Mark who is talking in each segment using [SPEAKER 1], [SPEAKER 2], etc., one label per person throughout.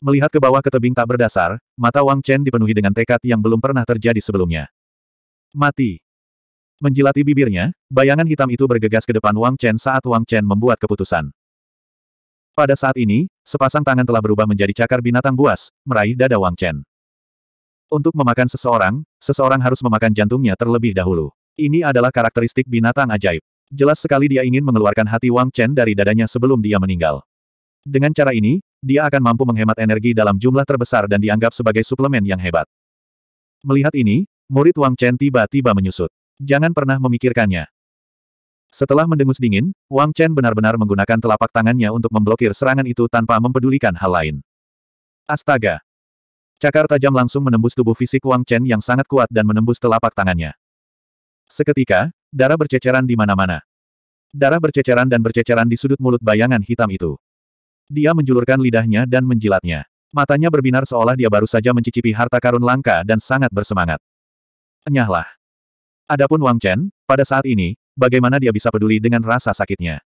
[SPEAKER 1] Melihat ke bawah ke tebing tak berdasar, mata Wang Chen dipenuhi dengan tekad yang belum pernah terjadi sebelumnya. Mati. Menjilati bibirnya, bayangan hitam itu bergegas ke depan Wang Chen saat Wang Chen membuat keputusan. Pada saat ini, sepasang tangan telah berubah menjadi cakar binatang buas, meraih dada Wang Chen. Untuk memakan seseorang, seseorang harus memakan jantungnya terlebih dahulu. Ini adalah karakteristik binatang ajaib. Jelas sekali dia ingin mengeluarkan hati Wang Chen dari dadanya sebelum dia meninggal. Dengan cara ini, dia akan mampu menghemat energi dalam jumlah terbesar dan dianggap sebagai suplemen yang hebat. Melihat ini, murid Wang Chen tiba-tiba menyusut. Jangan pernah memikirkannya. Setelah mendengus dingin, Wang Chen benar-benar menggunakan telapak tangannya untuk memblokir serangan itu tanpa mempedulikan hal lain. Astaga, Cakar tajam langsung menembus tubuh fisik Wang Chen yang sangat kuat dan menembus telapak tangannya. Seketika, darah berceceran di mana-mana. Darah berceceran dan berceceran di sudut mulut bayangan hitam itu. Dia menjulurkan lidahnya dan menjilatnya. Matanya berbinar seolah dia baru saja mencicipi harta karun langka dan sangat bersemangat. Enyahlah. Adapun Wang Chen, pada saat ini, bagaimana dia bisa peduli dengan rasa sakitnya?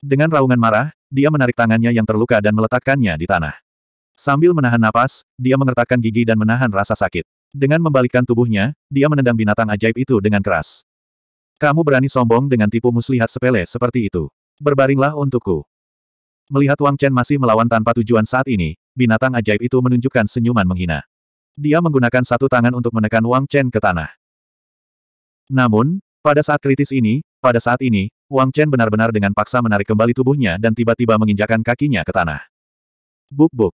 [SPEAKER 1] Dengan raungan marah, dia menarik tangannya yang terluka dan meletakkannya di tanah. Sambil menahan napas, dia mengertakkan gigi dan menahan rasa sakit. Dengan membalikkan tubuhnya, dia menendang binatang ajaib itu dengan keras. Kamu berani sombong dengan tipu muslihat sepele seperti itu. Berbaringlah untukku. Melihat Wang Chen masih melawan tanpa tujuan saat ini, binatang ajaib itu menunjukkan senyuman menghina. Dia menggunakan satu tangan untuk menekan Wang Chen ke tanah. Namun, pada saat kritis ini, pada saat ini, Wang Chen benar-benar dengan paksa menarik kembali tubuhnya dan tiba-tiba menginjakan kakinya ke tanah. Buk-buk.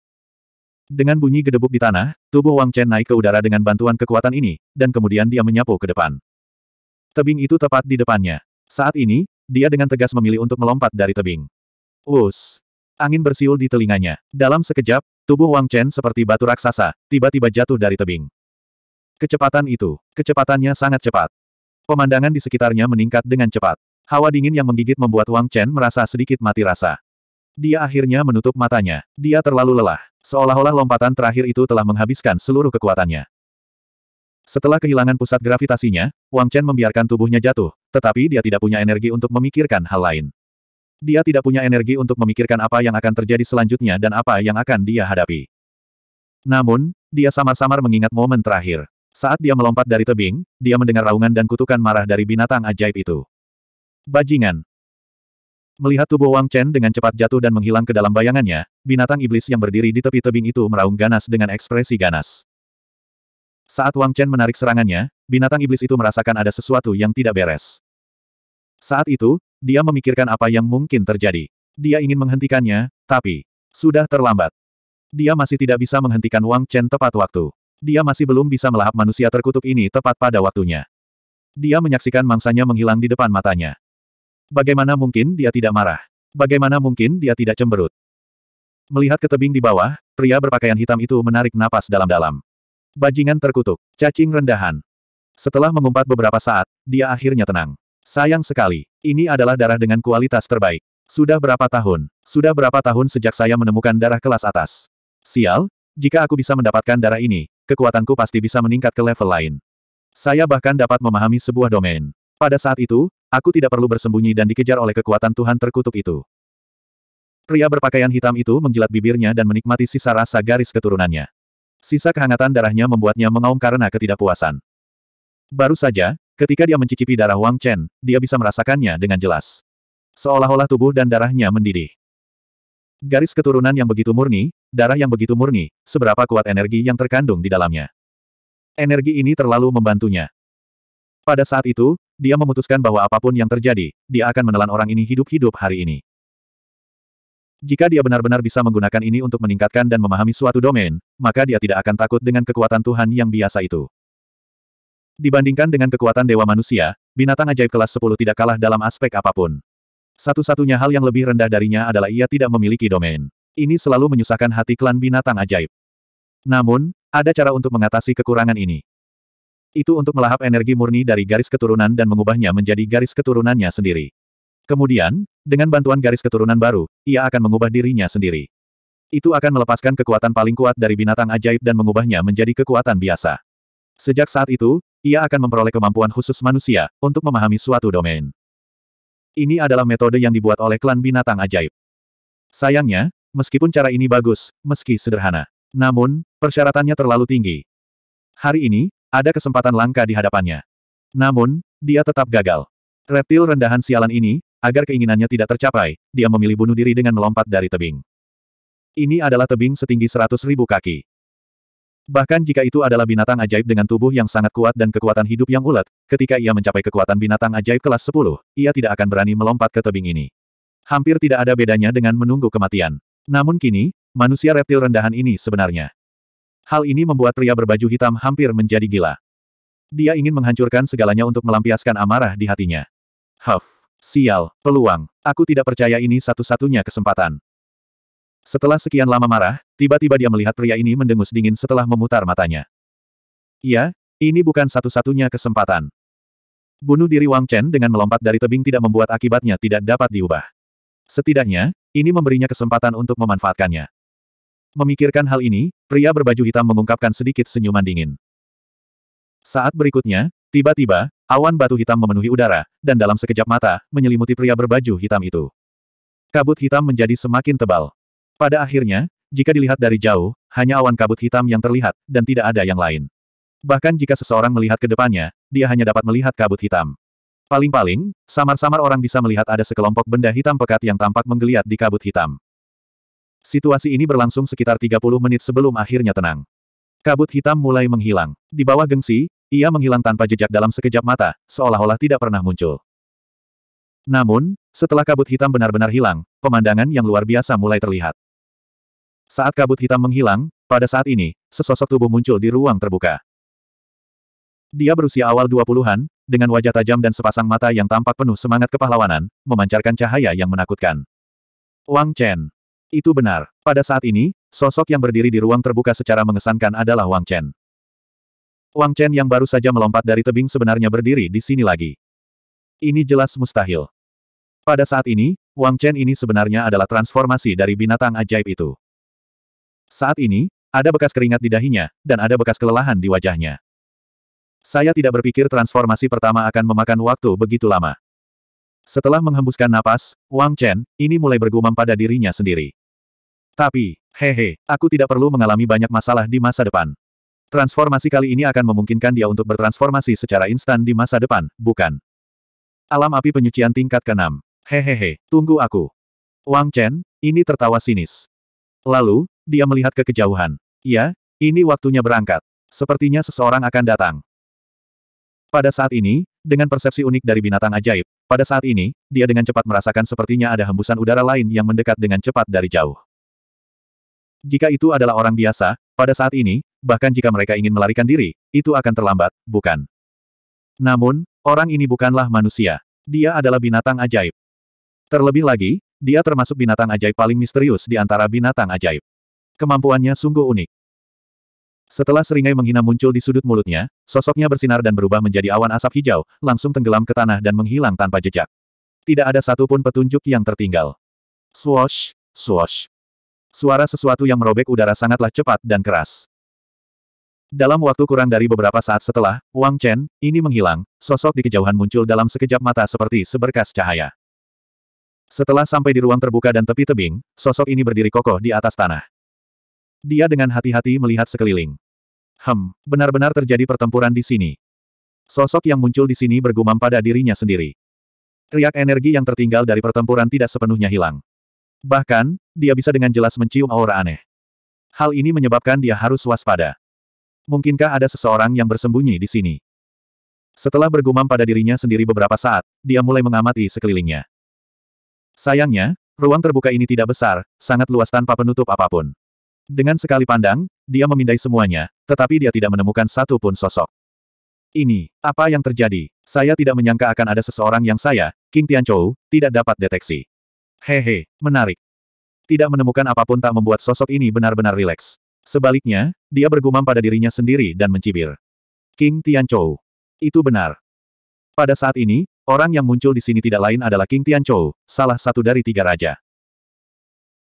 [SPEAKER 1] Dengan bunyi gedebuk di tanah, tubuh Wang Chen naik ke udara dengan bantuan kekuatan ini, dan kemudian dia menyapu ke depan. Tebing itu tepat di depannya. Saat ini, dia dengan tegas memilih untuk melompat dari tebing. Us! Angin bersiul di telinganya. Dalam sekejap, tubuh Wang Chen seperti batu raksasa, tiba-tiba jatuh dari tebing. Kecepatan itu, kecepatannya sangat cepat. Pemandangan di sekitarnya meningkat dengan cepat. Hawa dingin yang menggigit membuat Wang Chen merasa sedikit mati rasa. Dia akhirnya menutup matanya. Dia terlalu lelah. Seolah-olah lompatan terakhir itu telah menghabiskan seluruh kekuatannya. Setelah kehilangan pusat gravitasinya, Wang Chen membiarkan tubuhnya jatuh, tetapi dia tidak punya energi untuk memikirkan hal lain. Dia tidak punya energi untuk memikirkan apa yang akan terjadi selanjutnya dan apa yang akan dia hadapi. Namun, dia samar-samar mengingat momen terakhir. Saat dia melompat dari tebing, dia mendengar raungan dan kutukan marah dari binatang ajaib itu. Bajingan, Melihat tubuh Wang Chen dengan cepat jatuh dan menghilang ke dalam bayangannya, binatang iblis yang berdiri di tepi tebing itu meraung ganas dengan ekspresi ganas. Saat Wang Chen menarik serangannya, binatang iblis itu merasakan ada sesuatu yang tidak beres. Saat itu, dia memikirkan apa yang mungkin terjadi. Dia ingin menghentikannya, tapi sudah terlambat. Dia masih tidak bisa menghentikan Wang Chen tepat waktu. Dia masih belum bisa melahap manusia terkutuk ini tepat pada waktunya. Dia menyaksikan mangsanya menghilang di depan matanya. Bagaimana mungkin dia tidak marah? Bagaimana mungkin dia tidak cemberut? Melihat ke tebing di bawah, pria berpakaian hitam itu menarik napas dalam-dalam. Bajingan terkutuk, cacing rendahan. Setelah mengumpat beberapa saat, dia akhirnya tenang. Sayang sekali, ini adalah darah dengan kualitas terbaik. Sudah berapa tahun? Sudah berapa tahun sejak saya menemukan darah kelas atas? Sial, jika aku bisa mendapatkan darah ini, kekuatanku pasti bisa meningkat ke level lain. Saya bahkan dapat memahami sebuah domain. Pada saat itu, Aku tidak perlu bersembunyi dan dikejar oleh kekuatan Tuhan terkutuk itu. Pria berpakaian hitam itu menjilat bibirnya dan menikmati sisa rasa garis keturunannya. Sisa kehangatan darahnya membuatnya mengaum karena ketidakpuasan. Baru saja, ketika dia mencicipi darah Wang Chen, dia bisa merasakannya dengan jelas. Seolah-olah tubuh dan darahnya mendidih. Garis keturunan yang begitu murni, darah yang begitu murni, seberapa kuat energi yang terkandung di dalamnya. Energi ini terlalu membantunya. Pada saat itu, dia memutuskan bahwa apapun yang terjadi, dia akan menelan orang ini hidup-hidup hari ini. Jika dia benar-benar bisa menggunakan ini untuk meningkatkan dan memahami suatu domain, maka dia tidak akan takut dengan kekuatan Tuhan yang biasa itu. Dibandingkan dengan kekuatan dewa manusia, binatang ajaib kelas 10 tidak kalah dalam aspek apapun. Satu-satunya hal yang lebih rendah darinya adalah ia tidak memiliki domain. Ini selalu menyusahkan hati klan binatang ajaib. Namun, ada cara untuk mengatasi kekurangan ini. Itu untuk melahap energi murni dari garis keturunan dan mengubahnya menjadi garis keturunannya sendiri. Kemudian, dengan bantuan garis keturunan baru, ia akan mengubah dirinya sendiri. Itu akan melepaskan kekuatan paling kuat dari binatang ajaib dan mengubahnya menjadi kekuatan biasa. Sejak saat itu, ia akan memperoleh kemampuan khusus manusia untuk memahami suatu domain. Ini adalah metode yang dibuat oleh klan binatang ajaib. Sayangnya, meskipun cara ini bagus, meski sederhana. Namun, persyaratannya terlalu tinggi. Hari ini, ada kesempatan langka di hadapannya. Namun, dia tetap gagal. Reptil rendahan sialan ini, agar keinginannya tidak tercapai, dia memilih bunuh diri dengan melompat dari tebing. Ini adalah tebing setinggi seratus ribu kaki. Bahkan jika itu adalah binatang ajaib dengan tubuh yang sangat kuat dan kekuatan hidup yang ulet, ketika ia mencapai kekuatan binatang ajaib kelas 10, ia tidak akan berani melompat ke tebing ini. Hampir tidak ada bedanya dengan menunggu kematian. Namun kini, manusia reptil rendahan ini sebenarnya Hal ini membuat pria berbaju hitam hampir menjadi gila. Dia ingin menghancurkan segalanya untuk melampiaskan amarah di hatinya. Huff, sial, peluang, aku tidak percaya ini satu-satunya kesempatan. Setelah sekian lama marah, tiba-tiba dia melihat pria ini mendengus dingin setelah memutar matanya. Iya, ini bukan satu-satunya kesempatan. Bunuh diri Wang Chen dengan melompat dari tebing tidak membuat akibatnya tidak dapat diubah. Setidaknya, ini memberinya kesempatan untuk memanfaatkannya. Memikirkan hal ini, Pria berbaju hitam mengungkapkan sedikit senyuman dingin. Saat berikutnya, tiba-tiba, awan batu hitam memenuhi udara, dan dalam sekejap mata, menyelimuti pria berbaju hitam itu. Kabut hitam menjadi semakin tebal. Pada akhirnya, jika dilihat dari jauh, hanya awan kabut hitam yang terlihat, dan tidak ada yang lain. Bahkan jika seseorang melihat ke depannya, dia hanya dapat melihat kabut hitam. Paling-paling, samar-samar orang bisa melihat ada sekelompok benda hitam pekat yang tampak menggeliat di kabut hitam. Situasi ini berlangsung sekitar 30 menit sebelum akhirnya tenang. Kabut hitam mulai menghilang. Di bawah gengsi, ia menghilang tanpa jejak dalam sekejap mata, seolah-olah tidak pernah muncul. Namun, setelah kabut hitam benar-benar hilang, pemandangan yang luar biasa mulai terlihat. Saat kabut hitam menghilang, pada saat ini, sesosok tubuh muncul di ruang terbuka. Dia berusia awal 20-an, dengan wajah tajam dan sepasang mata yang tampak penuh semangat kepahlawanan, memancarkan cahaya yang menakutkan. Wang Chen itu benar. Pada saat ini, sosok yang berdiri di ruang terbuka secara mengesankan adalah Wang Chen. Wang Chen yang baru saja melompat dari tebing sebenarnya berdiri di sini lagi. Ini jelas mustahil. Pada saat ini, Wang Chen ini sebenarnya adalah transformasi dari binatang ajaib itu. Saat ini, ada bekas keringat di dahinya, dan ada bekas kelelahan di wajahnya. Saya tidak berpikir transformasi pertama akan memakan waktu begitu lama. Setelah menghembuskan napas, Wang Chen, ini mulai bergumam pada dirinya sendiri. Tapi, hehe, aku tidak perlu mengalami banyak masalah di masa depan. Transformasi kali ini akan memungkinkan dia untuk bertransformasi secara instan di masa depan, bukan? Alam api penyucian tingkat ke-6. Hehehe, tunggu aku. Wang Chen, ini tertawa sinis. Lalu, dia melihat ke kejauhan. Ya, ini waktunya berangkat. Sepertinya seseorang akan datang. Pada saat ini, dengan persepsi unik dari binatang ajaib, pada saat ini, dia dengan cepat merasakan sepertinya ada hembusan udara lain yang mendekat dengan cepat dari jauh. Jika itu adalah orang biasa, pada saat ini, bahkan jika mereka ingin melarikan diri, itu akan terlambat, bukan? Namun, orang ini bukanlah manusia. Dia adalah binatang ajaib. Terlebih lagi, dia termasuk binatang ajaib paling misterius di antara binatang ajaib. Kemampuannya sungguh unik. Setelah seringai menghina muncul di sudut mulutnya, sosoknya bersinar dan berubah menjadi awan asap hijau, langsung tenggelam ke tanah dan menghilang tanpa jejak. Tidak ada satupun petunjuk yang tertinggal. Swash, swash suara sesuatu yang merobek udara sangatlah cepat dan keras. Dalam waktu kurang dari beberapa saat setelah Wang Chen ini menghilang, sosok di kejauhan muncul dalam sekejap mata seperti seberkas cahaya. Setelah sampai di ruang terbuka dan tepi tebing, sosok ini berdiri kokoh di atas tanah. Dia dengan hati-hati melihat sekeliling. Hem, benar-benar terjadi pertempuran di sini. Sosok yang muncul di sini bergumam pada dirinya sendiri. Riak energi yang tertinggal dari pertempuran tidak sepenuhnya hilang. Bahkan, dia bisa dengan jelas mencium aura aneh. Hal ini menyebabkan dia harus waspada. Mungkinkah ada seseorang yang bersembunyi di sini? Setelah bergumam pada dirinya sendiri beberapa saat, dia mulai mengamati sekelilingnya. Sayangnya, ruang terbuka ini tidak besar, sangat luas tanpa penutup apapun. Dengan sekali pandang, dia memindai semuanya, tetapi dia tidak menemukan satu pun sosok. Ini, apa yang terjadi? Saya tidak menyangka akan ada seseorang yang saya, King Tianchou, tidak dapat deteksi. Hehe, menarik. Tidak menemukan apapun tak membuat sosok ini benar-benar rileks. Sebaliknya, dia bergumam pada dirinya sendiri dan mencibir. King Tianchou. Itu benar. Pada saat ini, orang yang muncul di sini tidak lain adalah King Tianchou, salah satu dari tiga raja.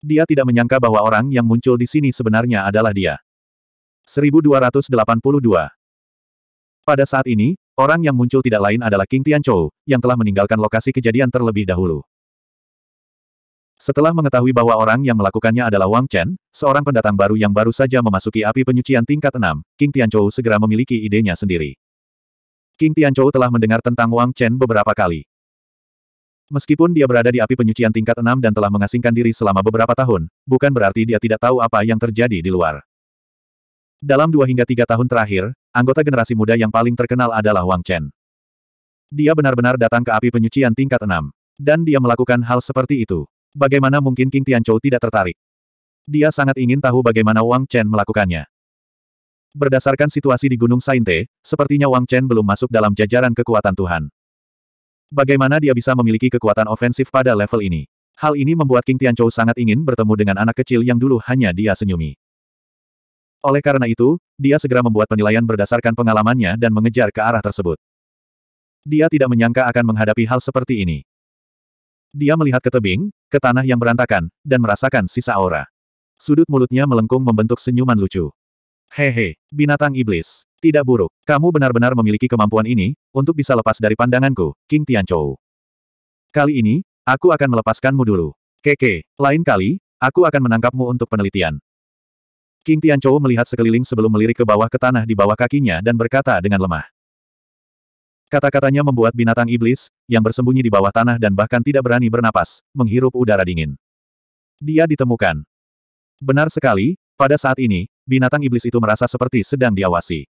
[SPEAKER 1] Dia tidak menyangka bahwa orang yang muncul di sini sebenarnya adalah dia. 1282 Pada saat ini, orang yang muncul tidak lain adalah King Tianchou, yang telah meninggalkan lokasi kejadian terlebih dahulu. Setelah mengetahui bahwa orang yang melakukannya adalah Wang Chen, seorang pendatang baru yang baru saja memasuki api penyucian tingkat 6, King Tianchou segera memiliki idenya sendiri. King Tianchou telah mendengar tentang Wang Chen beberapa kali. Meskipun dia berada di api penyucian tingkat 6 dan telah mengasingkan diri selama beberapa tahun, bukan berarti dia tidak tahu apa yang terjadi di luar. Dalam dua hingga tiga tahun terakhir, anggota generasi muda yang paling terkenal adalah Wang Chen. Dia benar-benar datang ke api penyucian tingkat 6. Dan dia melakukan hal seperti itu. Bagaimana mungkin King Tianchou tidak tertarik? Dia sangat ingin tahu bagaimana Wang Chen melakukannya. Berdasarkan situasi di Gunung Sainte, sepertinya Wang Chen belum masuk dalam jajaran kekuatan Tuhan. Bagaimana dia bisa memiliki kekuatan ofensif pada level ini? Hal ini membuat King Tianchou sangat ingin bertemu dengan anak kecil yang dulu hanya dia senyumi. Oleh karena itu, dia segera membuat penilaian berdasarkan pengalamannya dan mengejar ke arah tersebut. Dia tidak menyangka akan menghadapi hal seperti ini. Dia melihat ke tebing, ke tanah yang berantakan, dan merasakan sisa aura. Sudut mulutnya melengkung membentuk senyuman lucu. Hehe, binatang iblis. Tidak buruk. Kamu benar-benar memiliki kemampuan ini, untuk bisa lepas dari pandanganku, King Tianchou. Kali ini, aku akan melepaskanmu dulu. Keke, lain kali, aku akan menangkapmu untuk penelitian. King Tianchou melihat sekeliling sebelum melirik ke bawah ke tanah di bawah kakinya dan berkata dengan lemah. Kata-katanya membuat binatang iblis, yang bersembunyi di bawah tanah dan bahkan tidak berani bernapas, menghirup udara dingin. Dia ditemukan. Benar sekali, pada saat ini, binatang iblis itu merasa seperti sedang diawasi.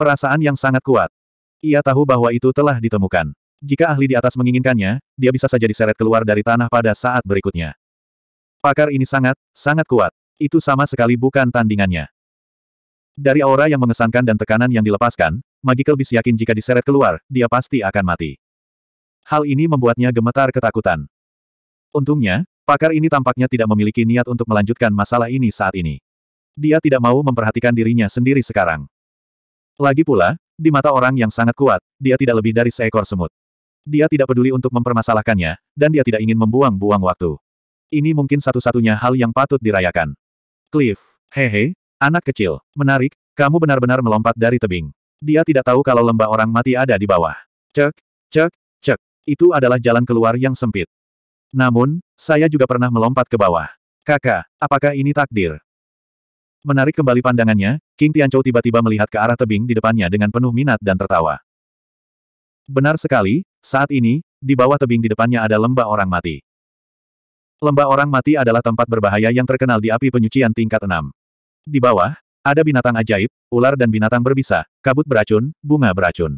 [SPEAKER 1] Perasaan yang sangat kuat. Ia tahu bahwa itu telah ditemukan. Jika ahli di atas menginginkannya, dia bisa saja diseret keluar dari tanah pada saat berikutnya. Pakar ini sangat, sangat kuat. Itu sama sekali bukan tandingannya. Dari aura yang mengesankan dan tekanan yang dilepaskan, Magical Beast yakin jika diseret keluar, dia pasti akan mati. Hal ini membuatnya gemetar ketakutan. Untungnya, pakar ini tampaknya tidak memiliki niat untuk melanjutkan masalah ini saat ini. Dia tidak mau memperhatikan dirinya sendiri sekarang. Lagi pula, di mata orang yang sangat kuat, dia tidak lebih dari seekor semut. Dia tidak peduli untuk mempermasalahkannya, dan dia tidak ingin membuang-buang waktu. Ini mungkin satu-satunya hal yang patut dirayakan. Cliff, hehe, Anak kecil. Menarik, kamu benar-benar melompat dari tebing. Dia tidak tahu kalau lembah orang mati ada di bawah. Cek, cek, cek. Itu adalah jalan keluar yang sempit. Namun, saya juga pernah melompat ke bawah. Kakak, apakah ini takdir? Menarik kembali pandangannya, King Tianchou tiba-tiba melihat ke arah tebing di depannya dengan penuh minat dan tertawa. Benar sekali, saat ini, di bawah tebing di depannya ada lembah orang mati. Lembah orang mati adalah tempat berbahaya yang terkenal di api penyucian tingkat 6. Di bawah, ada binatang ajaib, ular dan binatang berbisa, kabut beracun, bunga beracun.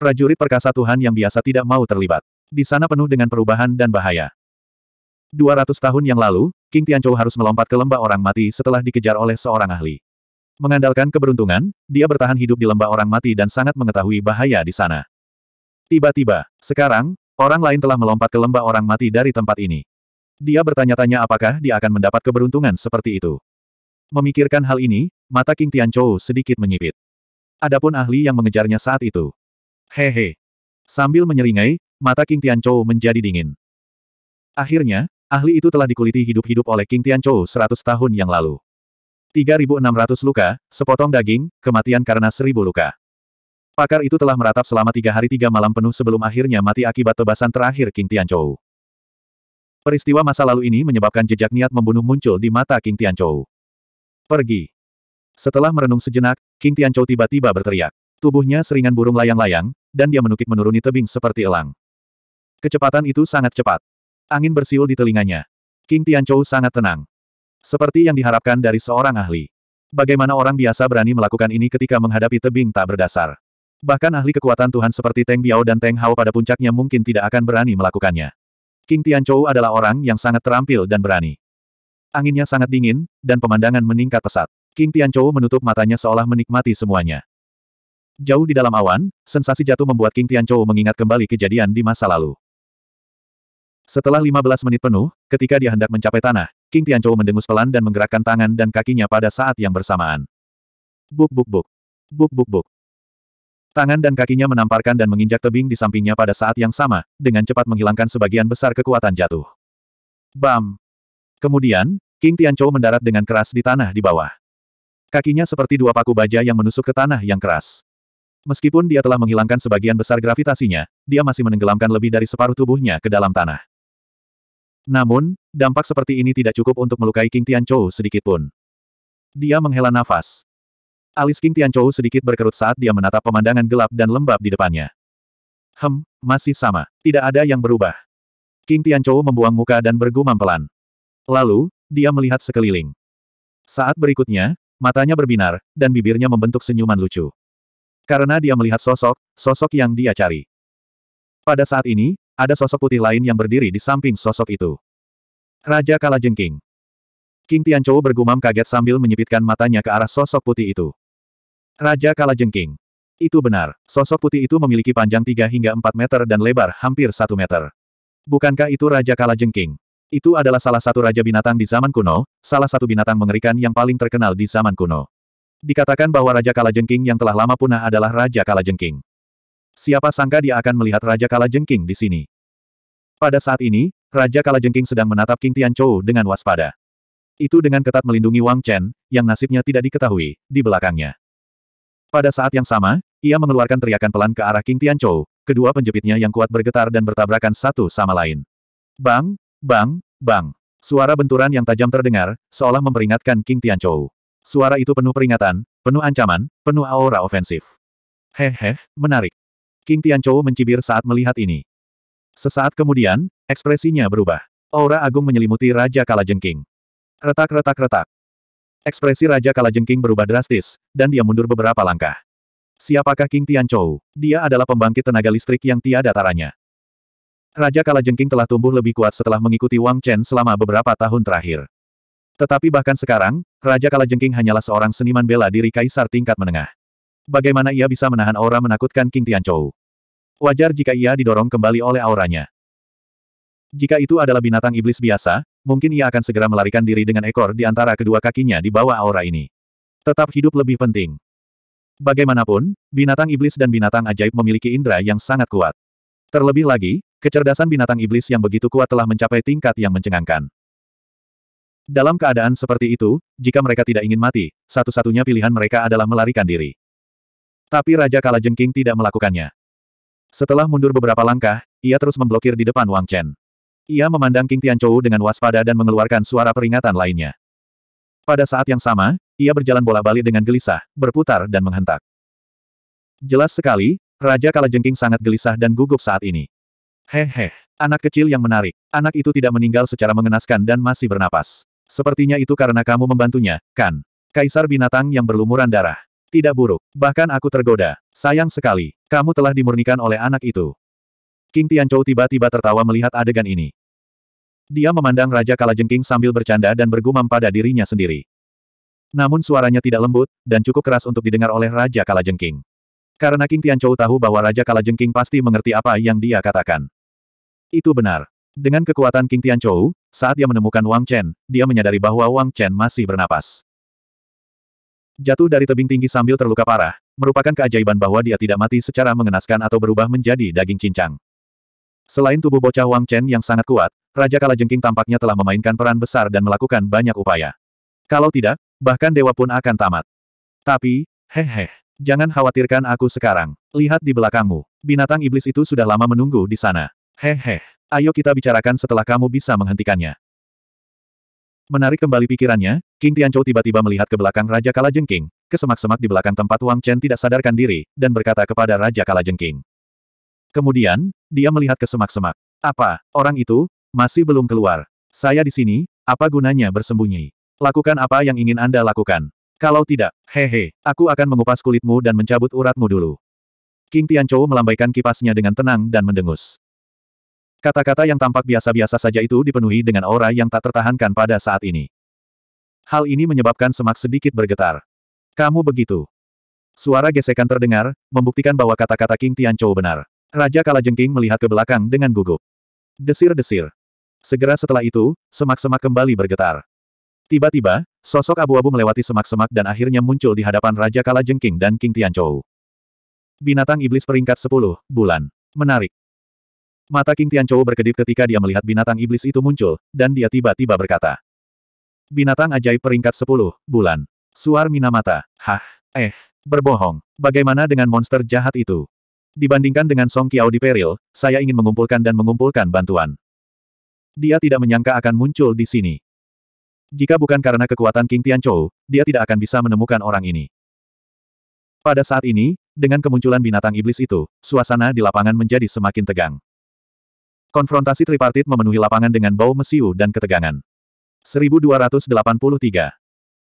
[SPEAKER 1] Prajurit perkasa Tuhan yang biasa tidak mau terlibat. Di sana penuh dengan perubahan dan bahaya. 200 tahun yang lalu, King Tianchou harus melompat ke lembah orang mati setelah dikejar oleh seorang ahli. Mengandalkan keberuntungan, dia bertahan hidup di lembah orang mati dan sangat mengetahui bahaya di sana. Tiba-tiba, sekarang, orang lain telah melompat ke lembah orang mati dari tempat ini. Dia bertanya-tanya apakah dia akan mendapat keberuntungan seperti itu. Memikirkan hal ini, mata King Tianchou sedikit menyipit. Adapun ahli yang mengejarnya saat itu. Hehe. Sambil menyeringai, mata King Tianchou menjadi dingin. Akhirnya, ahli itu telah dikuliti hidup-hidup oleh King Tianchou 100 tahun yang lalu. 3.600 luka, sepotong daging, kematian karena 1.000 luka. Pakar itu telah meratap selama tiga hari tiga malam penuh sebelum akhirnya mati akibat tebasan terakhir King Tianchou. Peristiwa masa lalu ini menyebabkan jejak niat membunuh muncul di mata King Tianchou. Pergi. Setelah merenung sejenak, King Tianchou tiba-tiba berteriak. Tubuhnya seringan burung layang-layang, dan dia menukik menuruni tebing seperti elang. Kecepatan itu sangat cepat. Angin bersiul di telinganya. King Tianchou sangat tenang. Seperti yang diharapkan dari seorang ahli. Bagaimana orang biasa berani melakukan ini ketika menghadapi tebing tak berdasar. Bahkan ahli kekuatan Tuhan seperti Teng Biao dan Teng Hao pada puncaknya mungkin tidak akan berani melakukannya. King Tianchou adalah orang yang sangat terampil dan berani. Anginnya sangat dingin, dan pemandangan meningkat pesat. King Tianchou menutup matanya seolah menikmati semuanya. Jauh di dalam awan, sensasi jatuh membuat King Tianchou mengingat kembali kejadian di masa lalu. Setelah 15 menit penuh, ketika dia hendak mencapai tanah, King Tianchou mendengus pelan dan menggerakkan tangan dan kakinya pada saat yang bersamaan. Buk buk buk. Buk buk buk. Tangan dan kakinya menamparkan dan menginjak tebing di sampingnya pada saat yang sama, dengan cepat menghilangkan sebagian besar kekuatan jatuh. Bam! Kemudian, King Tianchou mendarat dengan keras di tanah di bawah. Kakinya seperti dua paku baja yang menusuk ke tanah yang keras. Meskipun dia telah menghilangkan sebagian besar gravitasinya, dia masih menenggelamkan lebih dari separuh tubuhnya ke dalam tanah. Namun, dampak seperti ini tidak cukup untuk melukai King Tianchou pun. Dia menghela nafas. Alis King Tianchou sedikit berkerut saat dia menatap pemandangan gelap dan lembab di depannya. Hem, masih sama. Tidak ada yang berubah. King Tianchou membuang muka dan bergumam pelan. Lalu, dia melihat sekeliling. Saat berikutnya, matanya berbinar, dan bibirnya membentuk senyuman lucu. Karena dia melihat sosok, sosok yang dia cari. Pada saat ini, ada sosok putih lain yang berdiri di samping sosok itu. Raja Kalajengking. King Tianchou bergumam kaget sambil menyipitkan matanya ke arah sosok putih itu. Raja Kalajengking. Itu benar, sosok putih itu memiliki panjang 3 hingga 4 meter dan lebar hampir 1 meter. Bukankah itu Raja Kalajengking? Itu adalah salah satu raja binatang di zaman kuno, salah satu binatang mengerikan yang paling terkenal di zaman kuno. Dikatakan bahwa Raja Kalajengking yang telah lama punah adalah Raja Kalajengking. Siapa sangka dia akan melihat Raja Kalajengking di sini. Pada saat ini, Raja Kalajengking sedang menatap King Tianchou dengan waspada. Itu dengan ketat melindungi Wang Chen, yang nasibnya tidak diketahui, di belakangnya. Pada saat yang sama, ia mengeluarkan teriakan pelan ke arah King Tianchou, kedua penjepitnya yang kuat bergetar dan bertabrakan satu sama lain. Bang, Bang, bang. Suara benturan yang tajam terdengar, seolah memperingatkan King Tianchou. Suara itu penuh peringatan, penuh ancaman, penuh aura ofensif. Hehe, menarik. King Tianchou mencibir saat melihat ini. Sesaat kemudian, ekspresinya berubah. Aura agung menyelimuti Raja Kalajengking. Retak-retak-retak. Ekspresi Raja Kalajengking berubah drastis, dan dia mundur beberapa langkah. Siapakah King Tianchou? Dia adalah pembangkit tenaga listrik yang tiada taranya. Raja Kala Jengking telah tumbuh lebih kuat setelah mengikuti Wang Chen selama beberapa tahun terakhir. Tetapi bahkan sekarang, Raja Kala Jengking hanyalah seorang seniman bela diri kaisar tingkat menengah. Bagaimana ia bisa menahan aura menakutkan King Tianchou? Wajar jika ia didorong kembali oleh auranya. Jika itu adalah binatang iblis biasa, mungkin ia akan segera melarikan diri dengan ekor di antara kedua kakinya di bawah aura ini. Tetap hidup lebih penting. Bagaimanapun, binatang iblis dan binatang ajaib memiliki indera yang sangat kuat. Terlebih lagi, kecerdasan binatang iblis yang begitu kuat telah mencapai tingkat yang mencengangkan. Dalam keadaan seperti itu, jika mereka tidak ingin mati, satu-satunya pilihan mereka adalah melarikan diri. Tapi Raja Kalajengking tidak melakukannya. Setelah mundur beberapa langkah, ia terus memblokir di depan Wang Chen. Ia memandang King Tianchou dengan waspada dan mengeluarkan suara peringatan lainnya. Pada saat yang sama, ia berjalan bola-balik dengan gelisah, berputar dan menghentak. Jelas sekali, Raja Kalajengking sangat gelisah dan gugup saat ini. Hehe, anak kecil yang menarik. Anak itu tidak meninggal secara mengenaskan dan masih bernapas. Sepertinya itu karena kamu membantunya, kan? Kaisar binatang yang berlumuran darah. Tidak buruk, bahkan aku tergoda. Sayang sekali, kamu telah dimurnikan oleh anak itu. King Tianchou tiba-tiba tertawa melihat adegan ini. Dia memandang Raja Kalajengking sambil bercanda dan bergumam pada dirinya sendiri. Namun suaranya tidak lembut, dan cukup keras untuk didengar oleh Raja Kalajengking. Karena King Tianchou tahu bahwa Raja Kalajengking pasti mengerti apa yang dia katakan. Itu benar. Dengan kekuatan King Tianchou, saat dia menemukan Wang Chen, dia menyadari bahwa Wang Chen masih bernapas. Jatuh dari tebing tinggi sambil terluka parah, merupakan keajaiban bahwa dia tidak mati secara mengenaskan atau berubah menjadi daging cincang. Selain tubuh bocah Wang Chen yang sangat kuat, Raja Kalajengking tampaknya telah memainkan peran besar dan melakukan banyak upaya. Kalau tidak, bahkan dewa pun akan tamat. Tapi, hehe. Jangan khawatirkan aku sekarang. Lihat di belakangmu. Binatang iblis itu sudah lama menunggu di sana. Hehe. Ayo kita bicarakan setelah kamu bisa menghentikannya. Menarik kembali pikirannya, King Tianchou tiba-tiba melihat ke belakang Raja Kalajengking, kesemak-semak di belakang tempat Wang Chen tidak sadarkan diri, dan berkata kepada Raja Kalajengking. Kemudian, dia melihat ke semak-semak. Apa, orang itu, masih belum keluar. Saya di sini, apa gunanya bersembunyi? Lakukan apa yang ingin Anda lakukan. Kalau tidak, hehe, aku akan mengupas kulitmu dan mencabut uratmu dulu. King Tianchou melambaikan kipasnya dengan tenang dan mendengus. Kata-kata yang tampak biasa-biasa saja itu dipenuhi dengan aura yang tak tertahankan pada saat ini. Hal ini menyebabkan semak sedikit bergetar. Kamu begitu. Suara gesekan terdengar, membuktikan bahwa kata-kata King Tianchou benar. Raja Kalajengking melihat ke belakang dengan gugup. Desir-desir. Segera setelah itu, semak-semak kembali bergetar. Tiba-tiba, sosok abu-abu melewati semak-semak dan akhirnya muncul di hadapan Raja Kala Jengking dan King Tianchou. Binatang iblis peringkat 10, bulan. Menarik. Mata King Tianchou berkedip ketika dia melihat binatang iblis itu muncul, dan dia tiba-tiba berkata. Binatang ajaib peringkat 10, bulan. Suar Minamata. Hah, eh, berbohong. Bagaimana dengan monster jahat itu? Dibandingkan dengan Song Kiao di Peril, saya ingin mengumpulkan dan mengumpulkan bantuan. Dia tidak menyangka akan muncul di sini. Jika bukan karena kekuatan King Tianchou, dia tidak akan bisa menemukan orang ini. Pada saat ini, dengan kemunculan binatang iblis itu, suasana di lapangan menjadi semakin tegang. Konfrontasi tripartit memenuhi lapangan dengan bau mesiu dan ketegangan. 1283.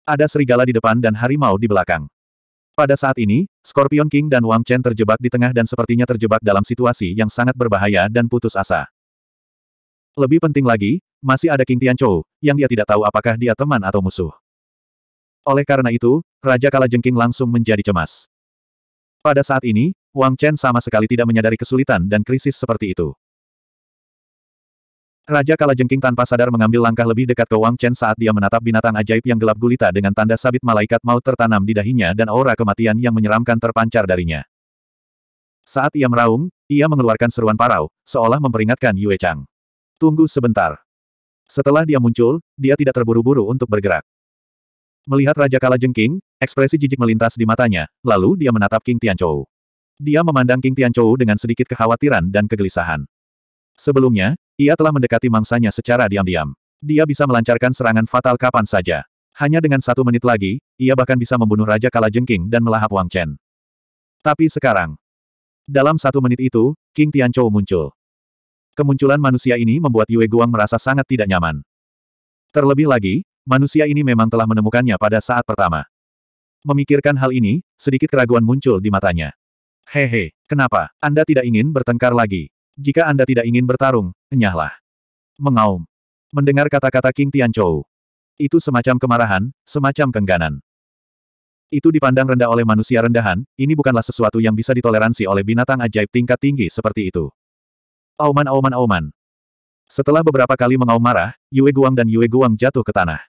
[SPEAKER 1] Ada serigala di depan dan harimau di belakang. Pada saat ini, Scorpion King dan Wang Chen terjebak di tengah dan sepertinya terjebak dalam situasi yang sangat berbahaya dan putus asa. Lebih penting lagi, masih ada King Tianchou, yang dia tidak tahu apakah dia teman atau musuh. Oleh karena itu, Raja Kalajengking langsung menjadi cemas. Pada saat ini, Wang Chen sama sekali tidak menyadari kesulitan dan krisis seperti itu. Raja Kalajengking tanpa sadar mengambil langkah lebih dekat ke Wang Chen saat dia menatap binatang ajaib yang gelap gulita dengan tanda sabit malaikat maut tertanam di dahinya dan aura kematian yang menyeramkan terpancar darinya. Saat ia meraung, ia mengeluarkan seruan parau, seolah memperingatkan Yue Chang. Tunggu sebentar. Setelah dia muncul, dia tidak terburu-buru untuk bergerak. Melihat Raja Kala Jengking, ekspresi jijik melintas di matanya, lalu dia menatap King Tianchou. Dia memandang King Tianchou dengan sedikit kekhawatiran dan kegelisahan. Sebelumnya, ia telah mendekati mangsanya secara diam-diam. Dia bisa melancarkan serangan fatal kapan saja. Hanya dengan satu menit lagi, ia bahkan bisa membunuh Raja Kala Jengking dan melahap Wang Chen. Tapi sekarang, dalam satu menit itu, King Tianchou muncul. Kemunculan manusia ini membuat Yue Guang merasa sangat tidak nyaman. Terlebih lagi, manusia ini memang telah menemukannya pada saat pertama. Memikirkan hal ini, sedikit keraguan muncul di matanya. Hehe, kenapa? Anda tidak ingin bertengkar lagi. Jika Anda tidak ingin bertarung, enyahlah. Mengaum. Mendengar kata-kata King Tianchou. Itu semacam kemarahan, semacam kengganan. Itu dipandang rendah oleh manusia rendahan, ini bukanlah sesuatu yang bisa ditoleransi oleh binatang ajaib tingkat tinggi seperti itu. Auman auman auman. Setelah beberapa kali mengaum marah, Yue Guang dan Yue Guang jatuh ke tanah.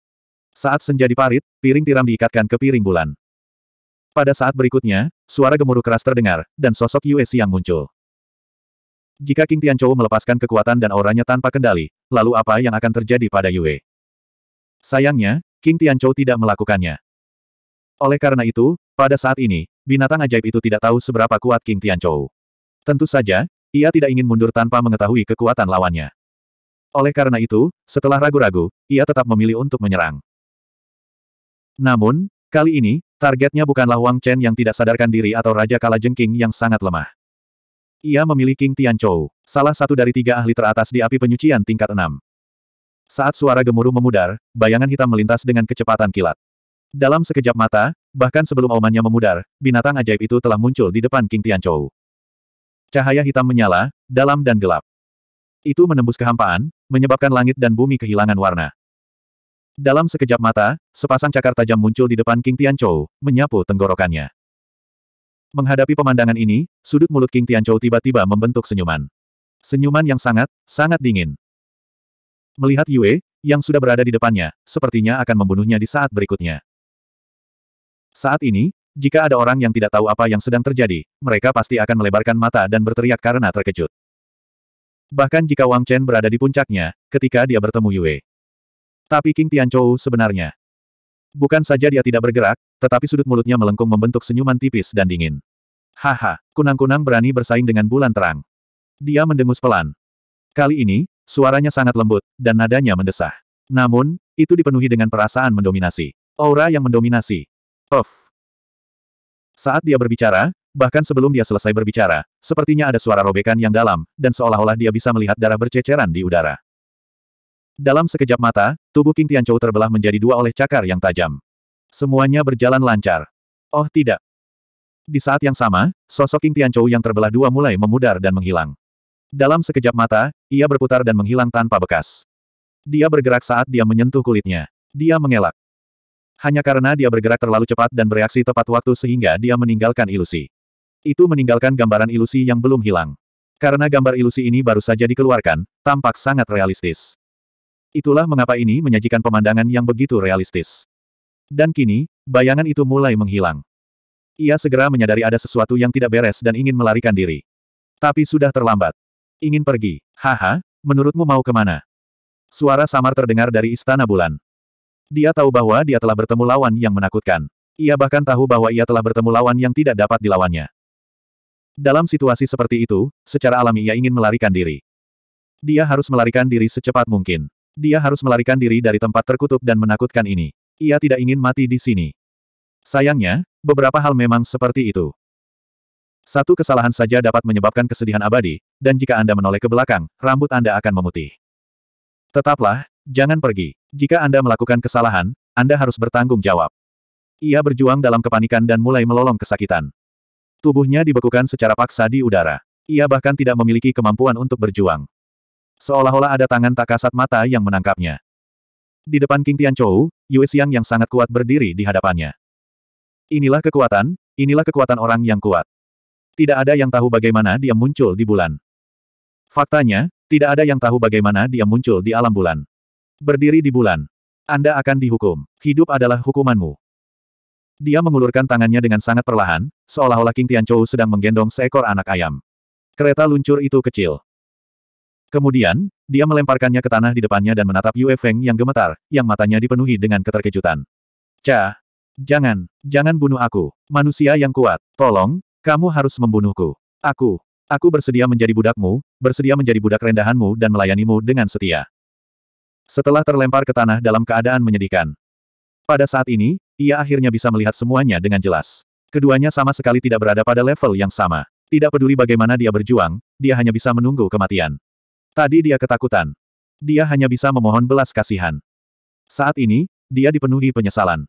[SPEAKER 1] Saat senja diparit, piring tiram diikatkan ke piring bulan. Pada saat berikutnya, suara gemuruh keras terdengar, dan sosok Yue Xiang muncul. Jika King Tianchou melepaskan kekuatan dan auranya tanpa kendali, lalu apa yang akan terjadi pada Yue? Sayangnya, King Tianchou tidak melakukannya. Oleh karena itu, pada saat ini, binatang ajaib itu tidak tahu seberapa kuat King Tianchou. Tentu saja, ia tidak ingin mundur tanpa mengetahui kekuatan lawannya. Oleh karena itu, setelah ragu-ragu, ia tetap memilih untuk menyerang. Namun, kali ini, targetnya bukanlah Wang Chen yang tidak sadarkan diri atau Raja Kala Jengking yang sangat lemah. Ia memilih King Tianchou, salah satu dari tiga ahli teratas di api penyucian tingkat enam. Saat suara gemuruh memudar, bayangan hitam melintas dengan kecepatan kilat. Dalam sekejap mata, bahkan sebelum aumannya memudar, binatang ajaib itu telah muncul di depan King Tianchou. Cahaya hitam menyala, dalam dan gelap. Itu menembus kehampaan, menyebabkan langit dan bumi kehilangan warna. Dalam sekejap mata, sepasang cakar tajam muncul di depan King Tianchou, menyapu tenggorokannya. Menghadapi pemandangan ini, sudut mulut King Tianchou tiba-tiba membentuk senyuman. Senyuman yang sangat, sangat dingin. Melihat Yue, yang sudah berada di depannya, sepertinya akan membunuhnya di saat berikutnya. Saat ini, jika ada orang yang tidak tahu apa yang sedang terjadi, mereka pasti akan melebarkan mata dan berteriak karena terkejut. Bahkan jika Wang Chen berada di puncaknya, ketika dia bertemu Yue. Tapi King Tianchou sebenarnya. Bukan saja dia tidak bergerak, tetapi sudut mulutnya melengkung membentuk senyuman tipis dan dingin. Haha, kunang-kunang berani bersaing dengan bulan terang. Dia mendengus pelan. Kali ini, suaranya sangat lembut, dan nadanya mendesah. Namun, itu dipenuhi dengan perasaan mendominasi. Aura yang mendominasi. Of. Saat dia berbicara, bahkan sebelum dia selesai berbicara, sepertinya ada suara robekan yang dalam, dan seolah-olah dia bisa melihat darah berceceran di udara. Dalam sekejap mata, tubuh King Tianchou terbelah menjadi dua oleh cakar yang tajam. Semuanya berjalan lancar. Oh tidak. Di saat yang sama, sosok King Tianchou yang terbelah dua mulai memudar dan menghilang. Dalam sekejap mata, ia berputar dan menghilang tanpa bekas. Dia bergerak saat dia menyentuh kulitnya. Dia mengelak. Hanya karena dia bergerak terlalu cepat dan bereaksi tepat waktu sehingga dia meninggalkan ilusi. Itu meninggalkan gambaran ilusi yang belum hilang. Karena gambar ilusi ini baru saja dikeluarkan, tampak sangat realistis. Itulah mengapa ini menyajikan pemandangan yang begitu realistis. Dan kini, bayangan itu mulai menghilang. Ia segera menyadari ada sesuatu yang tidak beres dan ingin melarikan diri. Tapi sudah terlambat. Ingin pergi. Haha, menurutmu mau kemana? Suara samar terdengar dari Istana Bulan. Dia tahu bahwa dia telah bertemu lawan yang menakutkan. Ia bahkan tahu bahwa ia telah bertemu lawan yang tidak dapat dilawannya. Dalam situasi seperti itu, secara alami ia ingin melarikan diri. Dia harus melarikan diri secepat mungkin. Dia harus melarikan diri dari tempat terkutuk dan menakutkan ini. Ia tidak ingin mati di sini. Sayangnya, beberapa hal memang seperti itu. Satu kesalahan saja dapat menyebabkan kesedihan abadi, dan jika Anda menoleh ke belakang, rambut Anda akan memutih. Tetaplah, Jangan pergi. Jika Anda melakukan kesalahan, Anda harus bertanggung jawab. Ia berjuang dalam kepanikan dan mulai melolong kesakitan. Tubuhnya dibekukan secara paksa di udara. Ia bahkan tidak memiliki kemampuan untuk berjuang. Seolah-olah ada tangan tak kasat mata yang menangkapnya. Di depan King Tianchou, Yue Xiang yang sangat kuat berdiri di hadapannya. Inilah kekuatan, inilah kekuatan orang yang kuat. Tidak ada yang tahu bagaimana dia muncul di bulan. Faktanya, tidak ada yang tahu bagaimana dia muncul di alam bulan. Berdiri di bulan. Anda akan dihukum. Hidup adalah hukumanmu. Dia mengulurkan tangannya dengan sangat perlahan, seolah-olah King Tianchou sedang menggendong seekor anak ayam. Kereta luncur itu kecil. Kemudian, dia melemparkannya ke tanah di depannya dan menatap Yue Feng yang gemetar, yang matanya dipenuhi dengan keterkejutan. Cha, jangan, jangan bunuh aku, manusia yang kuat, tolong, kamu harus membunuhku. Aku, aku bersedia menjadi budakmu, bersedia menjadi budak rendahanmu dan melayanimu dengan setia setelah terlempar ke tanah dalam keadaan menyedihkan. Pada saat ini, ia akhirnya bisa melihat semuanya dengan jelas. Keduanya sama sekali tidak berada pada level yang sama. Tidak peduli bagaimana dia berjuang, dia hanya bisa menunggu kematian. Tadi dia ketakutan. Dia hanya bisa memohon belas kasihan. Saat ini, dia dipenuhi penyesalan.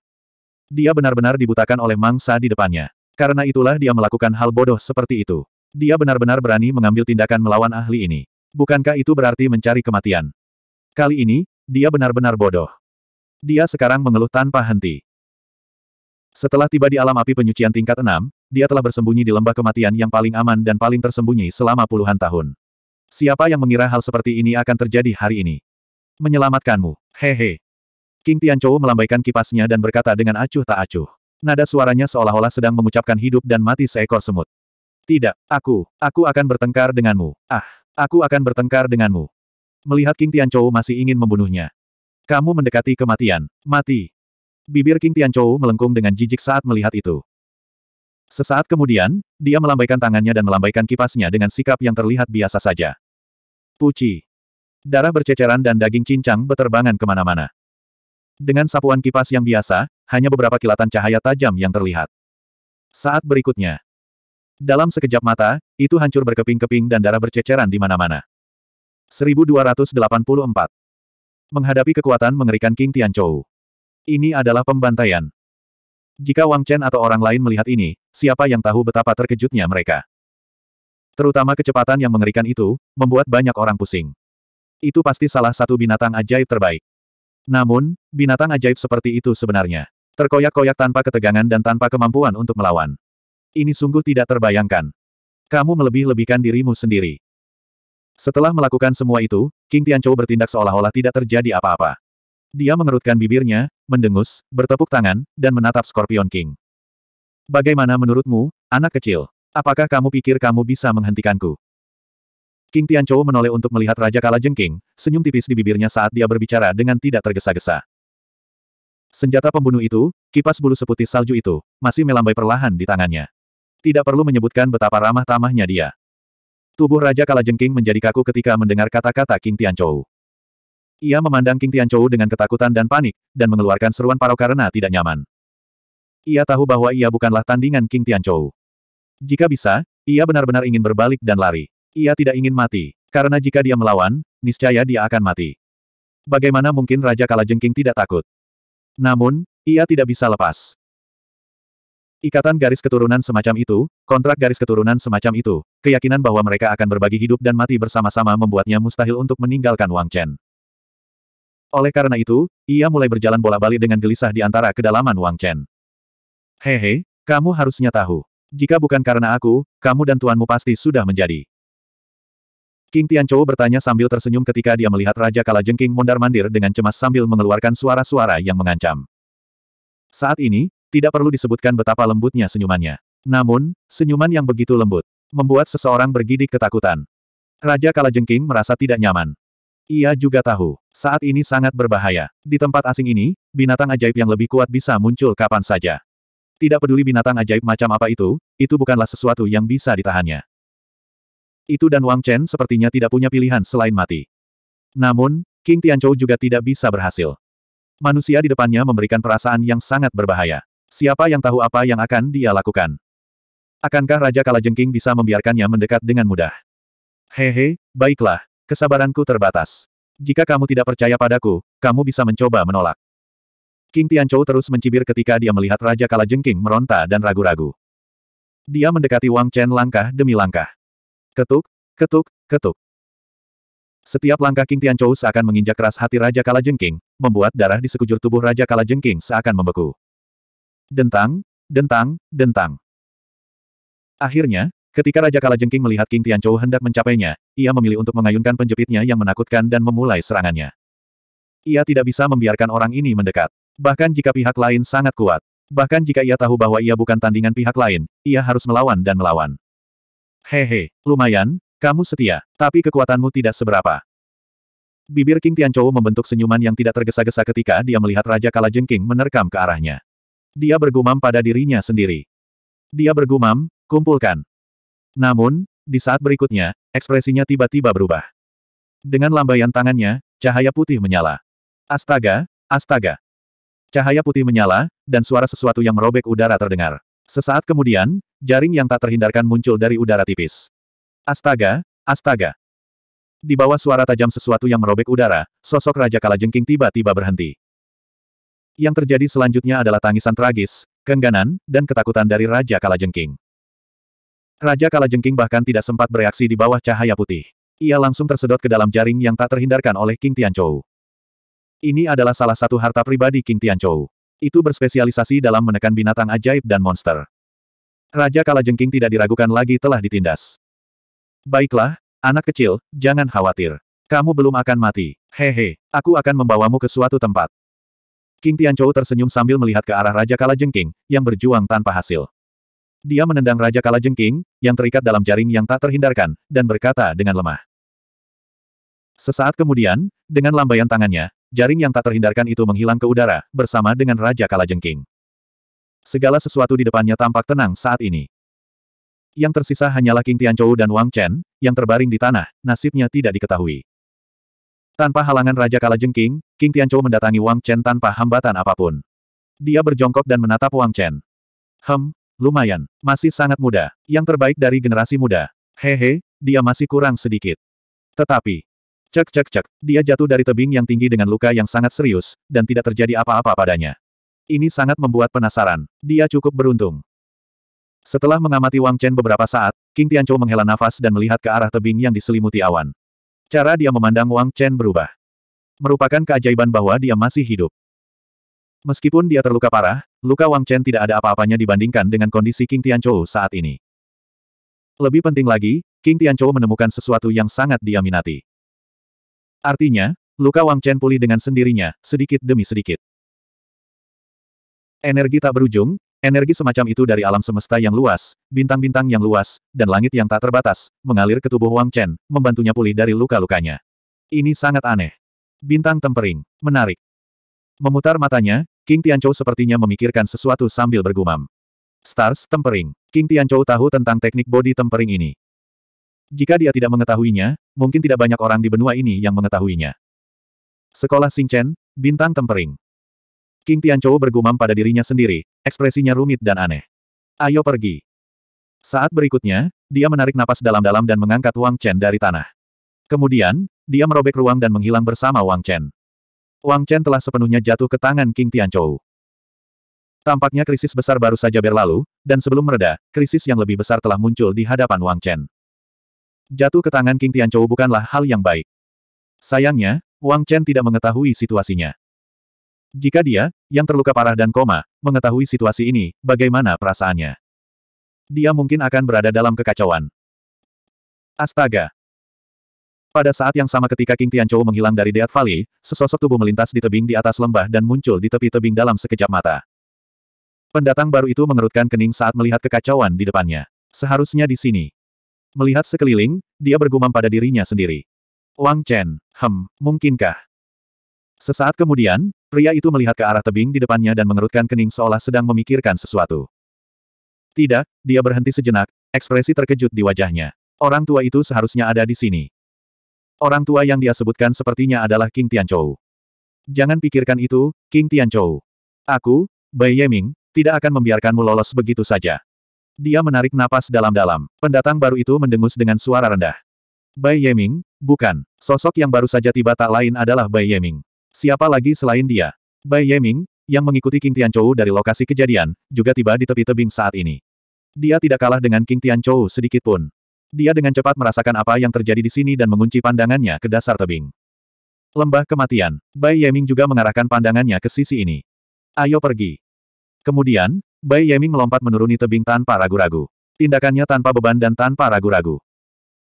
[SPEAKER 1] Dia benar-benar dibutakan oleh mangsa di depannya. Karena itulah dia melakukan hal bodoh seperti itu. Dia benar-benar berani mengambil tindakan melawan ahli ini. Bukankah itu berarti mencari kematian? Kali ini, dia benar-benar bodoh. Dia sekarang mengeluh tanpa henti. Setelah tiba di alam api penyucian tingkat 6, dia telah bersembunyi di lembah kematian yang paling aman dan paling tersembunyi selama puluhan tahun. Siapa yang mengira hal seperti ini akan terjadi hari ini? Menyelamatkanmu, hehe. King Tianchou melambaikan kipasnya dan berkata dengan acuh tak acuh. Nada suaranya seolah-olah sedang mengucapkan hidup dan mati seekor semut. Tidak, aku, aku akan bertengkar denganmu. Ah, aku akan bertengkar denganmu. Melihat King Tianchou masih ingin membunuhnya. Kamu mendekati kematian. Mati. Bibir King Tianchou melengkung dengan jijik saat melihat itu. Sesaat kemudian, dia melambaikan tangannya dan melambaikan kipasnya dengan sikap yang terlihat biasa saja. Puci. Darah berceceran dan daging cincang beterbangan kemana-mana. Dengan sapuan kipas yang biasa, hanya beberapa kilatan cahaya tajam yang terlihat. Saat berikutnya. Dalam sekejap mata, itu hancur berkeping-keping dan darah berceceran di mana-mana. 1284. Menghadapi kekuatan mengerikan King Tianchou. Ini adalah pembantaian. Jika Wang Chen atau orang lain melihat ini, siapa yang tahu betapa terkejutnya mereka. Terutama kecepatan yang mengerikan itu, membuat banyak orang pusing. Itu pasti salah satu binatang ajaib terbaik. Namun, binatang ajaib seperti itu sebenarnya. Terkoyak-koyak tanpa ketegangan dan tanpa kemampuan untuk melawan. Ini sungguh tidak terbayangkan. Kamu melebih-lebihkan dirimu sendiri. Setelah melakukan semua itu, King Tianchou bertindak seolah-olah tidak terjadi apa-apa. Dia mengerutkan bibirnya, mendengus, bertepuk tangan, dan menatap Scorpion King. Bagaimana menurutmu, anak kecil? Apakah kamu pikir kamu bisa menghentikanku? King Tianchou menoleh untuk melihat Raja Kala Jengking, senyum tipis di bibirnya saat dia berbicara dengan tidak tergesa-gesa. Senjata pembunuh itu, kipas bulu seputih salju itu, masih melambai perlahan di tangannya. Tidak perlu menyebutkan betapa ramah tamahnya dia. Tubuh Raja Kalajengking menjadi kaku ketika mendengar kata-kata King Tianchou. Ia memandang King Tianchou dengan ketakutan dan panik, dan mengeluarkan seruan parau karena tidak nyaman. Ia tahu bahwa ia bukanlah tandingan King Tianchou. Jika bisa, ia benar-benar ingin berbalik dan lari. Ia tidak ingin mati, karena jika dia melawan, niscaya dia akan mati. Bagaimana mungkin Raja Kalajengking tidak takut? Namun, ia tidak bisa lepas. Ikatan garis keturunan semacam itu, kontrak garis keturunan semacam itu, keyakinan bahwa mereka akan berbagi hidup dan mati bersama-sama membuatnya mustahil untuk meninggalkan Wang Chen. Oleh karena itu, ia mulai berjalan bola-balik dengan gelisah di antara kedalaman Wang Chen. Hehe, kamu harusnya tahu. Jika bukan karena aku, kamu dan tuanmu pasti sudah menjadi. King Tianchou bertanya sambil tersenyum ketika dia melihat Raja Kalajengking mondar-mandir dengan cemas sambil mengeluarkan suara-suara yang mengancam. Saat ini, tidak perlu disebutkan betapa lembutnya senyumannya. Namun, senyuman yang begitu lembut, membuat seseorang bergidik ketakutan. Raja Kalajengking merasa tidak nyaman. Ia juga tahu, saat ini sangat berbahaya. Di tempat asing ini, binatang ajaib yang lebih kuat bisa muncul kapan saja. Tidak peduli binatang ajaib macam apa itu, itu bukanlah sesuatu yang bisa ditahannya. Itu dan Wang Chen sepertinya tidak punya pilihan selain mati. Namun, King Tianchou juga tidak bisa berhasil. Manusia di depannya memberikan perasaan yang sangat berbahaya. Siapa yang tahu apa yang akan dia lakukan? Akankah Raja Kalajengking bisa membiarkannya mendekat dengan mudah? Hehe, baiklah, kesabaranku terbatas. Jika kamu tidak percaya padaku, kamu bisa mencoba menolak. King Tianchou terus mencibir ketika dia melihat Raja Kalajengking meronta dan ragu-ragu. Dia mendekati Wang Chen langkah demi langkah. Ketuk, ketuk, ketuk. Setiap langkah King Tianchou seakan menginjak keras hati Raja Kalajengking, membuat darah di sekujur tubuh Raja Kalajengking seakan membeku. Dentang, dentang, dentang. Akhirnya, ketika Raja Kalajengking melihat King Tianchou hendak mencapainya, ia memilih untuk mengayunkan penjepitnya yang menakutkan dan memulai serangannya. Ia tidak bisa membiarkan orang ini mendekat. Bahkan jika pihak lain sangat kuat. Bahkan jika ia tahu bahwa ia bukan tandingan pihak lain, ia harus melawan dan melawan. Hehe, lumayan, kamu setia, tapi kekuatanmu tidak seberapa. Bibir King Tianchou membentuk senyuman yang tidak tergesa-gesa ketika dia melihat Raja Kalajengking menerkam ke arahnya. Dia bergumam pada dirinya sendiri. Dia bergumam, kumpulkan. Namun, di saat berikutnya, ekspresinya tiba-tiba berubah. Dengan lambaian tangannya, cahaya putih menyala. Astaga, astaga. Cahaya putih menyala, dan suara sesuatu yang merobek udara terdengar. Sesaat kemudian, jaring yang tak terhindarkan muncul dari udara tipis. Astaga, astaga. Di bawah suara tajam sesuatu yang merobek udara, sosok Raja Kalajengking tiba-tiba berhenti. Yang terjadi selanjutnya adalah tangisan tragis, kengganan, dan ketakutan dari Raja Kalajengking. Raja Kalajengking bahkan tidak sempat bereaksi di bawah cahaya putih. Ia langsung tersedot ke dalam jaring yang tak terhindarkan oleh King Tianchou. Ini adalah salah satu harta pribadi King Tianchou. Itu berspesialisasi dalam menekan binatang ajaib dan monster. Raja Kalajengking tidak diragukan lagi telah ditindas. Baiklah, anak kecil, jangan khawatir. Kamu belum akan mati. Hehe, aku akan membawamu ke suatu tempat. King Tianzhou tersenyum sambil melihat ke arah Raja Kalajengking, yang berjuang tanpa hasil. Dia menendang Raja Kalajengking, yang terikat dalam jaring yang tak terhindarkan, dan berkata dengan lemah. Sesaat kemudian, dengan lambaian tangannya, jaring yang tak terhindarkan itu menghilang ke udara, bersama dengan Raja Kalajengking. Segala sesuatu di depannya tampak tenang saat ini. Yang tersisa hanyalah King Tianzhou dan Wang Chen, yang terbaring di tanah, nasibnya tidak diketahui. Tanpa halangan Raja Kalajengking, King Tianchou mendatangi Wang Chen tanpa hambatan apapun. Dia berjongkok dan menatap Wang Chen. Hem, lumayan, masih sangat muda, yang terbaik dari generasi muda. Hehe, dia masih kurang sedikit. Tetapi, Cek cek cek, dia jatuh dari tebing yang tinggi dengan luka yang sangat serius, dan tidak terjadi apa-apa padanya. Ini sangat membuat penasaran, dia cukup beruntung. Setelah mengamati Wang Chen beberapa saat, King Tianchou menghela nafas dan melihat ke arah tebing yang diselimuti awan. Cara dia memandang Wang Chen berubah. Merupakan keajaiban bahwa dia masih hidup. Meskipun dia terluka parah, luka Wang Chen tidak ada apa-apanya dibandingkan dengan kondisi King Tianchou saat ini. Lebih penting lagi, King Tianchou menemukan sesuatu yang sangat dia minati. Artinya, luka Wang Chen pulih dengan sendirinya, sedikit demi sedikit. Energi tak berujung, Energi semacam itu dari alam semesta yang luas, bintang-bintang yang luas, dan langit yang tak terbatas, mengalir ke tubuh Wang Chen, membantunya pulih dari luka-lukanya. Ini sangat aneh. Bintang tempering. Menarik. Memutar matanya, King Tianchou sepertinya memikirkan sesuatu sambil bergumam. Stars tempering. King Tianchou tahu tentang teknik body tempering ini. Jika dia tidak mengetahuinya, mungkin tidak banyak orang di benua ini yang mengetahuinya. Sekolah Chen, Bintang Tempering. King Tianchou bergumam pada dirinya sendiri, ekspresinya rumit dan aneh. Ayo pergi. Saat berikutnya, dia menarik napas dalam-dalam dan mengangkat Wang Chen dari tanah. Kemudian, dia merobek ruang dan menghilang bersama Wang Chen. Wang Chen telah sepenuhnya jatuh ke tangan King Tianchou. Tampaknya krisis besar baru saja berlalu, dan sebelum mereda, krisis yang lebih besar telah muncul di hadapan Wang Chen. Jatuh ke tangan King Tianchou bukanlah hal yang baik. Sayangnya, Wang Chen tidak mengetahui situasinya. Jika dia, yang terluka parah dan koma, mengetahui situasi ini, bagaimana perasaannya? Dia mungkin akan berada dalam kekacauan. Astaga! Pada saat yang sama ketika King Tianchou menghilang dari Deat Valley, sesosok tubuh melintas di tebing di atas lembah dan muncul di tepi tebing dalam sekejap mata. Pendatang baru itu mengerutkan kening saat melihat kekacauan di depannya. Seharusnya di sini. Melihat sekeliling, dia bergumam pada dirinya sendiri. Wang Chen, hem, mungkinkah? Sesaat kemudian, pria itu melihat ke arah tebing di depannya dan mengerutkan kening seolah sedang memikirkan sesuatu. Tidak, dia berhenti sejenak, ekspresi terkejut di wajahnya. Orang tua itu seharusnya ada di sini. Orang tua yang dia sebutkan sepertinya adalah King Tianchou. Jangan pikirkan itu, King Tianchou. Aku, Bai Yeming, tidak akan membiarkanmu lolos begitu saja. Dia menarik napas dalam-dalam. Pendatang baru itu mendengus dengan suara rendah. Bai Yeming, bukan. Sosok yang baru saja tiba tak lain adalah Bai Yeming. Siapa lagi selain dia? Bai Yeming, yang mengikuti King Tianchou dari lokasi kejadian, juga tiba di tepi tebing saat ini. Dia tidak kalah dengan King Tianchou sedikit pun. Dia dengan cepat merasakan apa yang terjadi di sini dan mengunci pandangannya ke dasar tebing. Lembah kematian, Bai Yeming juga mengarahkan pandangannya ke sisi ini. Ayo pergi. Kemudian, Bai Yeming melompat menuruni tebing tanpa ragu-ragu. Tindakannya tanpa beban dan tanpa ragu-ragu.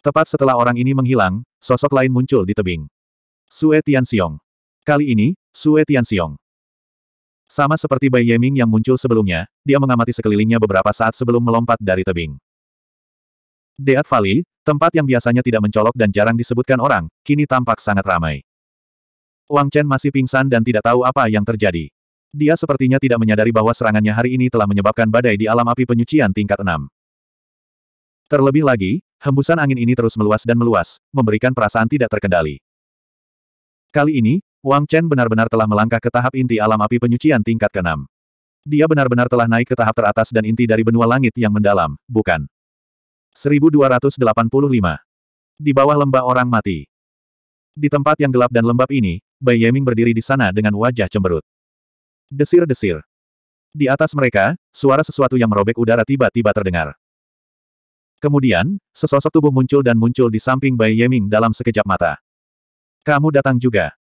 [SPEAKER 1] Tepat setelah orang ini menghilang, sosok lain muncul di tebing. Sue Tianxiong. Kali ini, Sue Tianxiong. Sama seperti Bai Yeming yang muncul sebelumnya, dia mengamati sekelilingnya beberapa saat sebelum melompat dari tebing. Deat Valley, tempat yang biasanya tidak mencolok dan jarang disebutkan orang, kini tampak sangat ramai. Wang Chen masih pingsan dan tidak tahu apa yang terjadi. Dia sepertinya tidak menyadari bahwa serangannya hari ini telah menyebabkan badai di alam api penyucian tingkat 6. Terlebih lagi, hembusan angin ini terus meluas dan meluas, memberikan perasaan tidak terkendali. Kali ini, Wang Chen benar-benar telah melangkah ke tahap inti alam api penyucian tingkat ke-6. Dia benar-benar telah naik ke tahap teratas dan inti dari benua langit yang mendalam, bukan? 1285. Di bawah lembah orang mati. Di tempat yang gelap dan lembab ini, Bai Yeming berdiri di sana dengan wajah cemberut. Desir-desir. Di atas mereka, suara sesuatu yang merobek udara tiba-tiba terdengar. Kemudian, sesosok tubuh muncul dan muncul di samping Bai Yeming dalam sekejap mata. Kamu datang juga.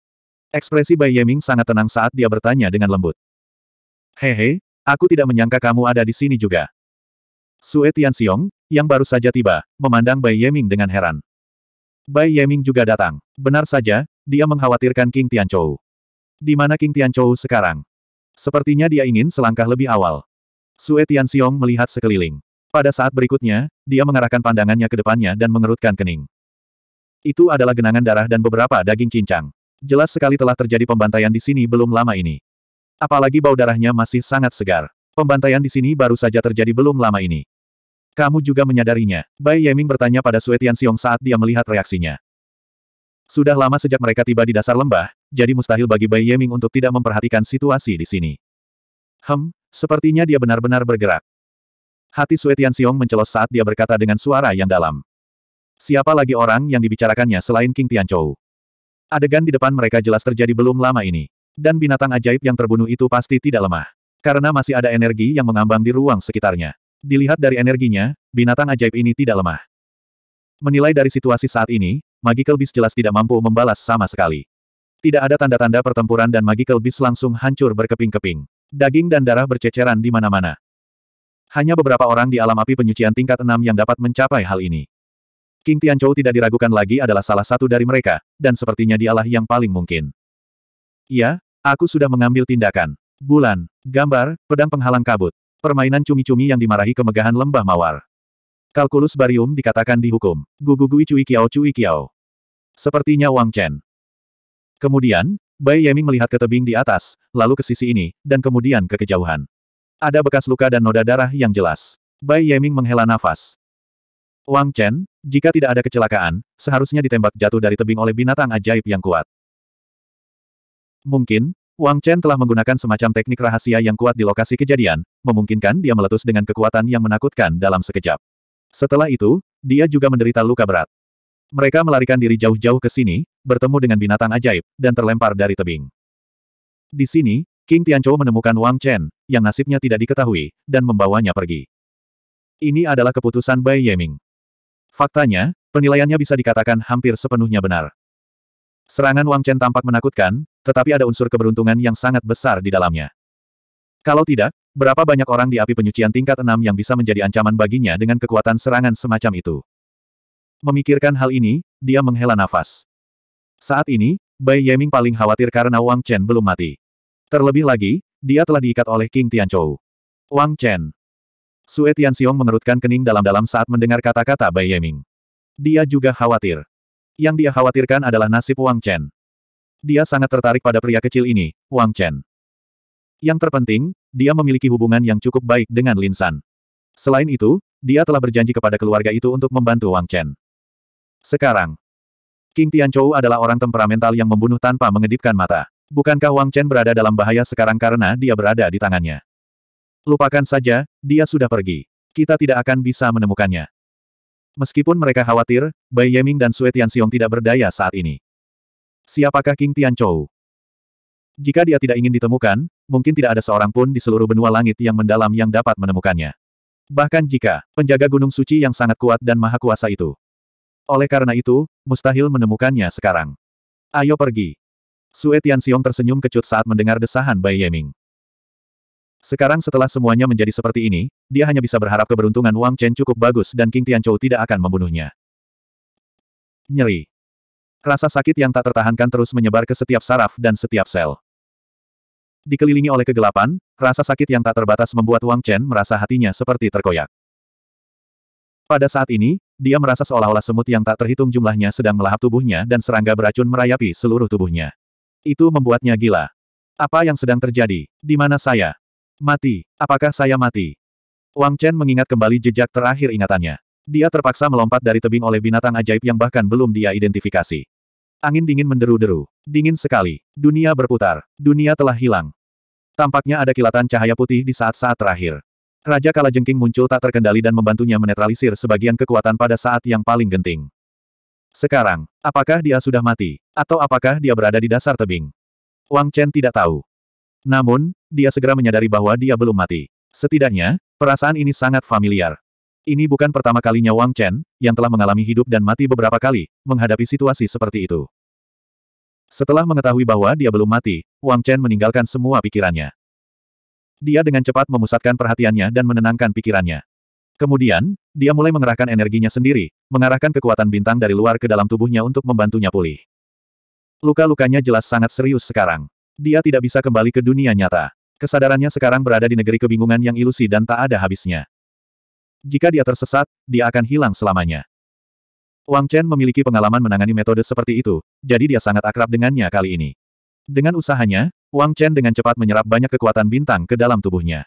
[SPEAKER 1] Ekspresi Bai Yeming sangat tenang saat dia bertanya dengan lembut. Hehe, aku tidak menyangka kamu ada di sini juga. Sue Xiong yang baru saja tiba, memandang Bai Yeming dengan heran. Bai Yeming juga datang. Benar saja, dia mengkhawatirkan King Tianchou. Di mana King Tianchou sekarang? Sepertinya dia ingin selangkah lebih awal. Sue Xiong melihat sekeliling. Pada saat berikutnya, dia mengarahkan pandangannya ke depannya dan mengerutkan kening. Itu adalah genangan darah dan beberapa daging cincang jelas sekali telah terjadi pembantaian di sini belum lama ini. Apalagi bau darahnya masih sangat segar. Pembantaian di sini baru saja terjadi belum lama ini. Kamu juga menyadarinya. Bai Yeming bertanya pada Sue Xiong saat dia melihat reaksinya. Sudah lama sejak mereka tiba di dasar lembah, jadi mustahil bagi Bai Yeming untuk tidak memperhatikan situasi di sini. Hem, sepertinya dia benar-benar bergerak. Hati Sue Xiong mencelos saat dia berkata dengan suara yang dalam. Siapa lagi orang yang dibicarakannya selain King Chou? Adegan di depan mereka jelas terjadi belum lama ini. Dan binatang ajaib yang terbunuh itu pasti tidak lemah. Karena masih ada energi yang mengambang di ruang sekitarnya. Dilihat dari energinya, binatang ajaib ini tidak lemah. Menilai dari situasi saat ini, Magical Beast jelas tidak mampu membalas sama sekali. Tidak ada tanda-tanda pertempuran dan Magical Beast langsung hancur berkeping-keping. Daging dan darah berceceran di mana-mana. Hanya beberapa orang di alam api penyucian tingkat 6 yang dapat mencapai hal ini. King Tianzhou tidak diragukan lagi adalah salah satu dari mereka, dan sepertinya dialah yang paling mungkin. Iya, aku sudah mengambil tindakan. Bulan, gambar, pedang penghalang kabut. Permainan cumi-cumi yang dimarahi kemegahan lembah mawar. Kalkulus barium dikatakan dihukum. gui cui kiao cui kiao. Sepertinya Wang Chen. Kemudian, Bai Yeming melihat ke tebing di atas, lalu ke sisi ini, dan kemudian ke kejauhan. Ada bekas luka dan noda darah yang jelas. Bai Yeming menghela nafas. Wang Chen, jika tidak ada kecelakaan, seharusnya ditembak jatuh dari tebing oleh binatang ajaib yang kuat. Mungkin, Wang Chen telah menggunakan semacam teknik rahasia yang kuat di lokasi kejadian, memungkinkan dia meletus dengan kekuatan yang menakutkan dalam sekejap. Setelah itu, dia juga menderita luka berat. Mereka melarikan diri jauh-jauh ke sini, bertemu dengan binatang ajaib, dan terlempar dari tebing. Di sini, King Tianchou menemukan Wang Chen, yang nasibnya tidak diketahui, dan membawanya pergi. Ini adalah keputusan Bai Yeming. Faktanya, penilaiannya bisa dikatakan hampir sepenuhnya benar. Serangan Wang Chen tampak menakutkan, tetapi ada unsur keberuntungan yang sangat besar di dalamnya. Kalau tidak, berapa banyak orang di api penyucian tingkat enam yang bisa menjadi ancaman baginya dengan kekuatan serangan semacam itu. Memikirkan hal ini, dia menghela nafas. Saat ini, Bai Yeming paling khawatir karena Wang Chen belum mati. Terlebih lagi, dia telah diikat oleh King Tianchou. Wang Chen, Sue Tianxiong mengerutkan kening dalam-dalam saat mendengar kata-kata Bai Yeming. Dia juga khawatir. Yang dia khawatirkan adalah nasib Wang Chen. Dia sangat tertarik pada pria kecil ini, Wang Chen. Yang terpenting, dia memiliki hubungan yang cukup baik dengan Lin San. Selain itu, dia telah berjanji kepada keluarga itu untuk membantu Wang Chen. Sekarang, King Tianchou adalah orang temperamental yang membunuh tanpa mengedipkan mata. Bukankah Wang Chen berada dalam bahaya sekarang karena dia berada di tangannya? Lupakan saja, dia sudah pergi. Kita tidak akan bisa menemukannya. Meskipun mereka khawatir, Bai Yeming dan Sui Tianxiong tidak berdaya saat ini. Siapakah King Tian Tianchou? Jika dia tidak ingin ditemukan, mungkin tidak ada seorang pun di seluruh benua langit yang mendalam yang dapat menemukannya. Bahkan jika, penjaga gunung suci yang sangat kuat dan maha kuasa itu. Oleh karena itu, mustahil menemukannya sekarang. Ayo pergi. Sue Tianxiong tersenyum kecut saat mendengar desahan Bai Yeming. Sekarang setelah semuanya menjadi seperti ini, dia hanya bisa berharap keberuntungan Wang Chen cukup bagus dan King Tianchou tidak akan membunuhnya. Nyeri. Rasa sakit yang tak tertahankan terus menyebar ke setiap saraf dan setiap sel. Dikelilingi oleh kegelapan, rasa sakit yang tak terbatas membuat Wang Chen merasa hatinya seperti terkoyak. Pada saat ini, dia merasa seolah-olah semut yang tak terhitung jumlahnya sedang melahap tubuhnya dan serangga beracun merayapi seluruh tubuhnya. Itu membuatnya gila. Apa yang sedang terjadi? Di mana saya? Mati. Apakah saya mati? Wang Chen mengingat kembali jejak terakhir ingatannya. Dia terpaksa melompat dari tebing oleh binatang ajaib yang bahkan belum dia identifikasi. Angin dingin menderu-deru. Dingin sekali. Dunia berputar. Dunia telah hilang. Tampaknya ada kilatan cahaya putih di saat-saat terakhir. Raja Kalajengking muncul tak terkendali dan membantunya menetralisir sebagian kekuatan pada saat yang paling genting. Sekarang, apakah dia sudah mati? Atau apakah dia berada di dasar tebing? Wang Chen tidak tahu. Namun, dia segera menyadari bahwa dia belum mati. Setidaknya, perasaan ini sangat familiar. Ini bukan pertama kalinya Wang Chen, yang telah mengalami hidup dan mati beberapa kali, menghadapi situasi seperti itu. Setelah mengetahui bahwa dia belum mati, Wang Chen meninggalkan semua pikirannya. Dia dengan cepat memusatkan perhatiannya dan menenangkan pikirannya. Kemudian, dia mulai mengerahkan energinya sendiri, mengarahkan kekuatan bintang dari luar ke dalam tubuhnya untuk membantunya pulih. Luka-lukanya jelas sangat serius sekarang. Dia tidak bisa kembali ke dunia nyata. Kesadarannya sekarang berada di negeri kebingungan yang ilusi dan tak ada habisnya. Jika dia tersesat, dia akan hilang selamanya. Wang Chen memiliki pengalaman menangani metode seperti itu, jadi dia sangat akrab dengannya kali ini. Dengan usahanya, Wang Chen dengan cepat menyerap banyak kekuatan bintang ke dalam tubuhnya.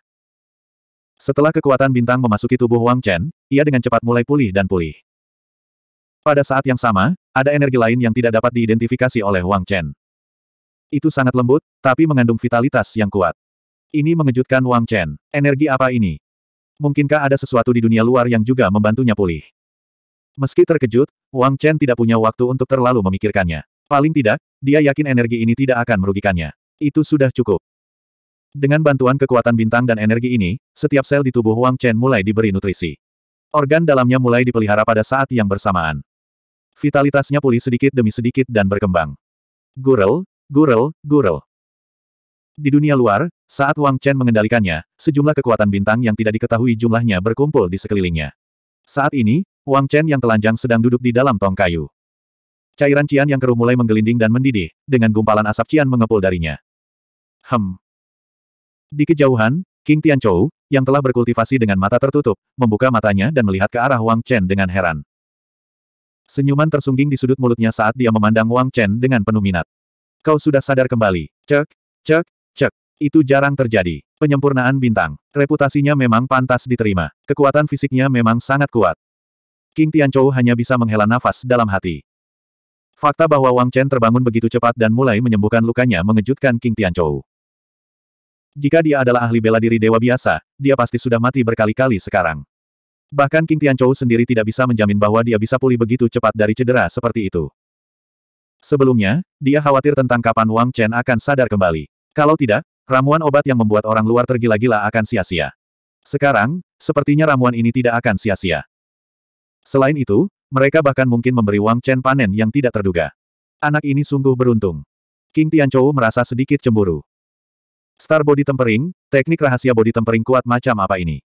[SPEAKER 1] Setelah kekuatan bintang memasuki tubuh Wang Chen, ia dengan cepat mulai pulih dan pulih. Pada saat yang sama, ada energi lain yang tidak dapat diidentifikasi oleh Wang Chen. Itu sangat lembut, tapi mengandung vitalitas yang kuat. Ini mengejutkan Wang Chen. Energi apa ini? Mungkinkah ada sesuatu di dunia luar yang juga membantunya pulih? Meski terkejut, Wang Chen tidak punya waktu untuk terlalu memikirkannya. Paling tidak, dia yakin energi ini tidak akan merugikannya. Itu sudah cukup. Dengan bantuan kekuatan bintang dan energi ini, setiap sel di tubuh Wang Chen mulai diberi nutrisi. Organ dalamnya mulai dipelihara pada saat yang bersamaan. Vitalitasnya pulih sedikit demi sedikit dan berkembang. Gurel, Gurel, gurel. Di dunia luar, saat Wang Chen mengendalikannya, sejumlah kekuatan bintang yang tidak diketahui jumlahnya berkumpul di sekelilingnya. Saat ini, Wang Chen yang telanjang sedang duduk di dalam tong kayu. Cairan cian yang keruh mulai menggelinding dan mendidih, dengan gumpalan asap cian mengepul darinya. Hem. Di kejauhan, King Tianchou, yang telah berkultivasi dengan mata tertutup, membuka matanya dan melihat ke arah Wang Chen dengan heran. Senyuman tersungging di sudut mulutnya saat dia memandang Wang Chen dengan penuh minat. Kau sudah sadar kembali. Cek, cek, cek. Itu jarang terjadi. Penyempurnaan bintang. Reputasinya memang pantas diterima. Kekuatan fisiknya memang sangat kuat. King Tianchou hanya bisa menghela nafas dalam hati. Fakta bahwa Wang Chen terbangun begitu cepat dan mulai menyembuhkan lukanya mengejutkan King Tianchou. Jika dia adalah ahli bela diri dewa biasa, dia pasti sudah mati berkali-kali sekarang. Bahkan King Tianchou sendiri tidak bisa menjamin bahwa dia bisa pulih begitu cepat dari cedera seperti itu. Sebelumnya, dia khawatir tentang kapan Wang Chen akan sadar kembali. Kalau tidak, ramuan obat yang membuat orang luar tergila-gila akan sia-sia. Sekarang, sepertinya ramuan ini tidak akan sia-sia. Selain itu, mereka bahkan mungkin memberi Wang Chen panen yang tidak terduga. Anak ini sungguh beruntung. King Tianchou merasa sedikit cemburu. Star body tempering, teknik rahasia body tempering kuat macam apa ini?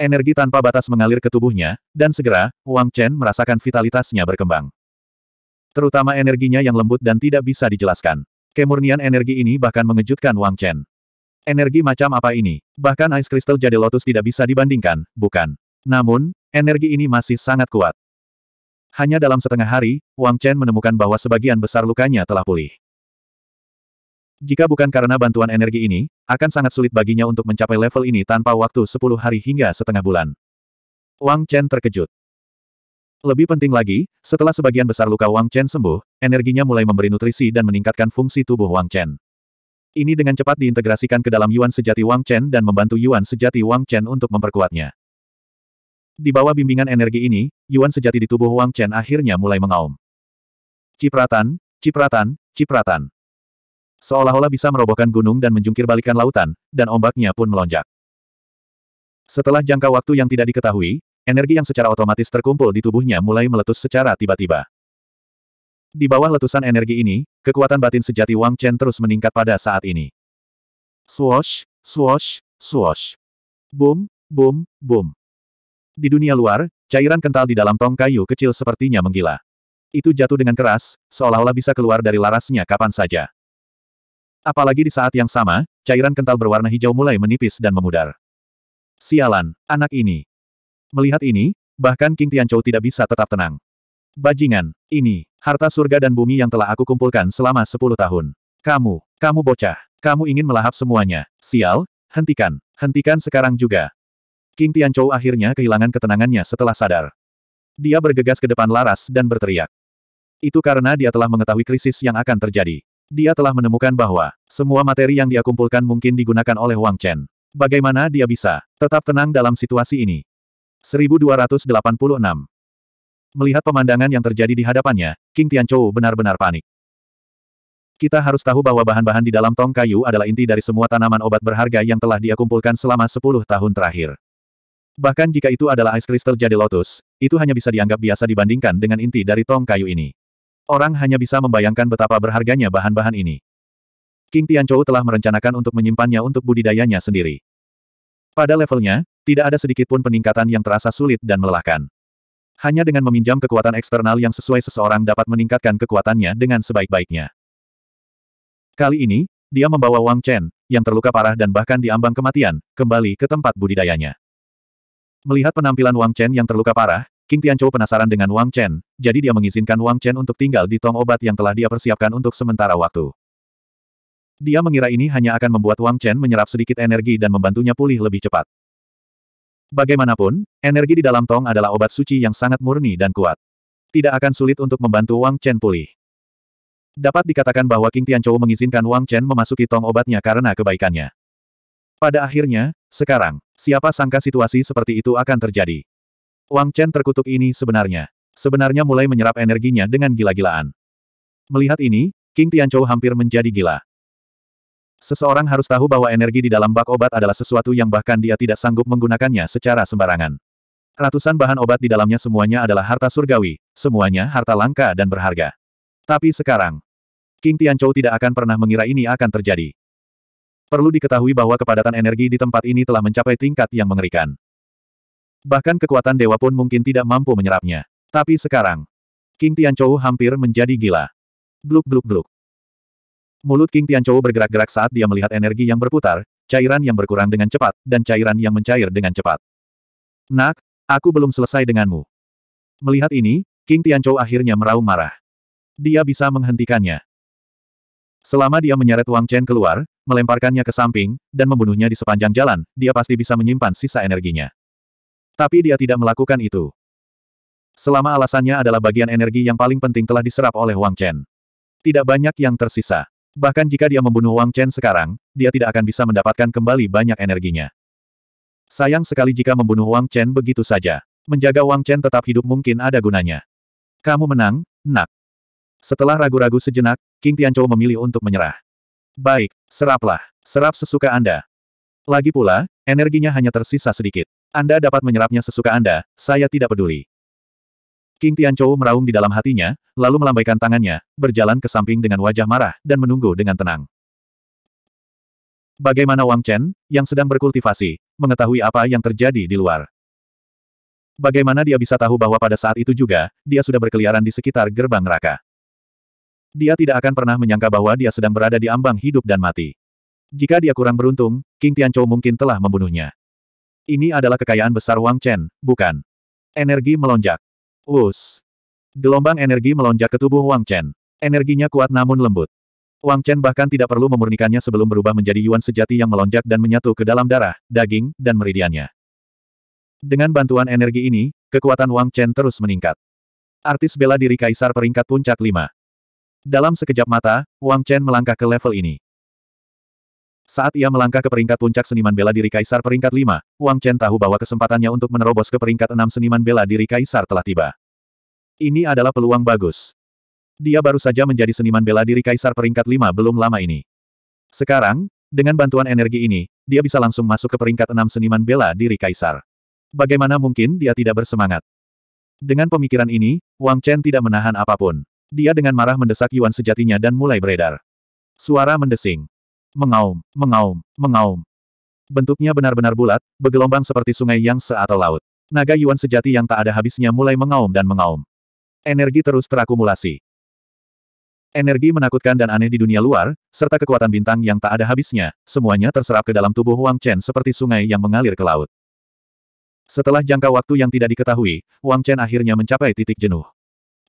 [SPEAKER 1] Energi tanpa batas mengalir ke tubuhnya, dan segera, Wang Chen merasakan vitalitasnya berkembang. Terutama energinya yang lembut dan tidak bisa dijelaskan. Kemurnian energi ini bahkan mengejutkan Wang Chen. Energi macam apa ini? Bahkan Ice Crystal Jade Lotus tidak bisa dibandingkan, bukan? Namun, energi ini masih sangat kuat. Hanya dalam setengah hari, Wang Chen menemukan bahwa sebagian besar lukanya telah pulih. Jika bukan karena bantuan energi ini, akan sangat sulit baginya untuk mencapai level ini tanpa waktu 10 hari hingga setengah bulan. Wang Chen terkejut. Lebih penting lagi, setelah sebagian besar luka Wang Chen sembuh, energinya mulai memberi nutrisi dan meningkatkan fungsi tubuh Wang Chen. Ini dengan cepat diintegrasikan ke dalam Yuan sejati Wang Chen dan membantu Yuan sejati Wang Chen untuk memperkuatnya. Di bawah bimbingan energi ini, Yuan sejati di tubuh Wang Chen akhirnya mulai mengaum. Cipratan, cipratan, cipratan. Seolah-olah bisa merobohkan gunung dan menjungkir balikan lautan, dan ombaknya pun melonjak. Setelah jangka waktu yang tidak diketahui, Energi yang secara otomatis terkumpul di tubuhnya mulai meletus secara tiba-tiba. Di bawah letusan energi ini, kekuatan batin sejati Wang Chen terus meningkat pada saat ini. Swoosh, swoosh, swoosh. Boom, boom, boom. Di dunia luar, cairan kental di dalam tong kayu kecil sepertinya menggila. Itu jatuh dengan keras, seolah-olah bisa keluar dari larasnya kapan saja. Apalagi di saat yang sama, cairan kental berwarna hijau mulai menipis dan memudar. Sialan, anak ini, Melihat ini, bahkan King Tianchou tidak bisa tetap tenang. Bajingan, ini, harta surga dan bumi yang telah aku kumpulkan selama sepuluh tahun. Kamu, kamu bocah, kamu ingin melahap semuanya. Sial, hentikan, hentikan sekarang juga. King Tianchou akhirnya kehilangan ketenangannya setelah sadar. Dia bergegas ke depan Laras dan berteriak. Itu karena dia telah mengetahui krisis yang akan terjadi. Dia telah menemukan bahwa semua materi yang dia kumpulkan mungkin digunakan oleh Wang Chen. Bagaimana dia bisa tetap tenang dalam situasi ini? 1286. Melihat pemandangan yang terjadi di hadapannya, King Tianchou benar-benar panik. Kita harus tahu bahwa bahan-bahan di dalam tong kayu adalah inti dari semua tanaman obat berharga yang telah dia kumpulkan selama 10 tahun terakhir. Bahkan jika itu adalah ice crystal jadi lotus, itu hanya bisa dianggap biasa dibandingkan dengan inti dari tong kayu ini. Orang hanya bisa membayangkan betapa berharganya bahan-bahan ini. King Tianchou telah merencanakan untuk menyimpannya untuk budidayanya sendiri. Pada levelnya, tidak ada sedikit pun peningkatan yang terasa sulit dan melelahkan. Hanya dengan meminjam kekuatan eksternal yang sesuai seseorang dapat meningkatkan kekuatannya dengan sebaik-baiknya. Kali ini, dia membawa Wang Chen, yang terluka parah dan bahkan diambang kematian, kembali ke tempat budidayanya. Melihat penampilan Wang Chen yang terluka parah, King Tianchou penasaran dengan Wang Chen, jadi dia mengizinkan Wang Chen untuk tinggal di tong obat yang telah dia persiapkan untuk sementara waktu. Dia mengira ini hanya akan membuat Wang Chen menyerap sedikit energi dan membantunya pulih lebih cepat. Bagaimanapun, energi di dalam tong adalah obat suci yang sangat murni dan kuat. Tidak akan sulit untuk membantu Wang Chen pulih. Dapat dikatakan bahwa King Tianchou mengizinkan Wang Chen memasuki tong obatnya karena kebaikannya. Pada akhirnya, sekarang, siapa sangka situasi seperti itu akan terjadi. Wang Chen terkutuk ini sebenarnya. Sebenarnya mulai menyerap energinya dengan gila-gilaan. Melihat ini, King Tianchou hampir menjadi gila. Seseorang harus tahu bahwa energi di dalam bak obat adalah sesuatu yang bahkan dia tidak sanggup menggunakannya secara sembarangan. Ratusan bahan obat di dalamnya semuanya adalah harta surgawi, semuanya harta langka dan berharga. Tapi sekarang, King Tianchou tidak akan pernah mengira ini akan terjadi. Perlu diketahui bahwa kepadatan energi di tempat ini telah mencapai tingkat yang mengerikan. Bahkan kekuatan dewa pun mungkin tidak mampu menyerapnya. Tapi sekarang, King Tianchou hampir menjadi gila. Gluk gluk gluk. Mulut King Tianchou bergerak-gerak saat dia melihat energi yang berputar, cairan yang berkurang dengan cepat, dan cairan yang mencair dengan cepat. Nak, aku belum selesai denganmu. Melihat ini, King Tianchou akhirnya meraung marah. Dia bisa menghentikannya. Selama dia menyeret Wang Chen keluar, melemparkannya ke samping, dan membunuhnya di sepanjang jalan, dia pasti bisa menyimpan sisa energinya. Tapi dia tidak melakukan itu. Selama alasannya adalah bagian energi yang paling penting telah diserap oleh Wang Chen. Tidak banyak yang tersisa. Bahkan jika dia membunuh Wang Chen sekarang, dia tidak akan bisa mendapatkan kembali banyak energinya. Sayang sekali jika membunuh Wang Chen begitu saja. Menjaga Wang Chen tetap hidup mungkin ada gunanya. Kamu menang, nak. Setelah ragu-ragu sejenak, King Tianchou memilih untuk menyerah. Baik, seraplah. Serap sesuka Anda. Lagi pula, energinya hanya tersisa sedikit. Anda dapat menyerapnya sesuka Anda, saya tidak peduli. King Tianchou meraung di dalam hatinya, lalu melambaikan tangannya, berjalan ke samping dengan wajah marah, dan menunggu dengan tenang. Bagaimana Wang Chen, yang sedang berkultivasi, mengetahui apa yang terjadi di luar? Bagaimana dia bisa tahu bahwa pada saat itu juga, dia sudah berkeliaran di sekitar gerbang neraka? Dia tidak akan pernah menyangka bahwa dia sedang berada di ambang hidup dan mati. Jika dia kurang beruntung, King Tianchou mungkin telah membunuhnya. Ini adalah kekayaan besar Wang Chen, bukan? Energi melonjak. Us. Gelombang energi melonjak ke tubuh Wang Chen. Energinya kuat namun lembut. Wang Chen bahkan tidak perlu memurnikannya sebelum berubah menjadi Yuan sejati yang melonjak dan menyatu ke dalam darah, daging, dan meridiannya. Dengan bantuan energi ini, kekuatan Wang Chen terus meningkat. Artis bela diri Kaisar peringkat puncak 5. Dalam sekejap mata, Wang Chen melangkah ke level ini. Saat ia melangkah ke peringkat puncak seniman bela diri Kaisar peringkat 5, Wang Chen tahu bahwa kesempatannya untuk menerobos ke peringkat 6 seniman bela diri Kaisar telah tiba. Ini adalah peluang bagus. Dia baru saja menjadi seniman bela diri Kaisar peringkat 5 belum lama ini. Sekarang, dengan bantuan energi ini, dia bisa langsung masuk ke peringkat 6 seniman bela diri Kaisar. Bagaimana mungkin dia tidak bersemangat? Dengan pemikiran ini, Wang Chen tidak menahan apapun. Dia dengan marah mendesak Yuan sejatinya dan mulai beredar. Suara mendesing. Mengaum, mengaum, mengaum. Bentuknya benar-benar bulat, bergelombang seperti sungai yang seatau laut. Naga Yuan sejati yang tak ada habisnya mulai mengaum dan mengaum. Energi terus terakumulasi. Energi menakutkan dan aneh di dunia luar, serta kekuatan bintang yang tak ada habisnya, semuanya terserap ke dalam tubuh Wang Chen seperti sungai yang mengalir ke laut. Setelah jangka waktu yang tidak diketahui, Wang Chen akhirnya mencapai titik jenuh.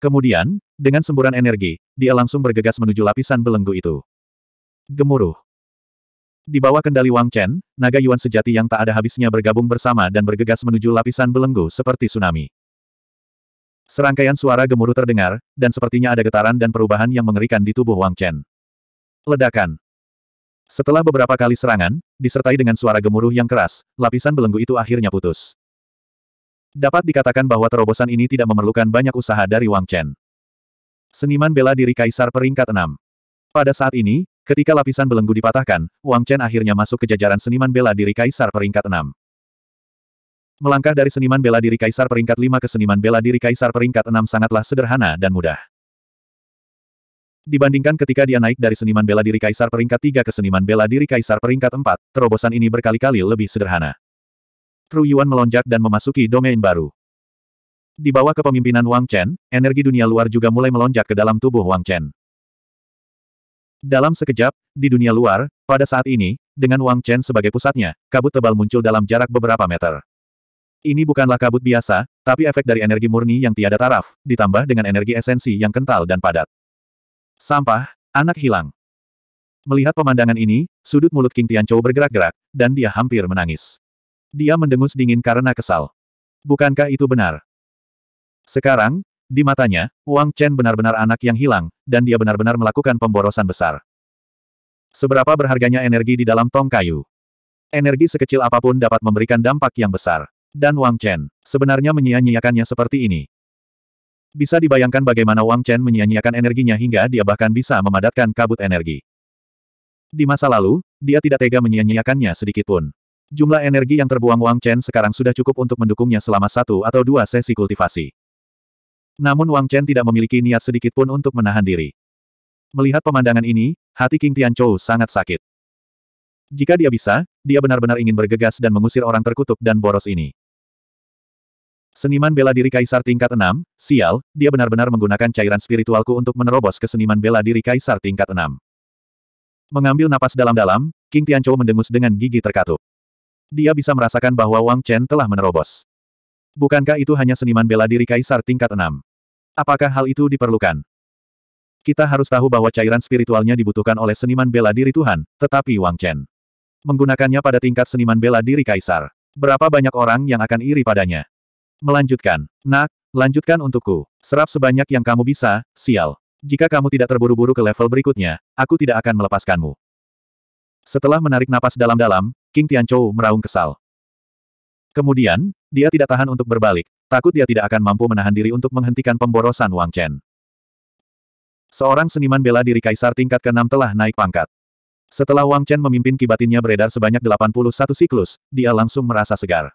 [SPEAKER 1] Kemudian, dengan semburan energi, dia langsung bergegas menuju lapisan belenggu itu. Gemuruh. Di bawah kendali Wang Chen, naga Yuan sejati yang tak ada habisnya bergabung bersama dan bergegas menuju lapisan belenggu seperti tsunami. Serangkaian suara gemuruh terdengar, dan sepertinya ada getaran dan perubahan yang mengerikan di tubuh Wang Chen. Ledakan. Setelah beberapa kali serangan, disertai dengan suara gemuruh yang keras, lapisan belenggu itu akhirnya putus. Dapat dikatakan bahwa terobosan ini tidak memerlukan banyak usaha dari Wang Chen. Seniman bela diri Kaisar peringkat 6. Pada saat ini, Ketika lapisan belenggu dipatahkan, Wang Chen akhirnya masuk ke jajaran seniman bela diri Kaisar peringkat 6. Melangkah dari seniman bela diri Kaisar peringkat 5 ke seniman bela diri Kaisar peringkat 6 sangatlah sederhana dan mudah. Dibandingkan ketika dia naik dari seniman bela diri Kaisar peringkat 3 ke seniman bela diri Kaisar peringkat 4, terobosan ini berkali-kali lebih sederhana. Tru Yuan melonjak dan memasuki domain baru. Di bawah kepemimpinan Wang Chen, energi dunia luar juga mulai melonjak ke dalam tubuh Wang Chen. Dalam sekejap, di dunia luar, pada saat ini, dengan Wang Chen sebagai pusatnya, kabut tebal muncul dalam jarak beberapa meter. Ini bukanlah kabut biasa, tapi efek dari energi murni yang tiada taraf, ditambah dengan energi esensi yang kental dan padat. Sampah, anak hilang. Melihat pemandangan ini, sudut mulut King Tian Chou bergerak-gerak, dan dia hampir menangis. Dia mendengus dingin karena kesal. Bukankah itu benar? Sekarang, di matanya, Wang Chen benar-benar anak yang hilang, dan dia benar-benar melakukan pemborosan besar. Seberapa berharganya energi di dalam tong kayu? Energi sekecil apapun dapat memberikan dampak yang besar. Dan Wang Chen, sebenarnya menyia-nyiakannya seperti ini. Bisa dibayangkan bagaimana Wang Chen menyia-nyiakan energinya hingga dia bahkan bisa memadatkan kabut energi. Di masa lalu, dia tidak tega menyia-nyiakannya sedikitpun. Jumlah energi yang terbuang Wang Chen sekarang sudah cukup untuk mendukungnya selama satu atau dua sesi kultivasi. Namun Wang Chen tidak memiliki niat sedikit pun untuk menahan diri. Melihat pemandangan ini, hati King Tianchou sangat sakit. Jika dia bisa, dia benar-benar ingin bergegas dan mengusir orang terkutuk dan boros ini. Seniman bela diri Kaisar tingkat 6, sial, dia benar-benar menggunakan cairan spiritualku untuk menerobos ke seniman bela diri Kaisar tingkat 6. Mengambil napas dalam-dalam, King Tianchou mendengus dengan gigi terkatup. Dia bisa merasakan bahwa Wang Chen telah menerobos. Bukankah itu hanya seniman bela diri kaisar tingkat 6? Apakah hal itu diperlukan? Kita harus tahu bahwa cairan spiritualnya dibutuhkan oleh seniman bela diri Tuhan, tetapi Wang Chen menggunakannya pada tingkat seniman bela diri kaisar. Berapa banyak orang yang akan iri padanya? Melanjutkan. Nak, lanjutkan untukku. Serap sebanyak yang kamu bisa, sial. Jika kamu tidak terburu-buru ke level berikutnya, aku tidak akan melepaskanmu. Setelah menarik napas dalam-dalam, King Tianchou meraung kesal. Kemudian, dia tidak tahan untuk berbalik, takut dia tidak akan mampu menahan diri untuk menghentikan pemborosan Wang Chen. Seorang seniman bela diri kaisar tingkat ke-6 telah naik pangkat. Setelah Wang Chen memimpin kibatinnya beredar sebanyak 81 siklus, dia langsung merasa segar.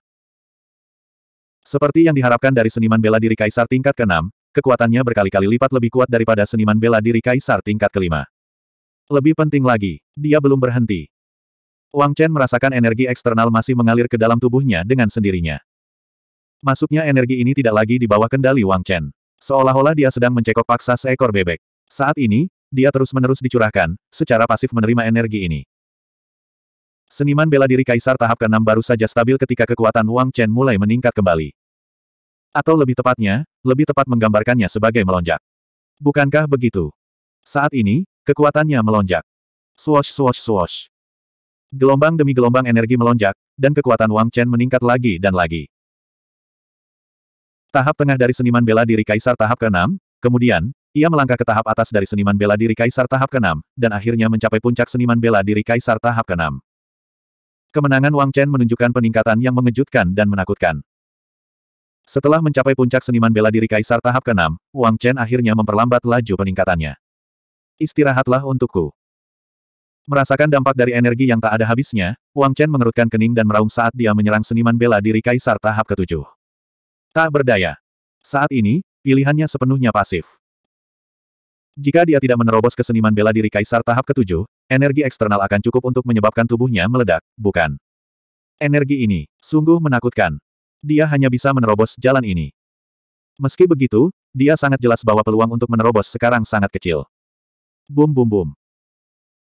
[SPEAKER 1] Seperti yang diharapkan dari seniman bela diri kaisar tingkat ke-6, kekuatannya berkali-kali lipat lebih kuat daripada seniman bela diri kaisar tingkat kelima. Lebih penting lagi, dia belum berhenti. Wang Chen merasakan energi eksternal masih mengalir ke dalam tubuhnya dengan sendirinya. Masuknya energi ini tidak lagi di bawah kendali Wang Chen. Seolah-olah dia sedang mencekok paksa seekor bebek. Saat ini, dia terus-menerus dicurahkan, secara pasif menerima energi ini. Seniman bela diri Kaisar tahap ke-6 baru saja stabil ketika kekuatan Wang Chen mulai meningkat kembali. Atau lebih tepatnya, lebih tepat menggambarkannya sebagai melonjak. Bukankah begitu? Saat ini, kekuatannya melonjak. Swash swash swash. Gelombang demi gelombang energi melonjak, dan kekuatan Wang Chen meningkat lagi dan lagi. Tahap tengah dari seniman bela diri Kaisar tahap ke-6, kemudian, ia melangkah ke tahap atas dari seniman bela diri Kaisar tahap ke-6, dan akhirnya mencapai puncak seniman bela diri Kaisar tahap ke-6. Kemenangan Wang Chen menunjukkan peningkatan yang mengejutkan dan menakutkan. Setelah mencapai puncak seniman bela diri Kaisar tahap ke-6, Wang Chen akhirnya memperlambat laju peningkatannya. Istirahatlah untukku. Merasakan dampak dari energi yang tak ada habisnya, Wang Chen mengerutkan kening dan meraung saat dia menyerang seniman bela diri Kaisar tahap ke-7. Tak berdaya. Saat ini, pilihannya sepenuhnya pasif. Jika dia tidak menerobos keseniman bela diri kaisar tahap ketujuh, energi eksternal akan cukup untuk menyebabkan tubuhnya meledak, bukan? Energi ini, sungguh menakutkan. Dia hanya bisa menerobos jalan ini. Meski begitu, dia sangat jelas bahwa peluang untuk menerobos sekarang sangat kecil. Bum bum bum.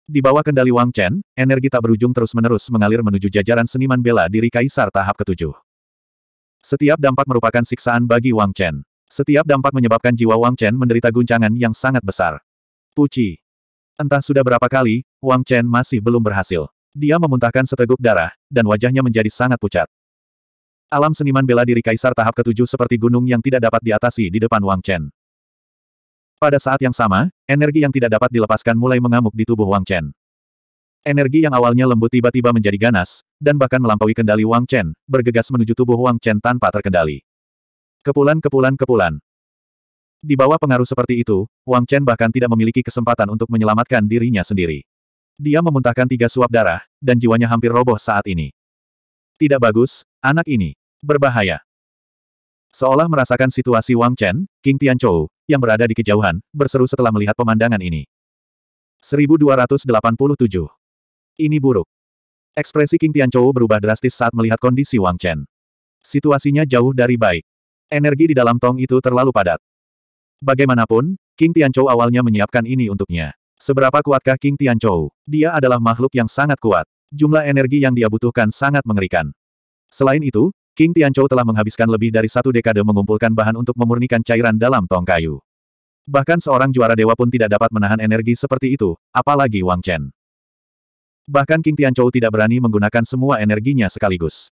[SPEAKER 1] Di bawah kendali Wang Chen, energi tak berujung terus-menerus mengalir menuju jajaran seniman bela diri kaisar tahap ketujuh. Setiap dampak merupakan siksaan bagi Wang Chen. Setiap dampak menyebabkan jiwa Wang Chen menderita guncangan yang sangat besar. Puci. Entah sudah berapa kali, Wang Chen masih belum berhasil. Dia memuntahkan seteguk darah, dan wajahnya menjadi sangat pucat. Alam seniman bela diri kaisar tahap ketujuh seperti gunung yang tidak dapat diatasi di depan Wang Chen. Pada saat yang sama, energi yang tidak dapat dilepaskan mulai mengamuk di tubuh Wang Chen. Energi yang awalnya lembut tiba-tiba menjadi ganas, dan bahkan melampaui kendali Wang Chen, bergegas menuju tubuh Wang Chen tanpa terkendali. Kepulan kepulan kepulan. Di bawah pengaruh seperti itu, Wang Chen bahkan tidak memiliki kesempatan untuk menyelamatkan dirinya sendiri. Dia memuntahkan tiga suap darah, dan jiwanya hampir roboh saat ini. Tidak bagus, anak ini. Berbahaya. Seolah merasakan situasi Wang Chen, King Tianchou, yang berada di kejauhan, berseru setelah melihat pemandangan ini. 1287 ini buruk. Ekspresi King Tianchou berubah drastis saat melihat kondisi Wang Chen. Situasinya jauh dari baik. Energi di dalam tong itu terlalu padat. Bagaimanapun, King Tianchou awalnya menyiapkan ini untuknya. Seberapa kuatkah King Tianchou? Dia adalah makhluk yang sangat kuat. Jumlah energi yang dia butuhkan sangat mengerikan. Selain itu, King Tianchou telah menghabiskan lebih dari satu dekade mengumpulkan bahan untuk memurnikan cairan dalam tong kayu. Bahkan seorang juara dewa pun tidak dapat menahan energi seperti itu, apalagi Wang Chen. Bahkan King Tianchou tidak berani menggunakan semua energinya sekaligus.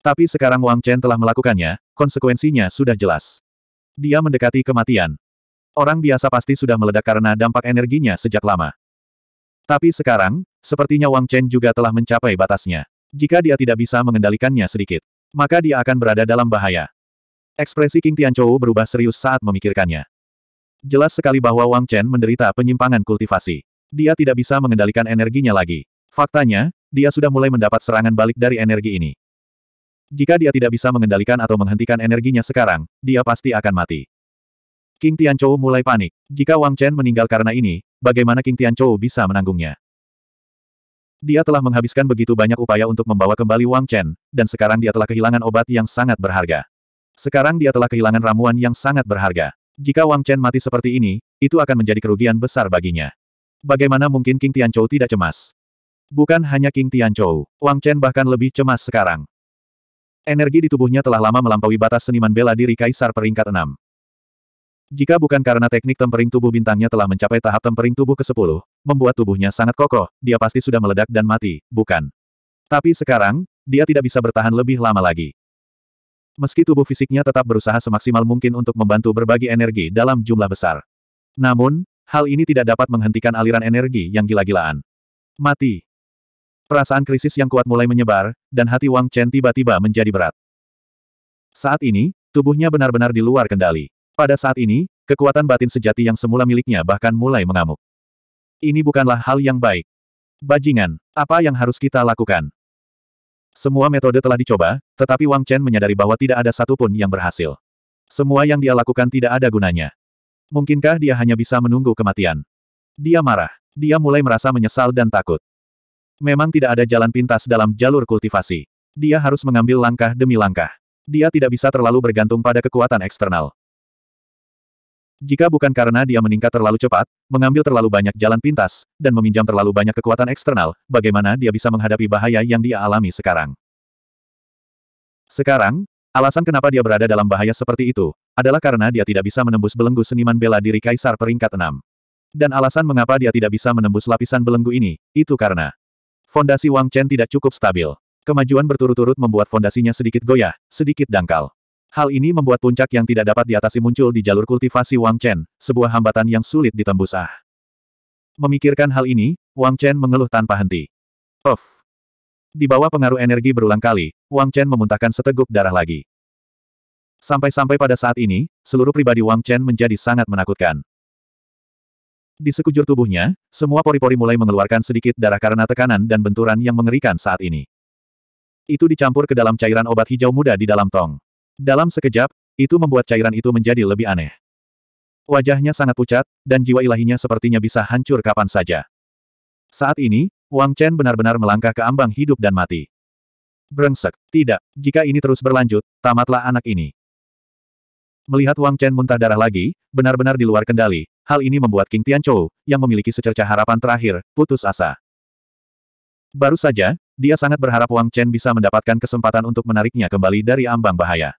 [SPEAKER 1] Tapi sekarang Wang Chen telah melakukannya, konsekuensinya sudah jelas. Dia mendekati kematian. Orang biasa pasti sudah meledak karena dampak energinya sejak lama. Tapi sekarang, sepertinya Wang Chen juga telah mencapai batasnya. Jika dia tidak bisa mengendalikannya sedikit, maka dia akan berada dalam bahaya. Ekspresi King Tianchou berubah serius saat memikirkannya. Jelas sekali bahwa Wang Chen menderita penyimpangan kultivasi. Dia tidak bisa mengendalikan energinya lagi. Faktanya, dia sudah mulai mendapat serangan balik dari energi ini. Jika dia tidak bisa mengendalikan atau menghentikan energinya sekarang, dia pasti akan mati. King Tianchou mulai panik. Jika Wang Chen meninggal karena ini, bagaimana King Tianchou bisa menanggungnya? Dia telah menghabiskan begitu banyak upaya untuk membawa kembali Wang Chen, dan sekarang dia telah kehilangan obat yang sangat berharga. Sekarang dia telah kehilangan ramuan yang sangat berharga. Jika Wang Chen mati seperti ini, itu akan menjadi kerugian besar baginya. Bagaimana mungkin King Tianchou tidak cemas? Bukan hanya King Tianchou, Wang Chen bahkan lebih cemas sekarang. Energi di tubuhnya telah lama melampaui batas seniman bela diri Kaisar peringkat 6. Jika bukan karena teknik tempering tubuh bintangnya telah mencapai tahap tempering tubuh ke-10, membuat tubuhnya sangat kokoh, dia pasti sudah meledak dan mati, bukan? Tapi sekarang, dia tidak bisa bertahan lebih lama lagi. Meski tubuh fisiknya tetap berusaha semaksimal mungkin untuk membantu berbagi energi dalam jumlah besar. Namun, hal ini tidak dapat menghentikan aliran energi yang gila-gilaan. Mati. Perasaan krisis yang kuat mulai menyebar, dan hati Wang Chen tiba-tiba menjadi berat. Saat ini, tubuhnya benar-benar di luar kendali. Pada saat ini, kekuatan batin sejati yang semula miliknya bahkan mulai mengamuk. Ini bukanlah hal yang baik. Bajingan, apa yang harus kita lakukan? Semua metode telah dicoba, tetapi Wang Chen menyadari bahwa tidak ada satupun yang berhasil. Semua yang dia lakukan tidak ada gunanya. Mungkinkah dia hanya bisa menunggu kematian? Dia marah. Dia mulai merasa menyesal dan takut. Memang tidak ada jalan pintas dalam jalur kultivasi. Dia harus mengambil langkah demi langkah. Dia tidak bisa terlalu bergantung pada kekuatan eksternal. Jika bukan karena dia meningkat terlalu cepat, mengambil terlalu banyak jalan pintas, dan meminjam terlalu banyak kekuatan eksternal, bagaimana dia bisa menghadapi bahaya yang dia alami sekarang? Sekarang, alasan kenapa dia berada dalam bahaya seperti itu, adalah karena dia tidak bisa menembus belenggu seniman bela diri Kaisar peringkat 6. Dan alasan mengapa dia tidak bisa menembus lapisan belenggu ini, itu karena fondasi Wang Chen tidak cukup stabil. Kemajuan berturut-turut membuat fondasinya sedikit goyah, sedikit dangkal. Hal ini membuat puncak yang tidak dapat diatasi muncul di jalur kultivasi Wang Chen, sebuah hambatan yang sulit ditembus ah. Memikirkan hal ini, Wang Chen mengeluh tanpa henti. Of. Di bawah pengaruh energi berulang kali, Wang Chen memuntahkan seteguk darah lagi. Sampai-sampai pada saat ini, seluruh pribadi Wang Chen menjadi sangat menakutkan. Di sekujur tubuhnya, semua pori-pori mulai mengeluarkan sedikit darah karena tekanan dan benturan yang mengerikan saat ini. Itu dicampur ke dalam cairan obat hijau muda di dalam tong. Dalam sekejap, itu membuat cairan itu menjadi lebih aneh. Wajahnya sangat pucat, dan jiwa ilahinya sepertinya bisa hancur kapan saja. Saat ini, Wang Chen benar-benar melangkah ke ambang hidup dan mati. Brengsek, tidak, jika ini terus berlanjut, tamatlah anak ini. Melihat Wang Chen muntah darah lagi, benar-benar di luar kendali, hal ini membuat King Tianchou, yang memiliki secerca harapan terakhir, putus asa. Baru saja, dia sangat berharap Wang Chen bisa mendapatkan kesempatan untuk menariknya kembali dari ambang bahaya.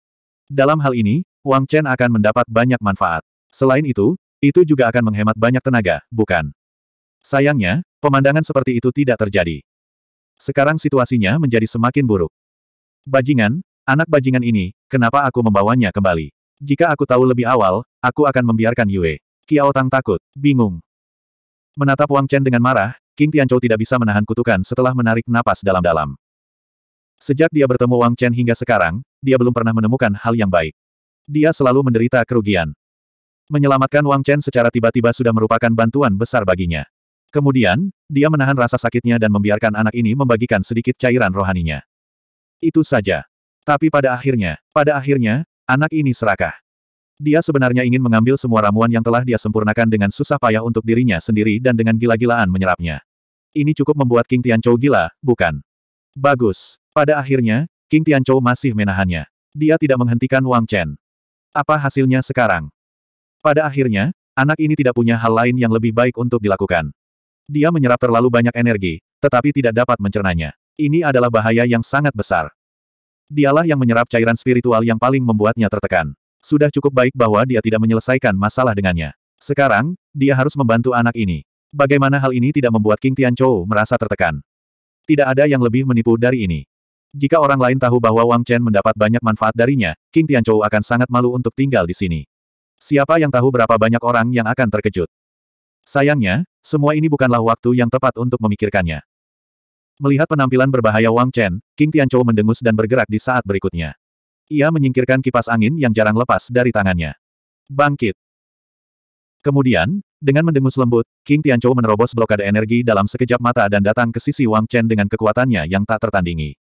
[SPEAKER 1] Dalam hal ini, Wang Chen akan mendapat banyak manfaat. Selain itu, itu juga akan menghemat banyak tenaga, bukan? Sayangnya, pemandangan seperti itu tidak terjadi. Sekarang situasinya menjadi semakin buruk. Bajingan, anak bajingan ini, kenapa aku membawanya kembali? Jika aku tahu lebih awal, aku akan membiarkan Yue. Kiao Tang takut, bingung. Menatap Wang Chen dengan marah, King Tianchou tidak bisa menahan kutukan setelah menarik napas dalam-dalam. Sejak dia bertemu Wang Chen hingga sekarang, dia belum pernah menemukan hal yang baik. Dia selalu menderita kerugian. Menyelamatkan Wang Chen secara tiba-tiba sudah merupakan bantuan besar baginya. Kemudian, dia menahan rasa sakitnya dan membiarkan anak ini membagikan sedikit cairan rohaninya. Itu saja. Tapi pada akhirnya, pada akhirnya, Anak ini serakah. Dia sebenarnya ingin mengambil semua ramuan yang telah dia sempurnakan dengan susah payah untuk dirinya sendiri dan dengan gila-gilaan menyerapnya. Ini cukup membuat King Tianchou gila, bukan? Bagus. Pada akhirnya, King Tianchou masih menahannya. Dia tidak menghentikan Wang Chen. Apa hasilnya sekarang? Pada akhirnya, anak ini tidak punya hal lain yang lebih baik untuk dilakukan. Dia menyerap terlalu banyak energi, tetapi tidak dapat mencernanya. Ini adalah bahaya yang sangat besar. Dialah yang menyerap cairan spiritual yang paling membuatnya tertekan. Sudah cukup baik bahwa dia tidak menyelesaikan masalah dengannya. Sekarang, dia harus membantu anak ini. Bagaimana hal ini tidak membuat King Tianchou merasa tertekan? Tidak ada yang lebih menipu dari ini. Jika orang lain tahu bahwa Wang Chen mendapat banyak manfaat darinya, King Tianchou akan sangat malu untuk tinggal di sini. Siapa yang tahu berapa banyak orang yang akan terkejut? Sayangnya, semua ini bukanlah waktu yang tepat untuk memikirkannya. Melihat penampilan berbahaya Wang Chen, King Tianchou mendengus dan bergerak di saat berikutnya. Ia menyingkirkan kipas angin yang jarang lepas dari tangannya. Bangkit! Kemudian, dengan mendengus lembut, King Tianchou menerobos blokade energi dalam sekejap mata dan datang ke sisi Wang Chen dengan kekuatannya yang tak tertandingi.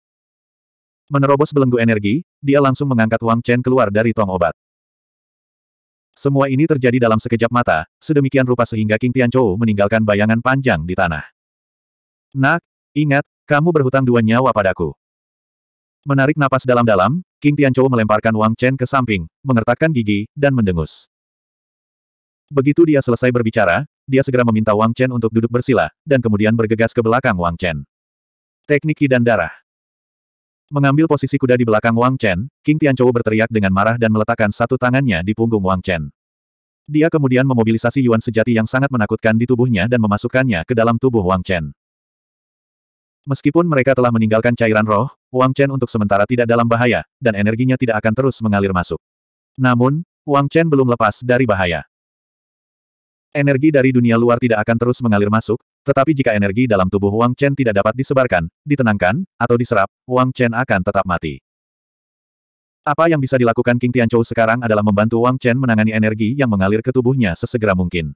[SPEAKER 1] Menerobos belenggu energi, dia langsung mengangkat Wang Chen keluar dari tong obat. Semua ini terjadi dalam sekejap mata, sedemikian rupa sehingga King Tianchou meninggalkan bayangan panjang di tanah. Nak, Ingat, kamu berhutang dua nyawa padaku. Menarik napas dalam-dalam, King Tianchou melemparkan Wang Chen ke samping, mengertakkan gigi, dan mendengus. Begitu dia selesai berbicara, dia segera meminta Wang Chen untuk duduk bersila, dan kemudian bergegas ke belakang Wang Chen. Teknik dan darah. Mengambil posisi kuda di belakang Wang Chen, King Tianchou berteriak dengan marah dan meletakkan satu tangannya di punggung Wang Chen. Dia kemudian memobilisasi Yuan sejati yang sangat menakutkan di tubuhnya dan memasukkannya ke dalam tubuh Wang Chen. Meskipun mereka telah meninggalkan cairan roh, Wang Chen untuk sementara tidak dalam bahaya, dan energinya tidak akan terus mengalir masuk. Namun, Wang Chen belum lepas dari bahaya. Energi dari dunia luar tidak akan terus mengalir masuk, tetapi jika energi dalam tubuh Wang Chen tidak dapat disebarkan, ditenangkan, atau diserap, Wang Chen akan tetap mati. Apa yang bisa dilakukan King Tianchou sekarang adalah membantu Wang Chen menangani energi yang mengalir ke tubuhnya sesegera mungkin.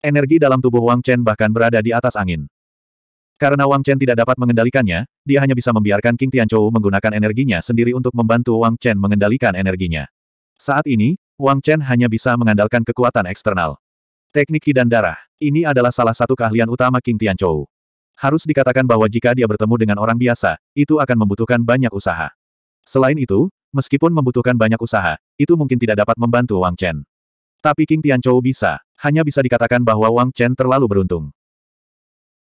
[SPEAKER 1] Energi dalam tubuh Wang Chen bahkan berada di atas angin. Karena Wang Chen tidak dapat mengendalikannya, dia hanya bisa membiarkan King Tianchou menggunakan energinya sendiri untuk membantu Wang Chen mengendalikan energinya. Saat ini, Wang Chen hanya bisa mengandalkan kekuatan eksternal. Teknik ki dan darah, ini adalah salah satu keahlian utama King Tianchou. Harus dikatakan bahwa jika dia bertemu dengan orang biasa, itu akan membutuhkan banyak usaha. Selain itu, meskipun membutuhkan banyak usaha, itu mungkin tidak dapat membantu Wang Chen. Tapi King Tianchou bisa, hanya bisa dikatakan bahwa Wang Chen terlalu beruntung.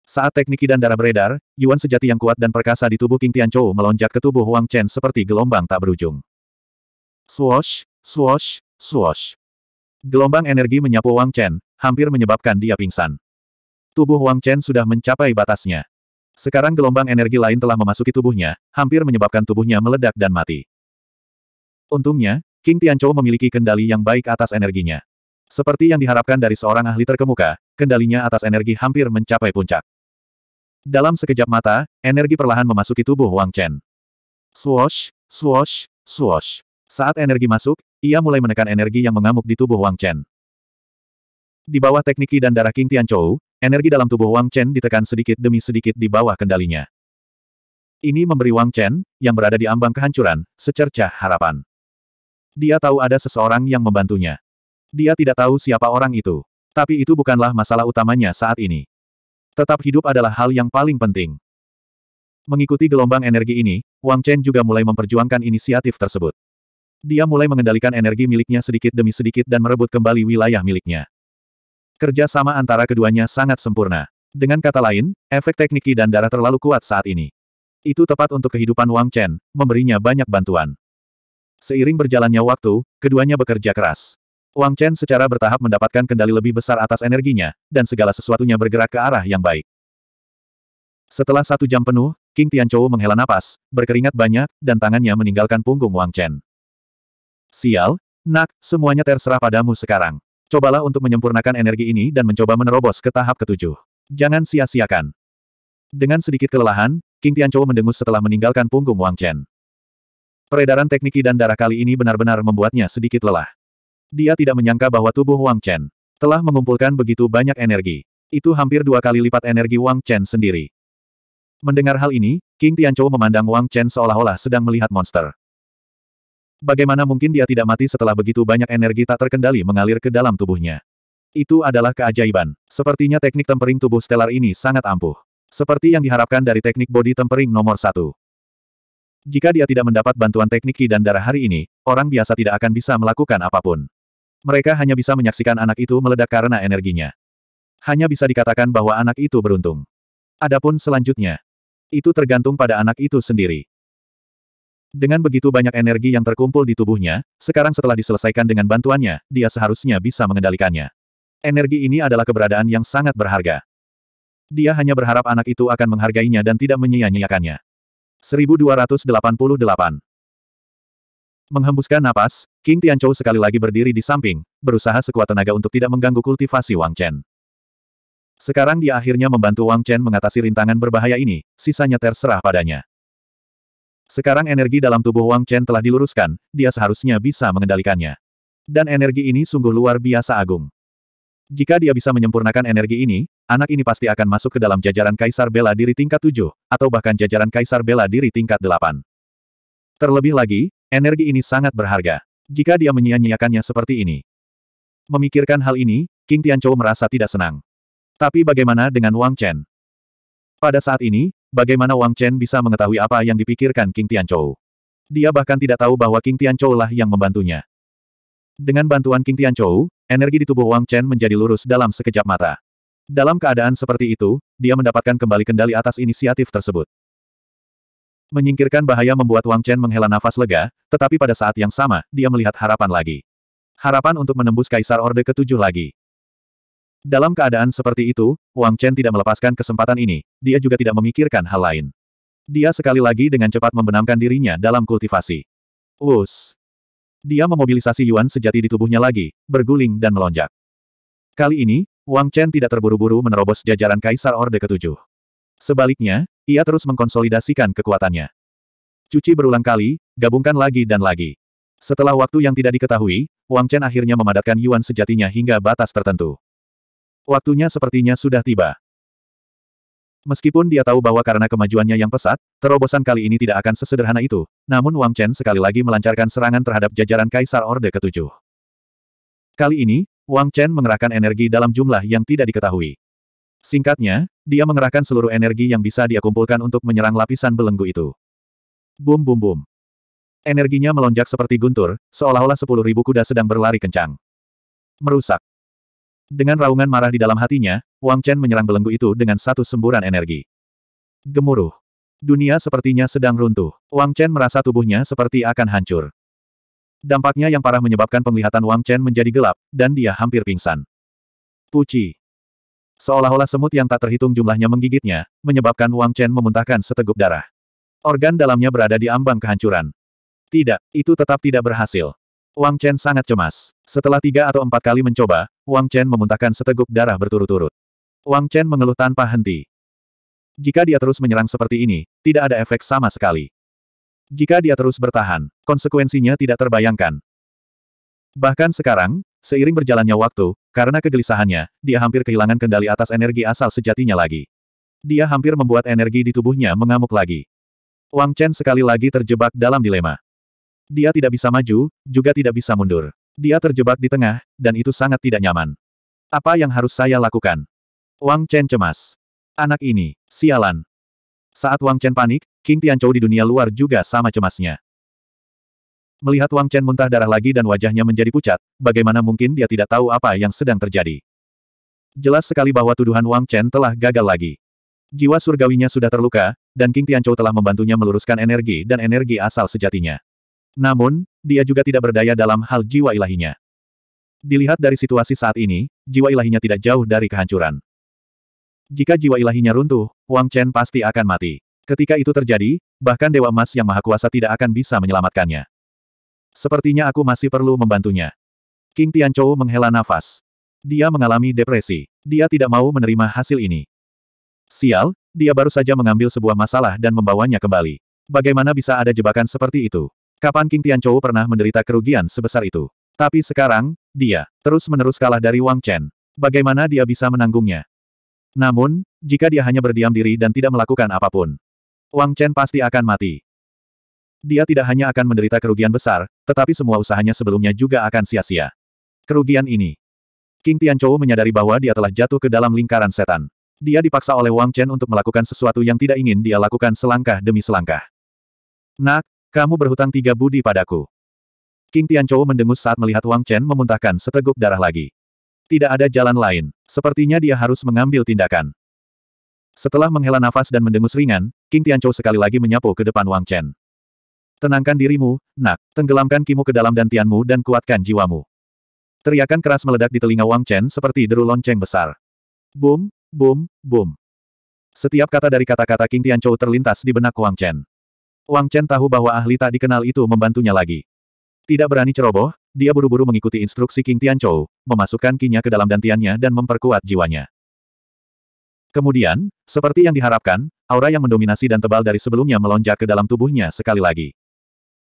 [SPEAKER 1] Saat teknik dan darah beredar, Yuan sejati yang kuat dan perkasa di tubuh King Tianchou melonjak ke tubuh Wang Chen seperti gelombang tak berujung. Swoosh, swoosh, swoosh. Gelombang energi menyapu Wang Chen, hampir menyebabkan dia pingsan. Tubuh Wang Chen sudah mencapai batasnya. Sekarang gelombang energi lain telah memasuki tubuhnya, hampir menyebabkan tubuhnya meledak dan mati. Untungnya, King Tianchou memiliki kendali yang baik atas energinya. Seperti yang diharapkan dari seorang ahli terkemuka, kendalinya atas energi hampir mencapai puncak. Dalam sekejap mata, energi perlahan memasuki tubuh Wang Chen. Swosh, swosh, swosh. Saat energi masuk, ia mulai menekan energi yang mengamuk di tubuh Wang Chen. Di bawah teknik dan darah King Chou, energi dalam tubuh Wang Chen ditekan sedikit demi sedikit di bawah kendalinya. Ini memberi Wang Chen, yang berada di ambang kehancuran, secercah harapan. Dia tahu ada seseorang yang membantunya. Dia tidak tahu siapa orang itu. Tapi itu bukanlah masalah utamanya saat ini. Tetap hidup adalah hal yang paling penting. Mengikuti gelombang energi ini, Wang Chen juga mulai memperjuangkan inisiatif tersebut. Dia mulai mengendalikan energi miliknya sedikit demi sedikit dan merebut kembali wilayah miliknya. Kerja sama antara keduanya sangat sempurna. Dengan kata lain, efek tekniki dan darah terlalu kuat saat ini. Itu tepat untuk kehidupan Wang Chen, memberinya banyak bantuan. Seiring berjalannya waktu, keduanya bekerja keras. Wang Chen secara bertahap mendapatkan kendali lebih besar atas energinya, dan segala sesuatunya bergerak ke arah yang baik. Setelah satu jam penuh, King Tianchou menghela napas, berkeringat banyak, dan tangannya meninggalkan punggung Wang Chen. Sial, nak, semuanya terserah padamu sekarang. Cobalah untuk menyempurnakan energi ini dan mencoba menerobos ke tahap ketujuh. Jangan sia-siakan. Dengan sedikit kelelahan, King Tianchou mendengus setelah meninggalkan punggung Wang Chen. Peredaran teknik dan darah kali ini benar-benar membuatnya sedikit lelah. Dia tidak menyangka bahwa tubuh Wang Chen telah mengumpulkan begitu banyak energi. Itu hampir dua kali lipat energi Wang Chen sendiri. Mendengar hal ini, King Tianchou memandang Wang Chen seolah-olah sedang melihat monster. Bagaimana mungkin dia tidak mati setelah begitu banyak energi tak terkendali mengalir ke dalam tubuhnya? Itu adalah keajaiban. Sepertinya teknik tempering tubuh stellar ini sangat ampuh. Seperti yang diharapkan dari teknik body tempering nomor satu. Jika dia tidak mendapat bantuan teknik dan darah hari ini, orang biasa tidak akan bisa melakukan apapun. Mereka hanya bisa menyaksikan anak itu meledak karena energinya. Hanya bisa dikatakan bahwa anak itu beruntung. Adapun selanjutnya, itu tergantung pada anak itu sendiri. Dengan begitu banyak energi yang terkumpul di tubuhnya, sekarang setelah diselesaikan dengan bantuannya, dia seharusnya bisa mengendalikannya. Energi ini adalah keberadaan yang sangat berharga. Dia hanya berharap anak itu akan menghargainya dan tidak menyia-nyiakannya. 1288 Menghembuskan napas, King Tianchou sekali lagi berdiri di samping, berusaha sekuat tenaga untuk tidak mengganggu kultivasi Wang Chen. Sekarang dia akhirnya membantu Wang Chen mengatasi rintangan berbahaya ini, sisanya terserah padanya. Sekarang energi dalam tubuh Wang Chen telah diluruskan, dia seharusnya bisa mengendalikannya. Dan energi ini sungguh luar biasa agung. Jika dia bisa menyempurnakan energi ini, anak ini pasti akan masuk ke dalam jajaran Kaisar Bela Diri tingkat 7, atau bahkan jajaran Kaisar Bela Diri tingkat 8. Terlebih lagi, Energi ini sangat berharga. Jika dia menyia-nyiakannya seperti ini. Memikirkan hal ini, King Tianchou merasa tidak senang. Tapi bagaimana dengan Wang Chen? Pada saat ini, bagaimana Wang Chen bisa mengetahui apa yang dipikirkan King Tianchou? Dia bahkan tidak tahu bahwa King Tianchou lah yang membantunya. Dengan bantuan King Tianchou, energi di tubuh Wang Chen menjadi lurus dalam sekejap mata. Dalam keadaan seperti itu, dia mendapatkan kembali kendali atas inisiatif tersebut. Menyingkirkan bahaya membuat Wang Chen menghela nafas lega, tetapi pada saat yang sama, dia melihat harapan lagi. Harapan untuk menembus Kaisar Orde ketujuh lagi. Dalam keadaan seperti itu, Wang Chen tidak melepaskan kesempatan ini, dia juga tidak memikirkan hal lain. Dia sekali lagi dengan cepat membenamkan dirinya dalam kultivasi. Us. Dia memobilisasi Yuan sejati di tubuhnya lagi, berguling dan melonjak. Kali ini, Wang Chen tidak terburu-buru menerobos jajaran Kaisar Orde ketujuh. Sebaliknya, ia terus mengkonsolidasikan kekuatannya. Cuci berulang kali, gabungkan lagi dan lagi. Setelah waktu yang tidak diketahui, Wang Chen akhirnya memadatkan Yuan sejatinya hingga batas tertentu. Waktunya sepertinya sudah tiba. Meskipun dia tahu bahwa karena kemajuannya yang pesat, terobosan kali ini tidak akan sesederhana itu, namun Wang Chen sekali lagi melancarkan serangan terhadap jajaran Kaisar Orde Ketujuh. Kali ini, Wang Chen mengerahkan energi dalam jumlah yang tidak diketahui. Singkatnya, dia mengerahkan seluruh energi yang bisa dia kumpulkan untuk menyerang lapisan belenggu itu. Bum bum bum. Energinya melonjak seperti guntur, seolah-olah sepuluh ribu kuda sedang berlari kencang. Merusak. Dengan raungan marah di dalam hatinya, Wang Chen menyerang belenggu itu dengan satu semburan energi. Gemuruh. Dunia sepertinya sedang runtuh. Wang Chen merasa tubuhnya seperti akan hancur. Dampaknya yang parah menyebabkan penglihatan Wang Chen menjadi gelap, dan dia hampir pingsan. Puci. Seolah-olah semut yang tak terhitung jumlahnya menggigitnya, menyebabkan Wang Chen memuntahkan seteguk darah. Organ dalamnya berada di ambang kehancuran. Tidak, itu tetap tidak berhasil. Wang Chen sangat cemas. Setelah tiga atau empat kali mencoba, Wang Chen memuntahkan seteguk darah berturut-turut. Wang Chen mengeluh tanpa henti. Jika dia terus menyerang seperti ini, tidak ada efek sama sekali. Jika dia terus bertahan, konsekuensinya tidak terbayangkan. Bahkan sekarang, seiring berjalannya waktu, karena kegelisahannya, dia hampir kehilangan kendali atas energi asal sejatinya lagi. Dia hampir membuat energi di tubuhnya mengamuk lagi. Wang Chen sekali lagi terjebak dalam dilema. Dia tidak bisa maju, juga tidak bisa mundur. Dia terjebak di tengah, dan itu sangat tidak nyaman. Apa yang harus saya lakukan? Wang Chen cemas. Anak ini, sialan. Saat Wang Chen panik, King Tianchou di dunia luar juga sama cemasnya. Melihat Wang Chen muntah darah lagi dan wajahnya menjadi pucat, bagaimana mungkin dia tidak tahu apa yang sedang terjadi. Jelas sekali bahwa tuduhan Wang Chen telah gagal lagi. Jiwa surgawinya sudah terluka, dan King Tianchou telah membantunya meluruskan energi dan energi asal sejatinya. Namun, dia juga tidak berdaya dalam hal jiwa ilahinya. Dilihat dari situasi saat ini, jiwa ilahinya tidak jauh dari kehancuran. Jika jiwa ilahinya runtuh, Wang Chen pasti akan mati. Ketika itu terjadi, bahkan Dewa Emas yang Maha Kuasa tidak akan bisa menyelamatkannya. Sepertinya aku masih perlu membantunya. King Tianchou menghela nafas. Dia mengalami depresi. Dia tidak mau menerima hasil ini. Sial, dia baru saja mengambil sebuah masalah dan membawanya kembali. Bagaimana bisa ada jebakan seperti itu? Kapan King Tianchou pernah menderita kerugian sebesar itu? Tapi sekarang, dia terus-menerus kalah dari Wang Chen. Bagaimana dia bisa menanggungnya? Namun, jika dia hanya berdiam diri dan tidak melakukan apapun, Wang Chen pasti akan mati. Dia tidak hanya akan menderita kerugian besar, tetapi semua usahanya sebelumnya juga akan sia-sia. Kerugian ini. King Tianchou menyadari bahwa dia telah jatuh ke dalam lingkaran setan. Dia dipaksa oleh Wang Chen untuk melakukan sesuatu yang tidak ingin dia lakukan selangkah demi selangkah. Nak, kamu berhutang tiga budi padaku. King Tianchou mendengus saat melihat Wang Chen memuntahkan seteguk darah lagi. Tidak ada jalan lain, sepertinya dia harus mengambil tindakan. Setelah menghela nafas dan mendengus ringan, King Tianchou sekali lagi menyapu ke depan Wang Chen. Tenangkan dirimu, nak. Tenggelamkan kimu ke dalam dantianmu dan kuatkan jiwamu. Teriakan keras meledak di telinga Wang Chen seperti deru lonceng besar. Boom, boom, boom. Setiap kata dari kata-kata King Tianchou terlintas di benak Wang Chen. Wang Chen tahu bahwa ahli tak dikenal itu membantunya lagi. Tidak berani ceroboh, dia buru-buru mengikuti instruksi King Tianchou, memasukkan kinya ke dalam dantiannya dan memperkuat jiwanya. Kemudian, seperti yang diharapkan, aura yang mendominasi dan tebal dari sebelumnya melonjak ke dalam tubuhnya sekali lagi.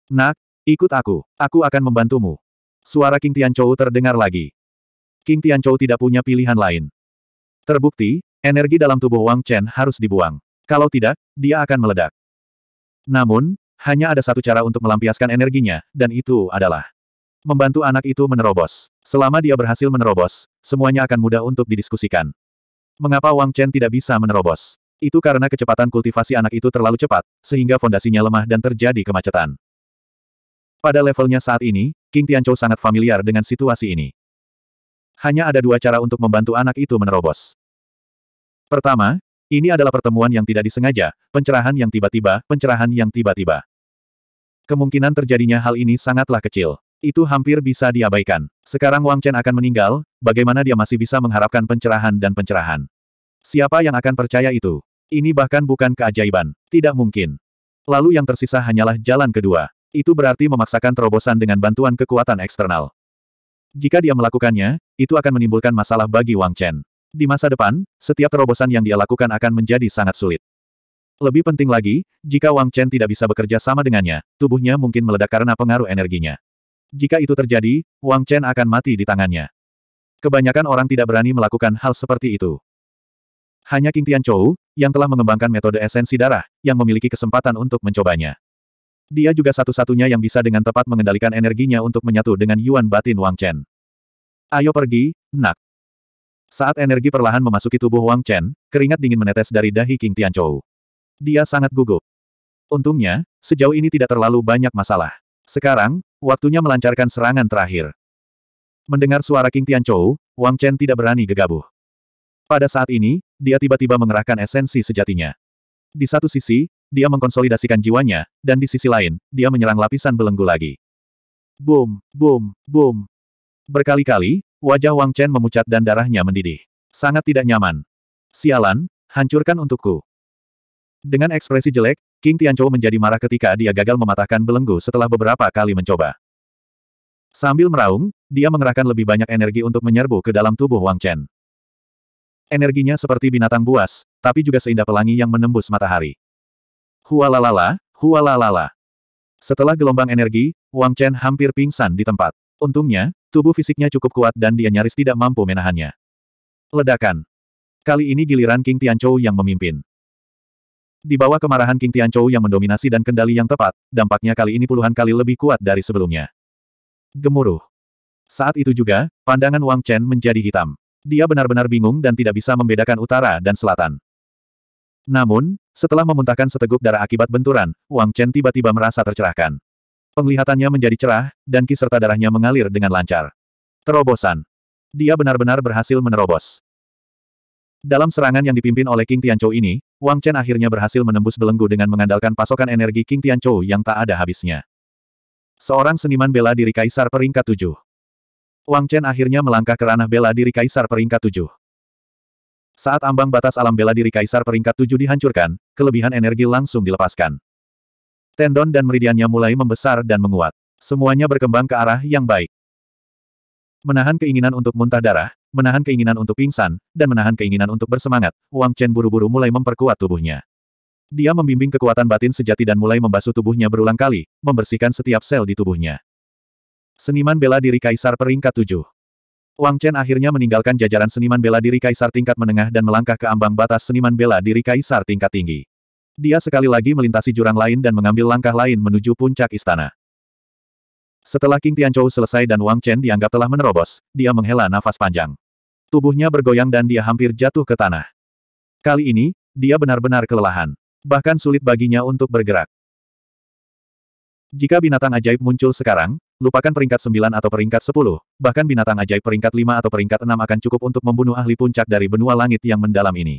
[SPEAKER 1] Nak, ikut aku. Aku akan membantumu. Suara King Tianchou terdengar lagi. King Tianchou tidak punya pilihan lain. Terbukti, energi dalam tubuh Wang Chen harus dibuang. Kalau tidak, dia akan meledak. Namun, hanya ada satu cara untuk melampiaskan energinya, dan itu adalah membantu anak itu menerobos. Selama dia berhasil menerobos, semuanya akan mudah untuk didiskusikan. Mengapa Wang Chen tidak bisa menerobos? Itu karena kecepatan kultivasi anak itu terlalu cepat, sehingga fondasinya lemah dan terjadi kemacetan. Pada levelnya saat ini, King Tianchou sangat familiar dengan situasi ini. Hanya ada dua cara untuk membantu anak itu menerobos. Pertama, ini adalah pertemuan yang tidak disengaja, pencerahan yang tiba-tiba, pencerahan yang tiba-tiba. Kemungkinan terjadinya hal ini sangatlah kecil. Itu hampir bisa diabaikan. Sekarang Wang Chen akan meninggal, bagaimana dia masih bisa mengharapkan pencerahan dan pencerahan? Siapa yang akan percaya itu? Ini bahkan bukan keajaiban. Tidak mungkin. Lalu yang tersisa hanyalah jalan kedua. Itu berarti memaksakan terobosan dengan bantuan kekuatan eksternal. Jika dia melakukannya, itu akan menimbulkan masalah bagi Wang Chen. Di masa depan, setiap terobosan yang dia lakukan akan menjadi sangat sulit. Lebih penting lagi, jika Wang Chen tidak bisa bekerja sama dengannya, tubuhnya mungkin meledak karena pengaruh energinya. Jika itu terjadi, Wang Chen akan mati di tangannya. Kebanyakan orang tidak berani melakukan hal seperti itu. Hanya King Tian Chou yang telah mengembangkan metode esensi darah, yang memiliki kesempatan untuk mencobanya. Dia juga satu-satunya yang bisa dengan tepat mengendalikan energinya untuk menyatu dengan Yuan Batin Wang Chen. Ayo pergi, nak. Saat energi perlahan memasuki tubuh Wang Chen, keringat dingin menetes dari dahi King Tianchou. Dia sangat gugup. Untungnya, sejauh ini tidak terlalu banyak masalah. Sekarang, waktunya melancarkan serangan terakhir. Mendengar suara King Tianchou, Wang Chen tidak berani gegabah. Pada saat ini, dia tiba-tiba mengerahkan esensi sejatinya. Di satu sisi, dia mengkonsolidasikan jiwanya, dan di sisi lain, dia menyerang lapisan belenggu lagi. Boom, boom, boom. Berkali-kali, wajah Wang Chen memucat dan darahnya mendidih. Sangat tidak nyaman. Sialan, hancurkan untukku. Dengan ekspresi jelek, King Tianchou menjadi marah ketika dia gagal mematahkan belenggu setelah beberapa kali mencoba. Sambil meraung, dia mengerahkan lebih banyak energi untuk menyerbu ke dalam tubuh Wang Chen. Energinya seperti binatang buas, tapi juga seindah pelangi yang menembus matahari. Hualalala, hualalala. Setelah gelombang energi, Wang Chen hampir pingsan di tempat. Untungnya, tubuh fisiknya cukup kuat dan dia nyaris tidak mampu menahannya. Ledakan. Kali ini giliran King Tianchou yang memimpin. Di bawah kemarahan King Tianchou yang mendominasi dan kendali yang tepat, dampaknya kali ini puluhan kali lebih kuat dari sebelumnya. Gemuruh. Saat itu juga, pandangan Wang Chen menjadi hitam. Dia benar-benar bingung dan tidak bisa membedakan utara dan selatan. Namun, setelah memuntahkan seteguk darah akibat benturan, Wang Chen tiba-tiba merasa tercerahkan. Penglihatannya menjadi cerah, dan ki serta darahnya mengalir dengan lancar. Terobosan. Dia benar-benar berhasil menerobos. Dalam serangan yang dipimpin oleh King Tianchou ini, Wang Chen akhirnya berhasil menembus belenggu dengan mengandalkan pasokan energi King Tianchou yang tak ada habisnya. Seorang seniman bela diri kaisar peringkat tujuh. Wang Chen akhirnya melangkah ke ranah bela diri kaisar peringkat tujuh. Saat ambang batas alam bela diri Kaisar peringkat tujuh dihancurkan, kelebihan energi langsung dilepaskan. Tendon dan meridiannya mulai membesar dan menguat. Semuanya berkembang ke arah yang baik. Menahan keinginan untuk muntah darah, menahan keinginan untuk pingsan, dan menahan keinginan untuk bersemangat, Wang Chen buru-buru mulai memperkuat tubuhnya. Dia membimbing kekuatan batin sejati dan mulai membasuh tubuhnya berulang kali, membersihkan setiap sel di tubuhnya. Seniman bela diri Kaisar peringkat tujuh. Wang Chen akhirnya meninggalkan jajaran seniman bela diri kaisar tingkat menengah dan melangkah ke ambang batas seniman bela diri kaisar tingkat tinggi. Dia sekali lagi melintasi jurang lain dan mengambil langkah lain menuju puncak istana. Setelah King Tianchou selesai dan Wang Chen dianggap telah menerobos, dia menghela nafas panjang. Tubuhnya bergoyang dan dia hampir jatuh ke tanah. Kali ini, dia benar-benar kelelahan. Bahkan sulit baginya untuk bergerak. Jika binatang ajaib muncul sekarang, Lupakan peringkat 9 atau peringkat 10, bahkan binatang ajaib peringkat 5 atau peringkat 6 akan cukup untuk membunuh ahli puncak dari benua langit yang mendalam ini.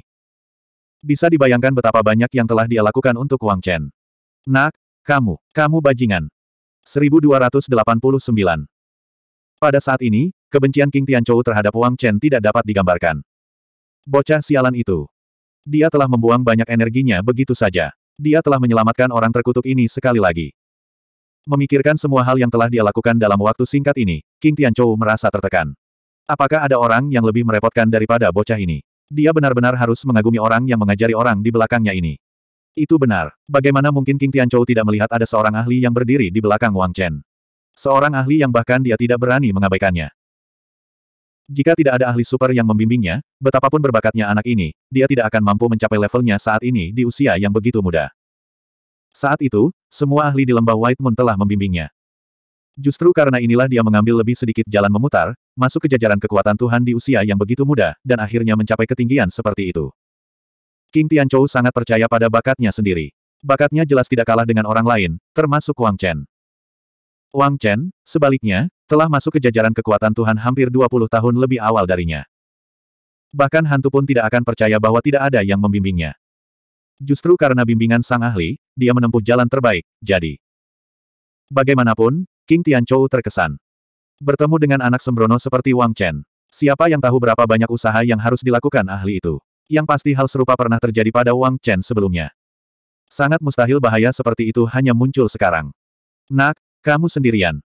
[SPEAKER 1] Bisa dibayangkan betapa banyak yang telah dia lakukan untuk Wang Chen. Nak, kamu, kamu bajingan. 1289. Pada saat ini, kebencian King Tianchou terhadap Wang Chen tidak dapat digambarkan. Bocah sialan itu. Dia telah membuang banyak energinya begitu saja. Dia telah menyelamatkan orang terkutuk ini sekali lagi. Memikirkan semua hal yang telah dia lakukan dalam waktu singkat ini, King Tianchou merasa tertekan. Apakah ada orang yang lebih merepotkan daripada bocah ini? Dia benar-benar harus mengagumi orang yang mengajari orang di belakangnya ini. Itu benar. Bagaimana mungkin King Tianchou tidak melihat ada seorang ahli yang berdiri di belakang Wang Chen? Seorang ahli yang bahkan dia tidak berani mengabaikannya. Jika tidak ada ahli super yang membimbingnya, betapapun berbakatnya anak ini, dia tidak akan mampu mencapai levelnya saat ini di usia yang begitu muda. Saat itu, semua ahli di lembah White Moon telah membimbingnya. Justru karena inilah dia mengambil lebih sedikit jalan memutar, masuk ke jajaran kekuatan Tuhan di usia yang begitu muda, dan akhirnya mencapai ketinggian seperti itu. King Tianchou sangat percaya pada bakatnya sendiri. Bakatnya jelas tidak kalah dengan orang lain, termasuk Wang Chen. Wang Chen, sebaliknya, telah masuk ke jajaran kekuatan Tuhan hampir 20 tahun lebih awal darinya. Bahkan hantu pun tidak akan percaya bahwa tidak ada yang membimbingnya. Justru karena bimbingan sang ahli, dia menempuh jalan terbaik, jadi. Bagaimanapun, King Tianchou terkesan. Bertemu dengan anak sembrono seperti Wang Chen. Siapa yang tahu berapa banyak usaha yang harus dilakukan ahli itu. Yang pasti hal serupa pernah terjadi pada Wang Chen sebelumnya. Sangat mustahil bahaya seperti itu hanya muncul sekarang. Nak, kamu sendirian.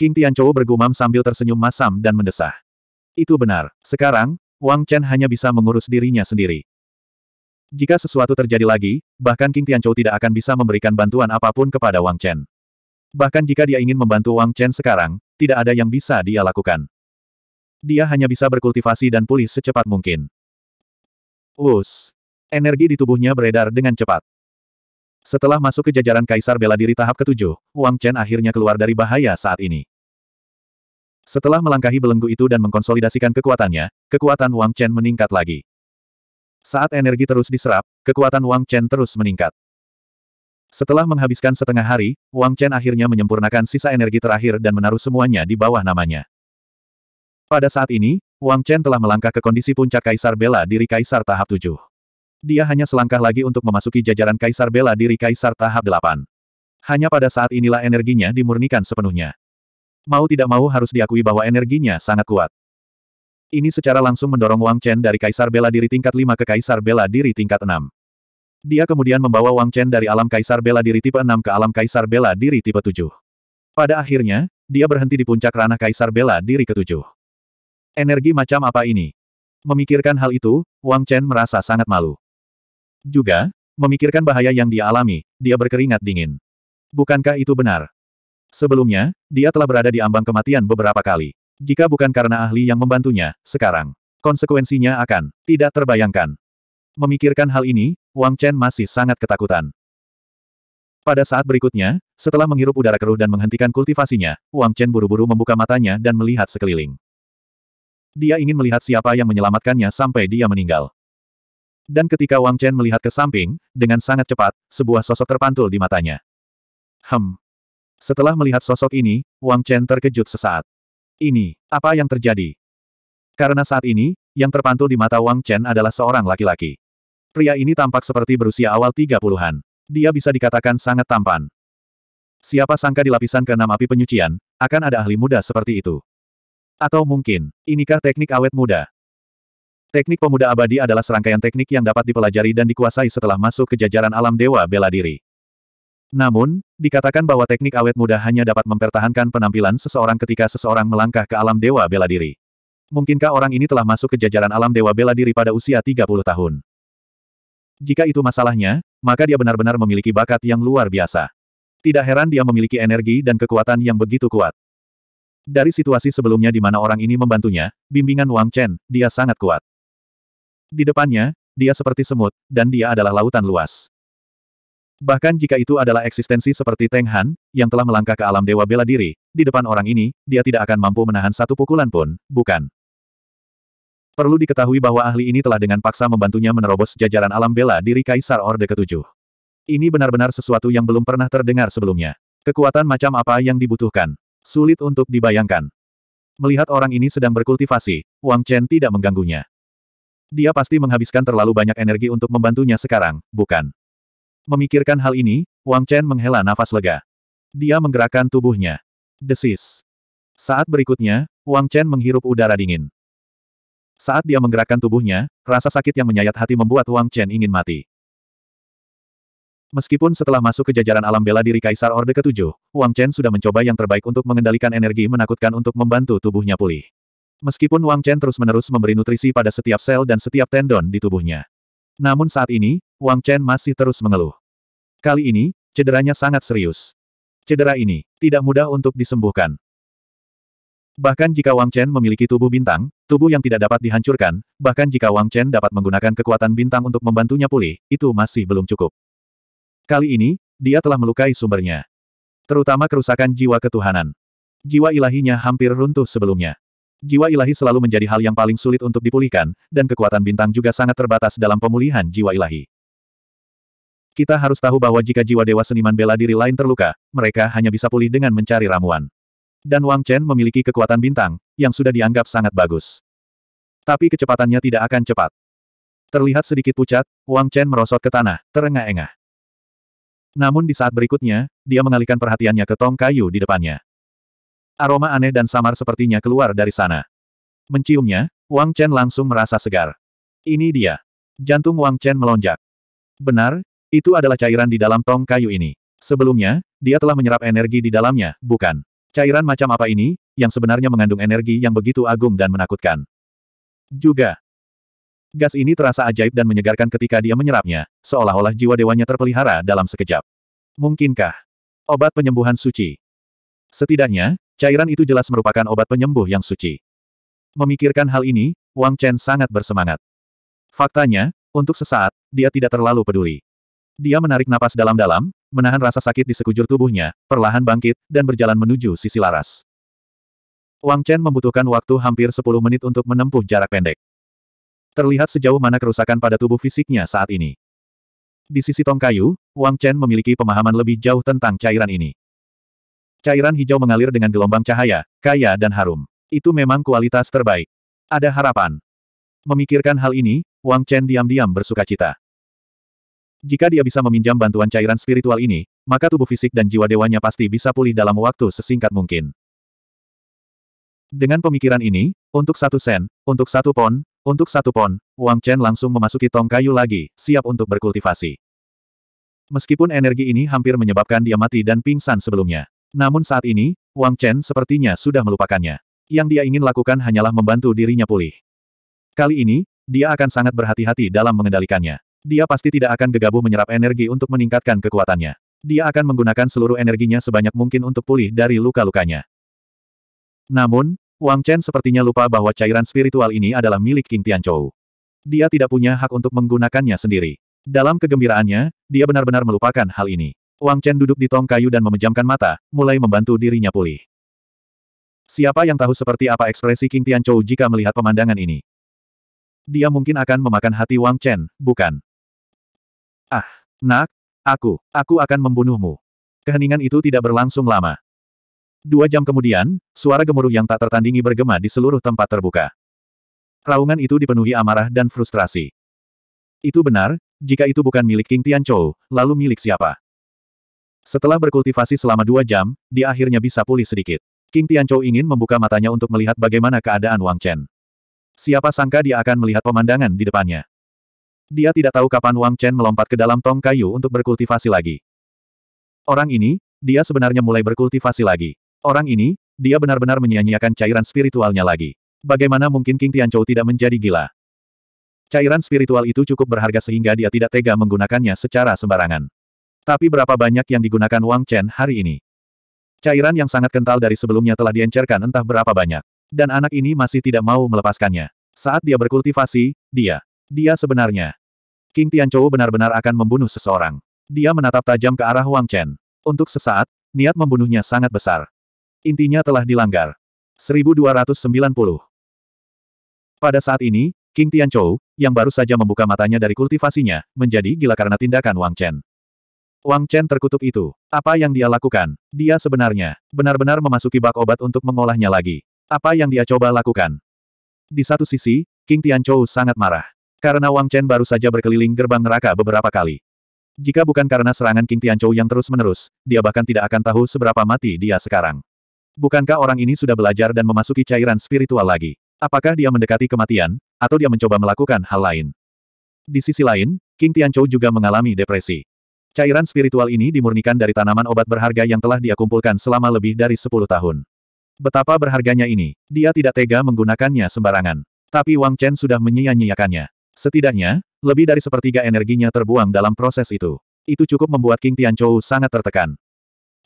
[SPEAKER 1] King Tianchou bergumam sambil tersenyum masam dan mendesah. Itu benar. Sekarang, Wang Chen hanya bisa mengurus dirinya sendiri. Jika sesuatu terjadi lagi, bahkan King Tianchou tidak akan bisa memberikan bantuan apapun kepada Wang Chen. Bahkan jika dia ingin membantu Wang Chen sekarang, tidak ada yang bisa dia lakukan. Dia hanya bisa berkultivasi dan pulih secepat mungkin. Us. Energi di tubuhnya beredar dengan cepat. Setelah masuk ke jajaran Kaisar Bela Diri tahap ketujuh, Wang Chen akhirnya keluar dari bahaya saat ini. Setelah melangkahi belenggu itu dan mengkonsolidasikan kekuatannya, kekuatan Wang Chen meningkat lagi. Saat energi terus diserap, kekuatan Wang Chen terus meningkat. Setelah menghabiskan setengah hari, Wang Chen akhirnya menyempurnakan sisa energi terakhir dan menaruh semuanya di bawah namanya. Pada saat ini, Wang Chen telah melangkah ke kondisi puncak Kaisar Bela Diri Kaisar tahap 7. Dia hanya selangkah lagi untuk memasuki jajaran Kaisar Bela Diri Kaisar tahap 8. Hanya pada saat inilah energinya dimurnikan sepenuhnya. Mau tidak mau harus diakui bahwa energinya sangat kuat. Ini secara langsung mendorong Wang Chen dari Kaisar Bela Diri tingkat 5 ke Kaisar Bela Diri tingkat 6. Dia kemudian membawa Wang Chen dari alam Kaisar Bela Diri tipe 6 ke alam Kaisar Bela Diri tipe 7. Pada akhirnya, dia berhenti di puncak ranah Kaisar Bela Diri ke-7. Energi macam apa ini? Memikirkan hal itu, Wang Chen merasa sangat malu. Juga, memikirkan bahaya yang dia alami, dia berkeringat dingin. Bukankah itu benar? Sebelumnya, dia telah berada di ambang kematian beberapa kali. Jika bukan karena ahli yang membantunya, sekarang, konsekuensinya akan tidak terbayangkan. Memikirkan hal ini, Wang Chen masih sangat ketakutan. Pada saat berikutnya, setelah menghirup udara keruh dan menghentikan kultivasinya, Wang Chen buru-buru membuka matanya dan melihat sekeliling. Dia ingin melihat siapa yang menyelamatkannya sampai dia meninggal. Dan ketika Wang Chen melihat ke samping, dengan sangat cepat, sebuah sosok terpantul di matanya. Hem. Setelah melihat sosok ini, Wang Chen terkejut sesaat. Ini, apa yang terjadi? Karena saat ini, yang terpantul di mata Wang Chen adalah seorang laki-laki. Pria ini tampak seperti berusia awal 30-an. Dia bisa dikatakan sangat tampan. Siapa sangka di lapisan keenam api penyucian, akan ada ahli muda seperti itu. Atau mungkin, inikah teknik awet muda? Teknik pemuda abadi adalah serangkaian teknik yang dapat dipelajari dan dikuasai setelah masuk ke jajaran alam dewa bela diri. Namun, dikatakan bahwa teknik awet muda hanya dapat mempertahankan penampilan seseorang ketika seseorang melangkah ke alam dewa bela diri. Mungkinkah orang ini telah masuk ke jajaran alam dewa bela diri pada usia 30 tahun? Jika itu masalahnya, maka dia benar-benar memiliki bakat yang luar biasa. Tidak heran dia memiliki energi dan kekuatan yang begitu kuat. Dari situasi sebelumnya di mana orang ini membantunya, bimbingan Wang Chen, dia sangat kuat. Di depannya, dia seperti semut, dan dia adalah lautan luas. Bahkan jika itu adalah eksistensi seperti Teng Han, yang telah melangkah ke alam dewa bela diri, di depan orang ini, dia tidak akan mampu menahan satu pukulan pun, bukan. Perlu diketahui bahwa ahli ini telah dengan paksa membantunya menerobos jajaran alam bela diri Kaisar Orde Ketujuh. Ini benar-benar sesuatu yang belum pernah terdengar sebelumnya. Kekuatan macam apa yang dibutuhkan? Sulit untuk dibayangkan. Melihat orang ini sedang berkultivasi, Wang Chen tidak mengganggunya. Dia pasti menghabiskan terlalu banyak energi untuk membantunya sekarang, bukan? Memikirkan hal ini, Wang Chen menghela nafas lega. Dia menggerakkan tubuhnya. Desis. Saat berikutnya, Wang Chen menghirup udara dingin. Saat dia menggerakkan tubuhnya, rasa sakit yang menyayat hati membuat Wang Chen ingin mati. Meskipun setelah masuk ke jajaran alam bela diri Kaisar Orde Ketujuh, Wang Chen sudah mencoba yang terbaik untuk mengendalikan energi menakutkan untuk membantu tubuhnya pulih. Meskipun Wang Chen terus-menerus memberi nutrisi pada setiap sel dan setiap tendon di tubuhnya. Namun saat ini, Wang Chen masih terus mengeluh. Kali ini, cederanya sangat serius. Cedera ini tidak mudah untuk disembuhkan. Bahkan jika Wang Chen memiliki tubuh bintang, tubuh yang tidak dapat dihancurkan, bahkan jika Wang Chen dapat menggunakan kekuatan bintang untuk membantunya pulih, itu masih belum cukup. Kali ini, dia telah melukai sumbernya. Terutama kerusakan jiwa ketuhanan. Jiwa ilahinya hampir runtuh sebelumnya. Jiwa ilahi selalu menjadi hal yang paling sulit untuk dipulihkan, dan kekuatan bintang juga sangat terbatas dalam pemulihan jiwa ilahi. Kita harus tahu bahwa jika jiwa dewa seniman bela diri lain terluka, mereka hanya bisa pulih dengan mencari ramuan. Dan Wang Chen memiliki kekuatan bintang, yang sudah dianggap sangat bagus. Tapi kecepatannya tidak akan cepat. Terlihat sedikit pucat, Wang Chen merosot ke tanah, terengah-engah. Namun di saat berikutnya, dia mengalihkan perhatiannya ke tong kayu di depannya. Aroma aneh dan samar sepertinya keluar dari sana. Menciumnya, Wang Chen langsung merasa segar. Ini dia. Jantung Wang Chen melonjak. Benar, itu adalah cairan di dalam tong kayu ini. Sebelumnya, dia telah menyerap energi di dalamnya, bukan? Cairan macam apa ini, yang sebenarnya mengandung energi yang begitu agung dan menakutkan. Juga. Gas ini terasa ajaib dan menyegarkan ketika dia menyerapnya, seolah-olah jiwa dewanya terpelihara dalam sekejap. Mungkinkah? Obat penyembuhan suci. Setidaknya, cairan itu jelas merupakan obat penyembuh yang suci. Memikirkan hal ini, Wang Chen sangat bersemangat. Faktanya, untuk sesaat, dia tidak terlalu peduli. Dia menarik napas dalam-dalam, menahan rasa sakit di sekujur tubuhnya, perlahan bangkit, dan berjalan menuju sisi laras. Wang Chen membutuhkan waktu hampir 10 menit untuk menempuh jarak pendek. Terlihat sejauh mana kerusakan pada tubuh fisiknya saat ini. Di sisi tong kayu, Wang Chen memiliki pemahaman lebih jauh tentang cairan ini. Cairan hijau mengalir dengan gelombang cahaya, kaya dan harum. Itu memang kualitas terbaik. Ada harapan. Memikirkan hal ini, Wang Chen diam-diam bersuka cita. Jika dia bisa meminjam bantuan cairan spiritual ini, maka tubuh fisik dan jiwa dewanya pasti bisa pulih dalam waktu sesingkat mungkin. Dengan pemikiran ini, untuk satu sen, untuk satu pon, untuk satu pon, Wang Chen langsung memasuki tong kayu lagi, siap untuk berkultivasi. Meskipun energi ini hampir menyebabkan dia mati dan pingsan sebelumnya. Namun saat ini, Wang Chen sepertinya sudah melupakannya. Yang dia ingin lakukan hanyalah membantu dirinya pulih. Kali ini, dia akan sangat berhati-hati dalam mengendalikannya. Dia pasti tidak akan gegabah menyerap energi untuk meningkatkan kekuatannya. Dia akan menggunakan seluruh energinya sebanyak mungkin untuk pulih dari luka-lukanya. Namun, Wang Chen sepertinya lupa bahwa cairan spiritual ini adalah milik King Tianchou. Dia tidak punya hak untuk menggunakannya sendiri. Dalam kegembiraannya, dia benar-benar melupakan hal ini. Wang Chen duduk di tong kayu dan memejamkan mata, mulai membantu dirinya pulih. Siapa yang tahu seperti apa ekspresi King Tianchou jika melihat pemandangan ini? Dia mungkin akan memakan hati Wang Chen, bukan? Ah, nak, aku, aku akan membunuhmu. Keheningan itu tidak berlangsung lama. Dua jam kemudian, suara gemuruh yang tak tertandingi bergema di seluruh tempat terbuka. Raungan itu dipenuhi amarah dan frustrasi. Itu benar, jika itu bukan milik King Tianchou, lalu milik siapa? Setelah berkultivasi selama dua jam, dia akhirnya bisa pulih sedikit. King Tianchou ingin membuka matanya untuk melihat bagaimana keadaan Wang Chen. Siapa sangka dia akan melihat pemandangan di depannya. Dia tidak tahu kapan Wang Chen melompat ke dalam tong kayu untuk berkultivasi lagi. Orang ini, dia sebenarnya mulai berkultivasi lagi. Orang ini, dia benar-benar menyia-nyiakan cairan spiritualnya lagi. Bagaimana mungkin King Tianchou tidak menjadi gila? Cairan spiritual itu cukup berharga sehingga dia tidak tega menggunakannya secara sembarangan. Tapi berapa banyak yang digunakan Wang Chen hari ini? Cairan yang sangat kental dari sebelumnya telah diencerkan entah berapa banyak. Dan anak ini masih tidak mau melepaskannya. Saat dia berkultivasi, dia, dia sebenarnya, King Tianchou benar-benar akan membunuh seseorang. Dia menatap tajam ke arah Wang Chen. Untuk sesaat, niat membunuhnya sangat besar. Intinya telah dilanggar. 1290 Pada saat ini, King Tianchou, yang baru saja membuka matanya dari kultivasinya, menjadi gila karena tindakan Wang Chen. Wang Chen terkutuk itu. Apa yang dia lakukan? Dia sebenarnya, benar-benar memasuki bak obat untuk mengolahnya lagi. Apa yang dia coba lakukan? Di satu sisi, King Tianchou sangat marah. Karena Wang Chen baru saja berkeliling gerbang neraka beberapa kali. Jika bukan karena serangan King Tianchou yang terus-menerus, dia bahkan tidak akan tahu seberapa mati dia sekarang. Bukankah orang ini sudah belajar dan memasuki cairan spiritual lagi? Apakah dia mendekati kematian, atau dia mencoba melakukan hal lain? Di sisi lain, King Tianchou juga mengalami depresi. Cairan spiritual ini dimurnikan dari tanaman obat berharga yang telah dia kumpulkan selama lebih dari 10 tahun. Betapa berharganya ini, dia tidak tega menggunakannya sembarangan. Tapi Wang Chen sudah menyia-nyiakannya. Setidaknya, lebih dari sepertiga energinya terbuang dalam proses itu. Itu cukup membuat King Tianchou sangat tertekan.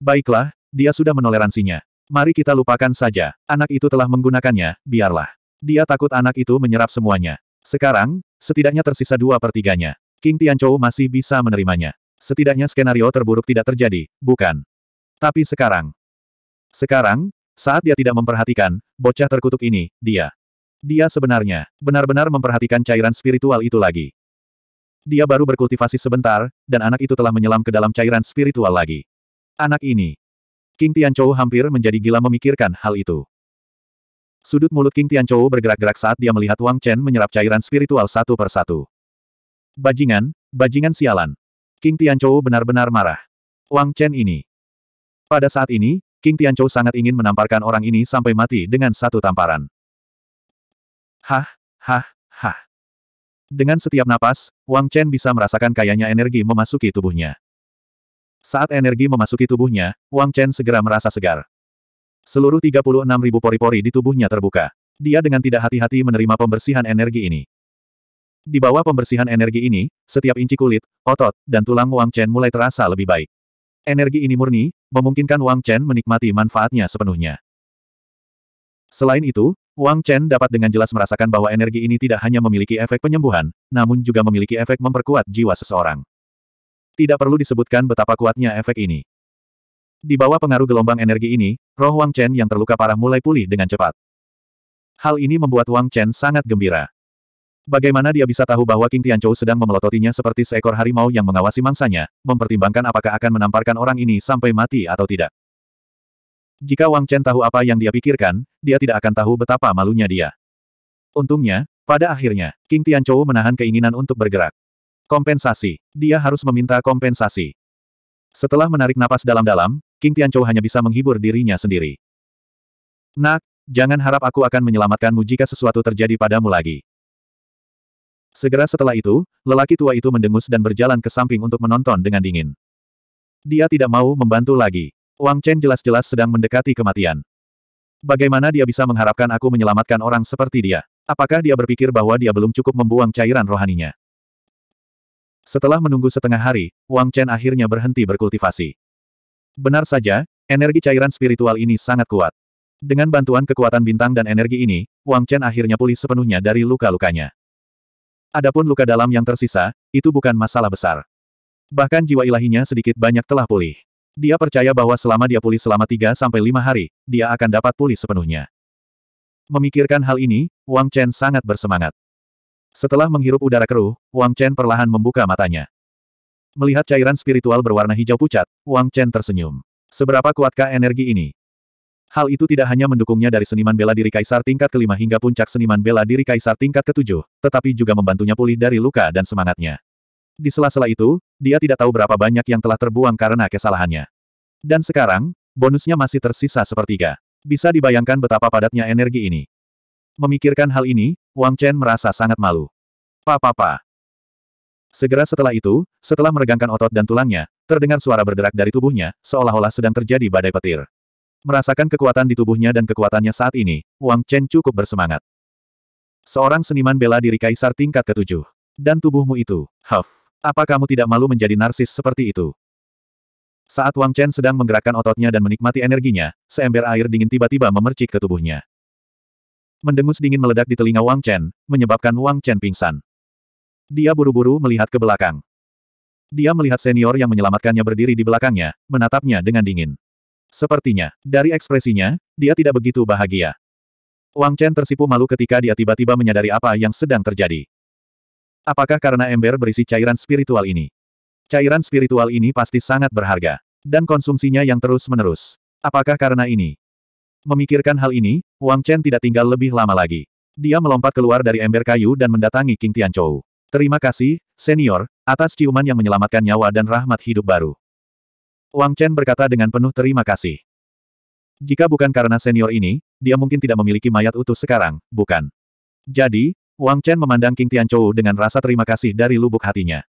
[SPEAKER 1] Baiklah, dia sudah menoleransinya. Mari kita lupakan saja, anak itu telah menggunakannya, biarlah. Dia takut anak itu menyerap semuanya. Sekarang, setidaknya tersisa dua pertiganya. King Tianchou masih bisa menerimanya. Setidaknya skenario terburuk tidak terjadi, bukan? Tapi sekarang. Sekarang, saat dia tidak memperhatikan, bocah terkutuk ini, dia dia sebenarnya, benar-benar memperhatikan cairan spiritual itu lagi. Dia baru berkultivasi sebentar, dan anak itu telah menyelam ke dalam cairan spiritual lagi. Anak ini. King Tianchou hampir menjadi gila memikirkan hal itu. Sudut mulut King Tianchou bergerak-gerak saat dia melihat Wang Chen menyerap cairan spiritual satu persatu. Bajingan, bajingan sialan. King Tianchou benar-benar marah. Wang Chen ini. Pada saat ini, King Tianchou sangat ingin menamparkan orang ini sampai mati dengan satu tamparan. Hah, hah, hah. Dengan setiap napas, Wang Chen bisa merasakan kayanya energi memasuki tubuhnya. Saat energi memasuki tubuhnya, Wang Chen segera merasa segar. Seluruh 36.000 pori-pori di tubuhnya terbuka. Dia dengan tidak hati-hati menerima pembersihan energi ini. Di bawah pembersihan energi ini, setiap inci kulit, otot, dan tulang Wang Chen mulai terasa lebih baik. Energi ini murni, memungkinkan Wang Chen menikmati manfaatnya sepenuhnya. Selain itu, Wang Chen dapat dengan jelas merasakan bahwa energi ini tidak hanya memiliki efek penyembuhan, namun juga memiliki efek memperkuat jiwa seseorang. Tidak perlu disebutkan betapa kuatnya efek ini. Di bawah pengaruh gelombang energi ini, roh Wang Chen yang terluka parah mulai pulih dengan cepat. Hal ini membuat Wang Chen sangat gembira. Bagaimana dia bisa tahu bahwa King Tianchou sedang memelototinya seperti seekor harimau yang mengawasi mangsanya, mempertimbangkan apakah akan menamparkan orang ini sampai mati atau tidak. Jika Wang Chen tahu apa yang dia pikirkan, dia tidak akan tahu betapa malunya dia. Untungnya, pada akhirnya, King Tianchou menahan keinginan untuk bergerak. Kompensasi. Dia harus meminta kompensasi. Setelah menarik napas dalam-dalam, King Tianchou hanya bisa menghibur dirinya sendiri. Nak, jangan harap aku akan menyelamatkanmu jika sesuatu terjadi padamu lagi. Segera setelah itu, lelaki tua itu mendengus dan berjalan ke samping untuk menonton dengan dingin. Dia tidak mau membantu lagi. Wang Chen jelas-jelas sedang mendekati kematian. Bagaimana dia bisa mengharapkan aku menyelamatkan orang seperti dia? Apakah dia berpikir bahwa dia belum cukup membuang cairan rohaninya? Setelah menunggu setengah hari, Wang Chen akhirnya berhenti berkultivasi. Benar saja, energi cairan spiritual ini sangat kuat. Dengan bantuan kekuatan bintang dan energi ini, Wang Chen akhirnya pulih sepenuhnya dari luka-lukanya. Adapun luka dalam yang tersisa, itu bukan masalah besar. Bahkan jiwa ilahinya sedikit banyak telah pulih. Dia percaya bahwa selama dia pulih selama 3 sampai lima hari, dia akan dapat pulih sepenuhnya. Memikirkan hal ini, Wang Chen sangat bersemangat. Setelah menghirup udara keruh, Wang Chen perlahan membuka matanya. Melihat cairan spiritual berwarna hijau pucat, Wang Chen tersenyum. Seberapa kuatkah energi ini? Hal itu tidak hanya mendukungnya dari seniman bela diri kaisar tingkat kelima hingga puncak seniman bela diri kaisar tingkat ketujuh, tetapi juga membantunya pulih dari luka dan semangatnya. Di sela-sela itu, dia tidak tahu berapa banyak yang telah terbuang karena kesalahannya. Dan sekarang, bonusnya masih tersisa sepertiga. Bisa dibayangkan betapa padatnya energi ini. Memikirkan hal ini, Wang Chen merasa sangat malu. Pa-pa-pa. Segera setelah itu, setelah meregangkan otot dan tulangnya, terdengar suara berderak dari tubuhnya, seolah-olah sedang terjadi badai petir. Merasakan kekuatan di tubuhnya dan kekuatannya saat ini, Wang Chen cukup bersemangat. Seorang seniman bela diri kaisar tingkat ketujuh. Dan tubuhmu itu, huff. Apa kamu tidak malu menjadi narsis seperti itu? Saat Wang Chen sedang menggerakkan ototnya dan menikmati energinya, seember air dingin tiba-tiba memercik ke tubuhnya. Mendengus dingin meledak di telinga Wang Chen, menyebabkan Wang Chen pingsan. Dia buru-buru melihat ke belakang. Dia melihat senior yang menyelamatkannya berdiri di belakangnya, menatapnya dengan dingin. Sepertinya, dari ekspresinya, dia tidak begitu bahagia. Wang Chen tersipu malu ketika dia tiba-tiba menyadari apa yang sedang terjadi. Apakah karena ember berisi cairan spiritual ini? Cairan spiritual ini pasti sangat berharga. Dan konsumsinya yang terus-menerus. Apakah karena ini? Memikirkan hal ini, Wang Chen tidak tinggal lebih lama lagi. Dia melompat keluar dari ember kayu dan mendatangi King Tianchou. Terima kasih, senior, atas ciuman yang menyelamatkan nyawa dan rahmat hidup baru. Wang Chen berkata dengan penuh terima kasih. Jika bukan karena senior ini, dia mungkin tidak memiliki mayat utuh sekarang, bukan? Jadi, Wang Chen memandang King Tianchou dengan rasa terima kasih dari lubuk hatinya.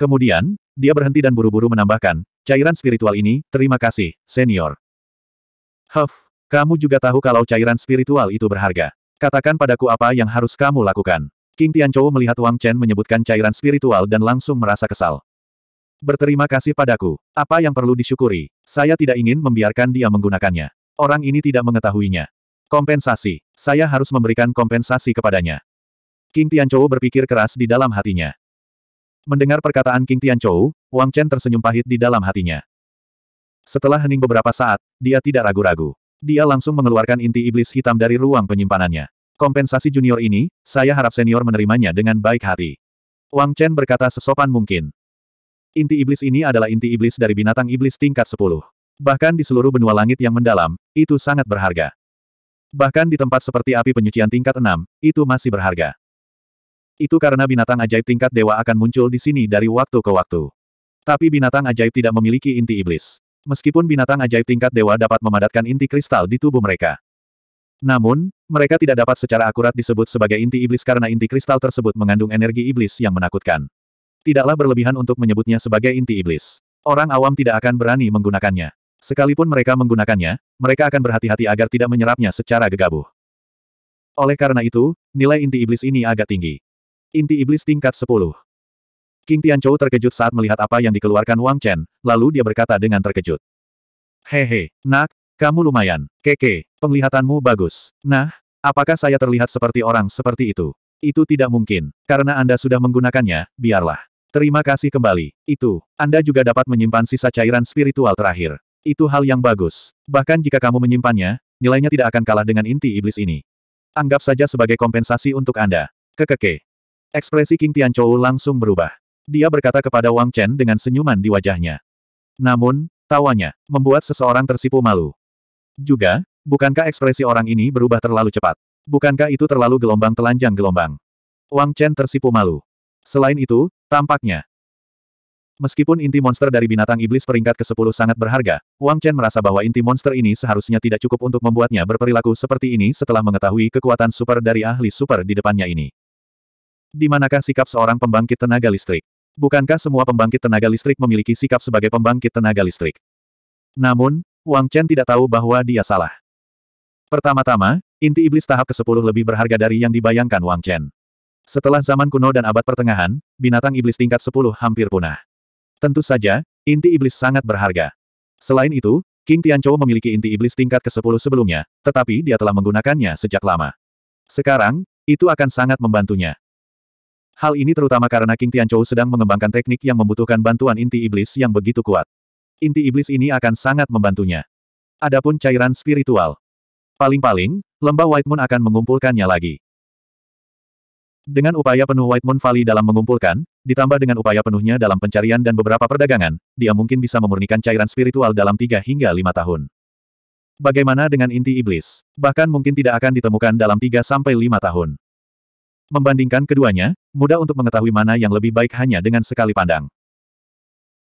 [SPEAKER 1] Kemudian, dia berhenti dan buru-buru menambahkan, cairan spiritual ini, terima kasih, senior. Huff, kamu juga tahu kalau cairan spiritual itu berharga. Katakan padaku apa yang harus kamu lakukan. King Tianchou melihat Wang Chen menyebutkan cairan spiritual dan langsung merasa kesal. Berterima kasih padaku. Apa yang perlu disyukuri? Saya tidak ingin membiarkan dia menggunakannya. Orang ini tidak mengetahuinya. Kompensasi. Saya harus memberikan kompensasi kepadanya. King Tianchou berpikir keras di dalam hatinya. Mendengar perkataan King Tianchou, Wang Chen tersenyum pahit di dalam hatinya. Setelah hening beberapa saat, dia tidak ragu-ragu. Dia langsung mengeluarkan inti iblis hitam dari ruang penyimpanannya. Kompensasi junior ini, saya harap senior menerimanya dengan baik hati. Wang Chen berkata sesopan mungkin. Inti iblis ini adalah inti iblis dari binatang iblis tingkat 10. Bahkan di seluruh benua langit yang mendalam, itu sangat berharga. Bahkan di tempat seperti api penyucian tingkat 6, itu masih berharga. Itu karena binatang ajaib tingkat dewa akan muncul di sini dari waktu ke waktu. Tapi binatang ajaib tidak memiliki inti iblis. Meskipun binatang ajaib tingkat dewa dapat memadatkan inti kristal di tubuh mereka. Namun, mereka tidak dapat secara akurat disebut sebagai inti iblis karena inti kristal tersebut mengandung energi iblis yang menakutkan. Tidaklah berlebihan untuk menyebutnya sebagai inti iblis. Orang awam tidak akan berani menggunakannya. Sekalipun mereka menggunakannya, mereka akan berhati-hati agar tidak menyerapnya secara gegabah. Oleh karena itu, nilai inti iblis ini agak tinggi. Inti iblis tingkat 10. King Tianchou terkejut saat melihat apa yang dikeluarkan Wang Chen, lalu dia berkata dengan terkejut. Hehe, nak, kamu lumayan, keke, penglihatanmu bagus. Nah, apakah saya terlihat seperti orang seperti itu? Itu tidak mungkin, karena Anda sudah menggunakannya, biarlah. Terima kasih kembali. Itu, Anda juga dapat menyimpan sisa cairan spiritual terakhir. Itu hal yang bagus. Bahkan jika kamu menyimpannya, nilainya tidak akan kalah dengan inti iblis ini. Anggap saja sebagai kompensasi untuk Anda. Kekeke. Ekspresi King Tianchou langsung berubah. Dia berkata kepada Wang Chen dengan senyuman di wajahnya. Namun, tawanya membuat seseorang tersipu malu. Juga, bukankah ekspresi orang ini berubah terlalu cepat? Bukankah itu terlalu gelombang telanjang gelombang? Wang Chen tersipu malu. Selain itu, tampaknya, Meskipun inti monster dari binatang iblis peringkat ke-10 sangat berharga, Wang Chen merasa bahwa inti monster ini seharusnya tidak cukup untuk membuatnya berperilaku seperti ini setelah mengetahui kekuatan super dari ahli super di depannya ini. Di manakah sikap seorang pembangkit tenaga listrik? Bukankah semua pembangkit tenaga listrik memiliki sikap sebagai pembangkit tenaga listrik? Namun, Wang Chen tidak tahu bahwa dia salah. Pertama-tama, inti iblis tahap ke-10 lebih berharga dari yang dibayangkan Wang Chen. Setelah zaman kuno dan abad pertengahan, binatang iblis tingkat 10 hampir punah. Tentu saja, inti iblis sangat berharga. Selain itu, King Tianchou memiliki inti iblis tingkat ke-10 sebelumnya, tetapi dia telah menggunakannya sejak lama. Sekarang, itu akan sangat membantunya. Hal ini terutama karena King Tianchou sedang mengembangkan teknik yang membutuhkan bantuan inti iblis yang begitu kuat. Inti iblis ini akan sangat membantunya. Adapun cairan spiritual. Paling-paling, lembah White Moon akan mengumpulkannya lagi. Dengan upaya penuh White Moon Valley dalam mengumpulkan, ditambah dengan upaya penuhnya dalam pencarian dan beberapa perdagangan, dia mungkin bisa memurnikan cairan spiritual dalam tiga hingga lima tahun. Bagaimana dengan inti iblis? Bahkan mungkin tidak akan ditemukan dalam tiga sampai lima tahun. Membandingkan keduanya, mudah untuk mengetahui mana yang lebih baik hanya dengan sekali pandang.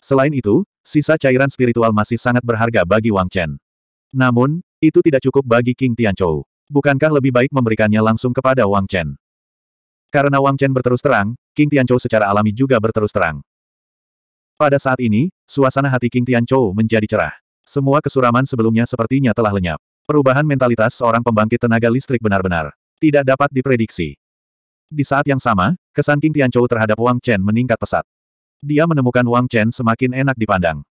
[SPEAKER 1] Selain itu, sisa cairan spiritual masih sangat berharga bagi Wang Chen. Namun, itu tidak cukup bagi King Tianchou. Bukankah lebih baik memberikannya langsung kepada Wang Chen? Karena Wang Chen berterus terang, King Tianchou secara alami juga berterus terang. Pada saat ini, suasana hati King Tianchou menjadi cerah. Semua kesuraman sebelumnya sepertinya telah lenyap. Perubahan mentalitas seorang pembangkit tenaga listrik benar-benar tidak dapat diprediksi. Di saat yang sama, kesan King Tianchou terhadap Wang Chen meningkat pesat. Dia menemukan Wang Chen semakin enak dipandang.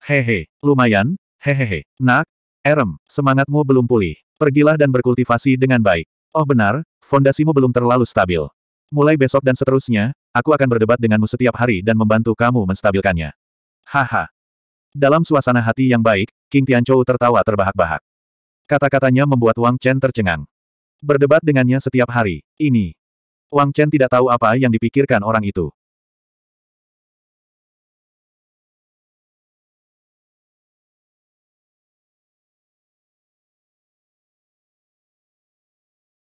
[SPEAKER 1] Hehe, lumayan, hehehe, nak, Erem, semangatmu belum pulih. Pergilah dan berkultivasi dengan baik. Oh benar, fondasimu belum terlalu stabil. Mulai besok dan seterusnya, aku akan berdebat denganmu setiap hari dan membantu kamu menstabilkannya. Haha. Dalam suasana hati yang baik, King Tianchou tertawa terbahak-bahak. Kata-katanya membuat Wang Chen tercengang. Berdebat dengannya setiap hari, ini. Wang Chen tidak tahu apa yang dipikirkan orang itu.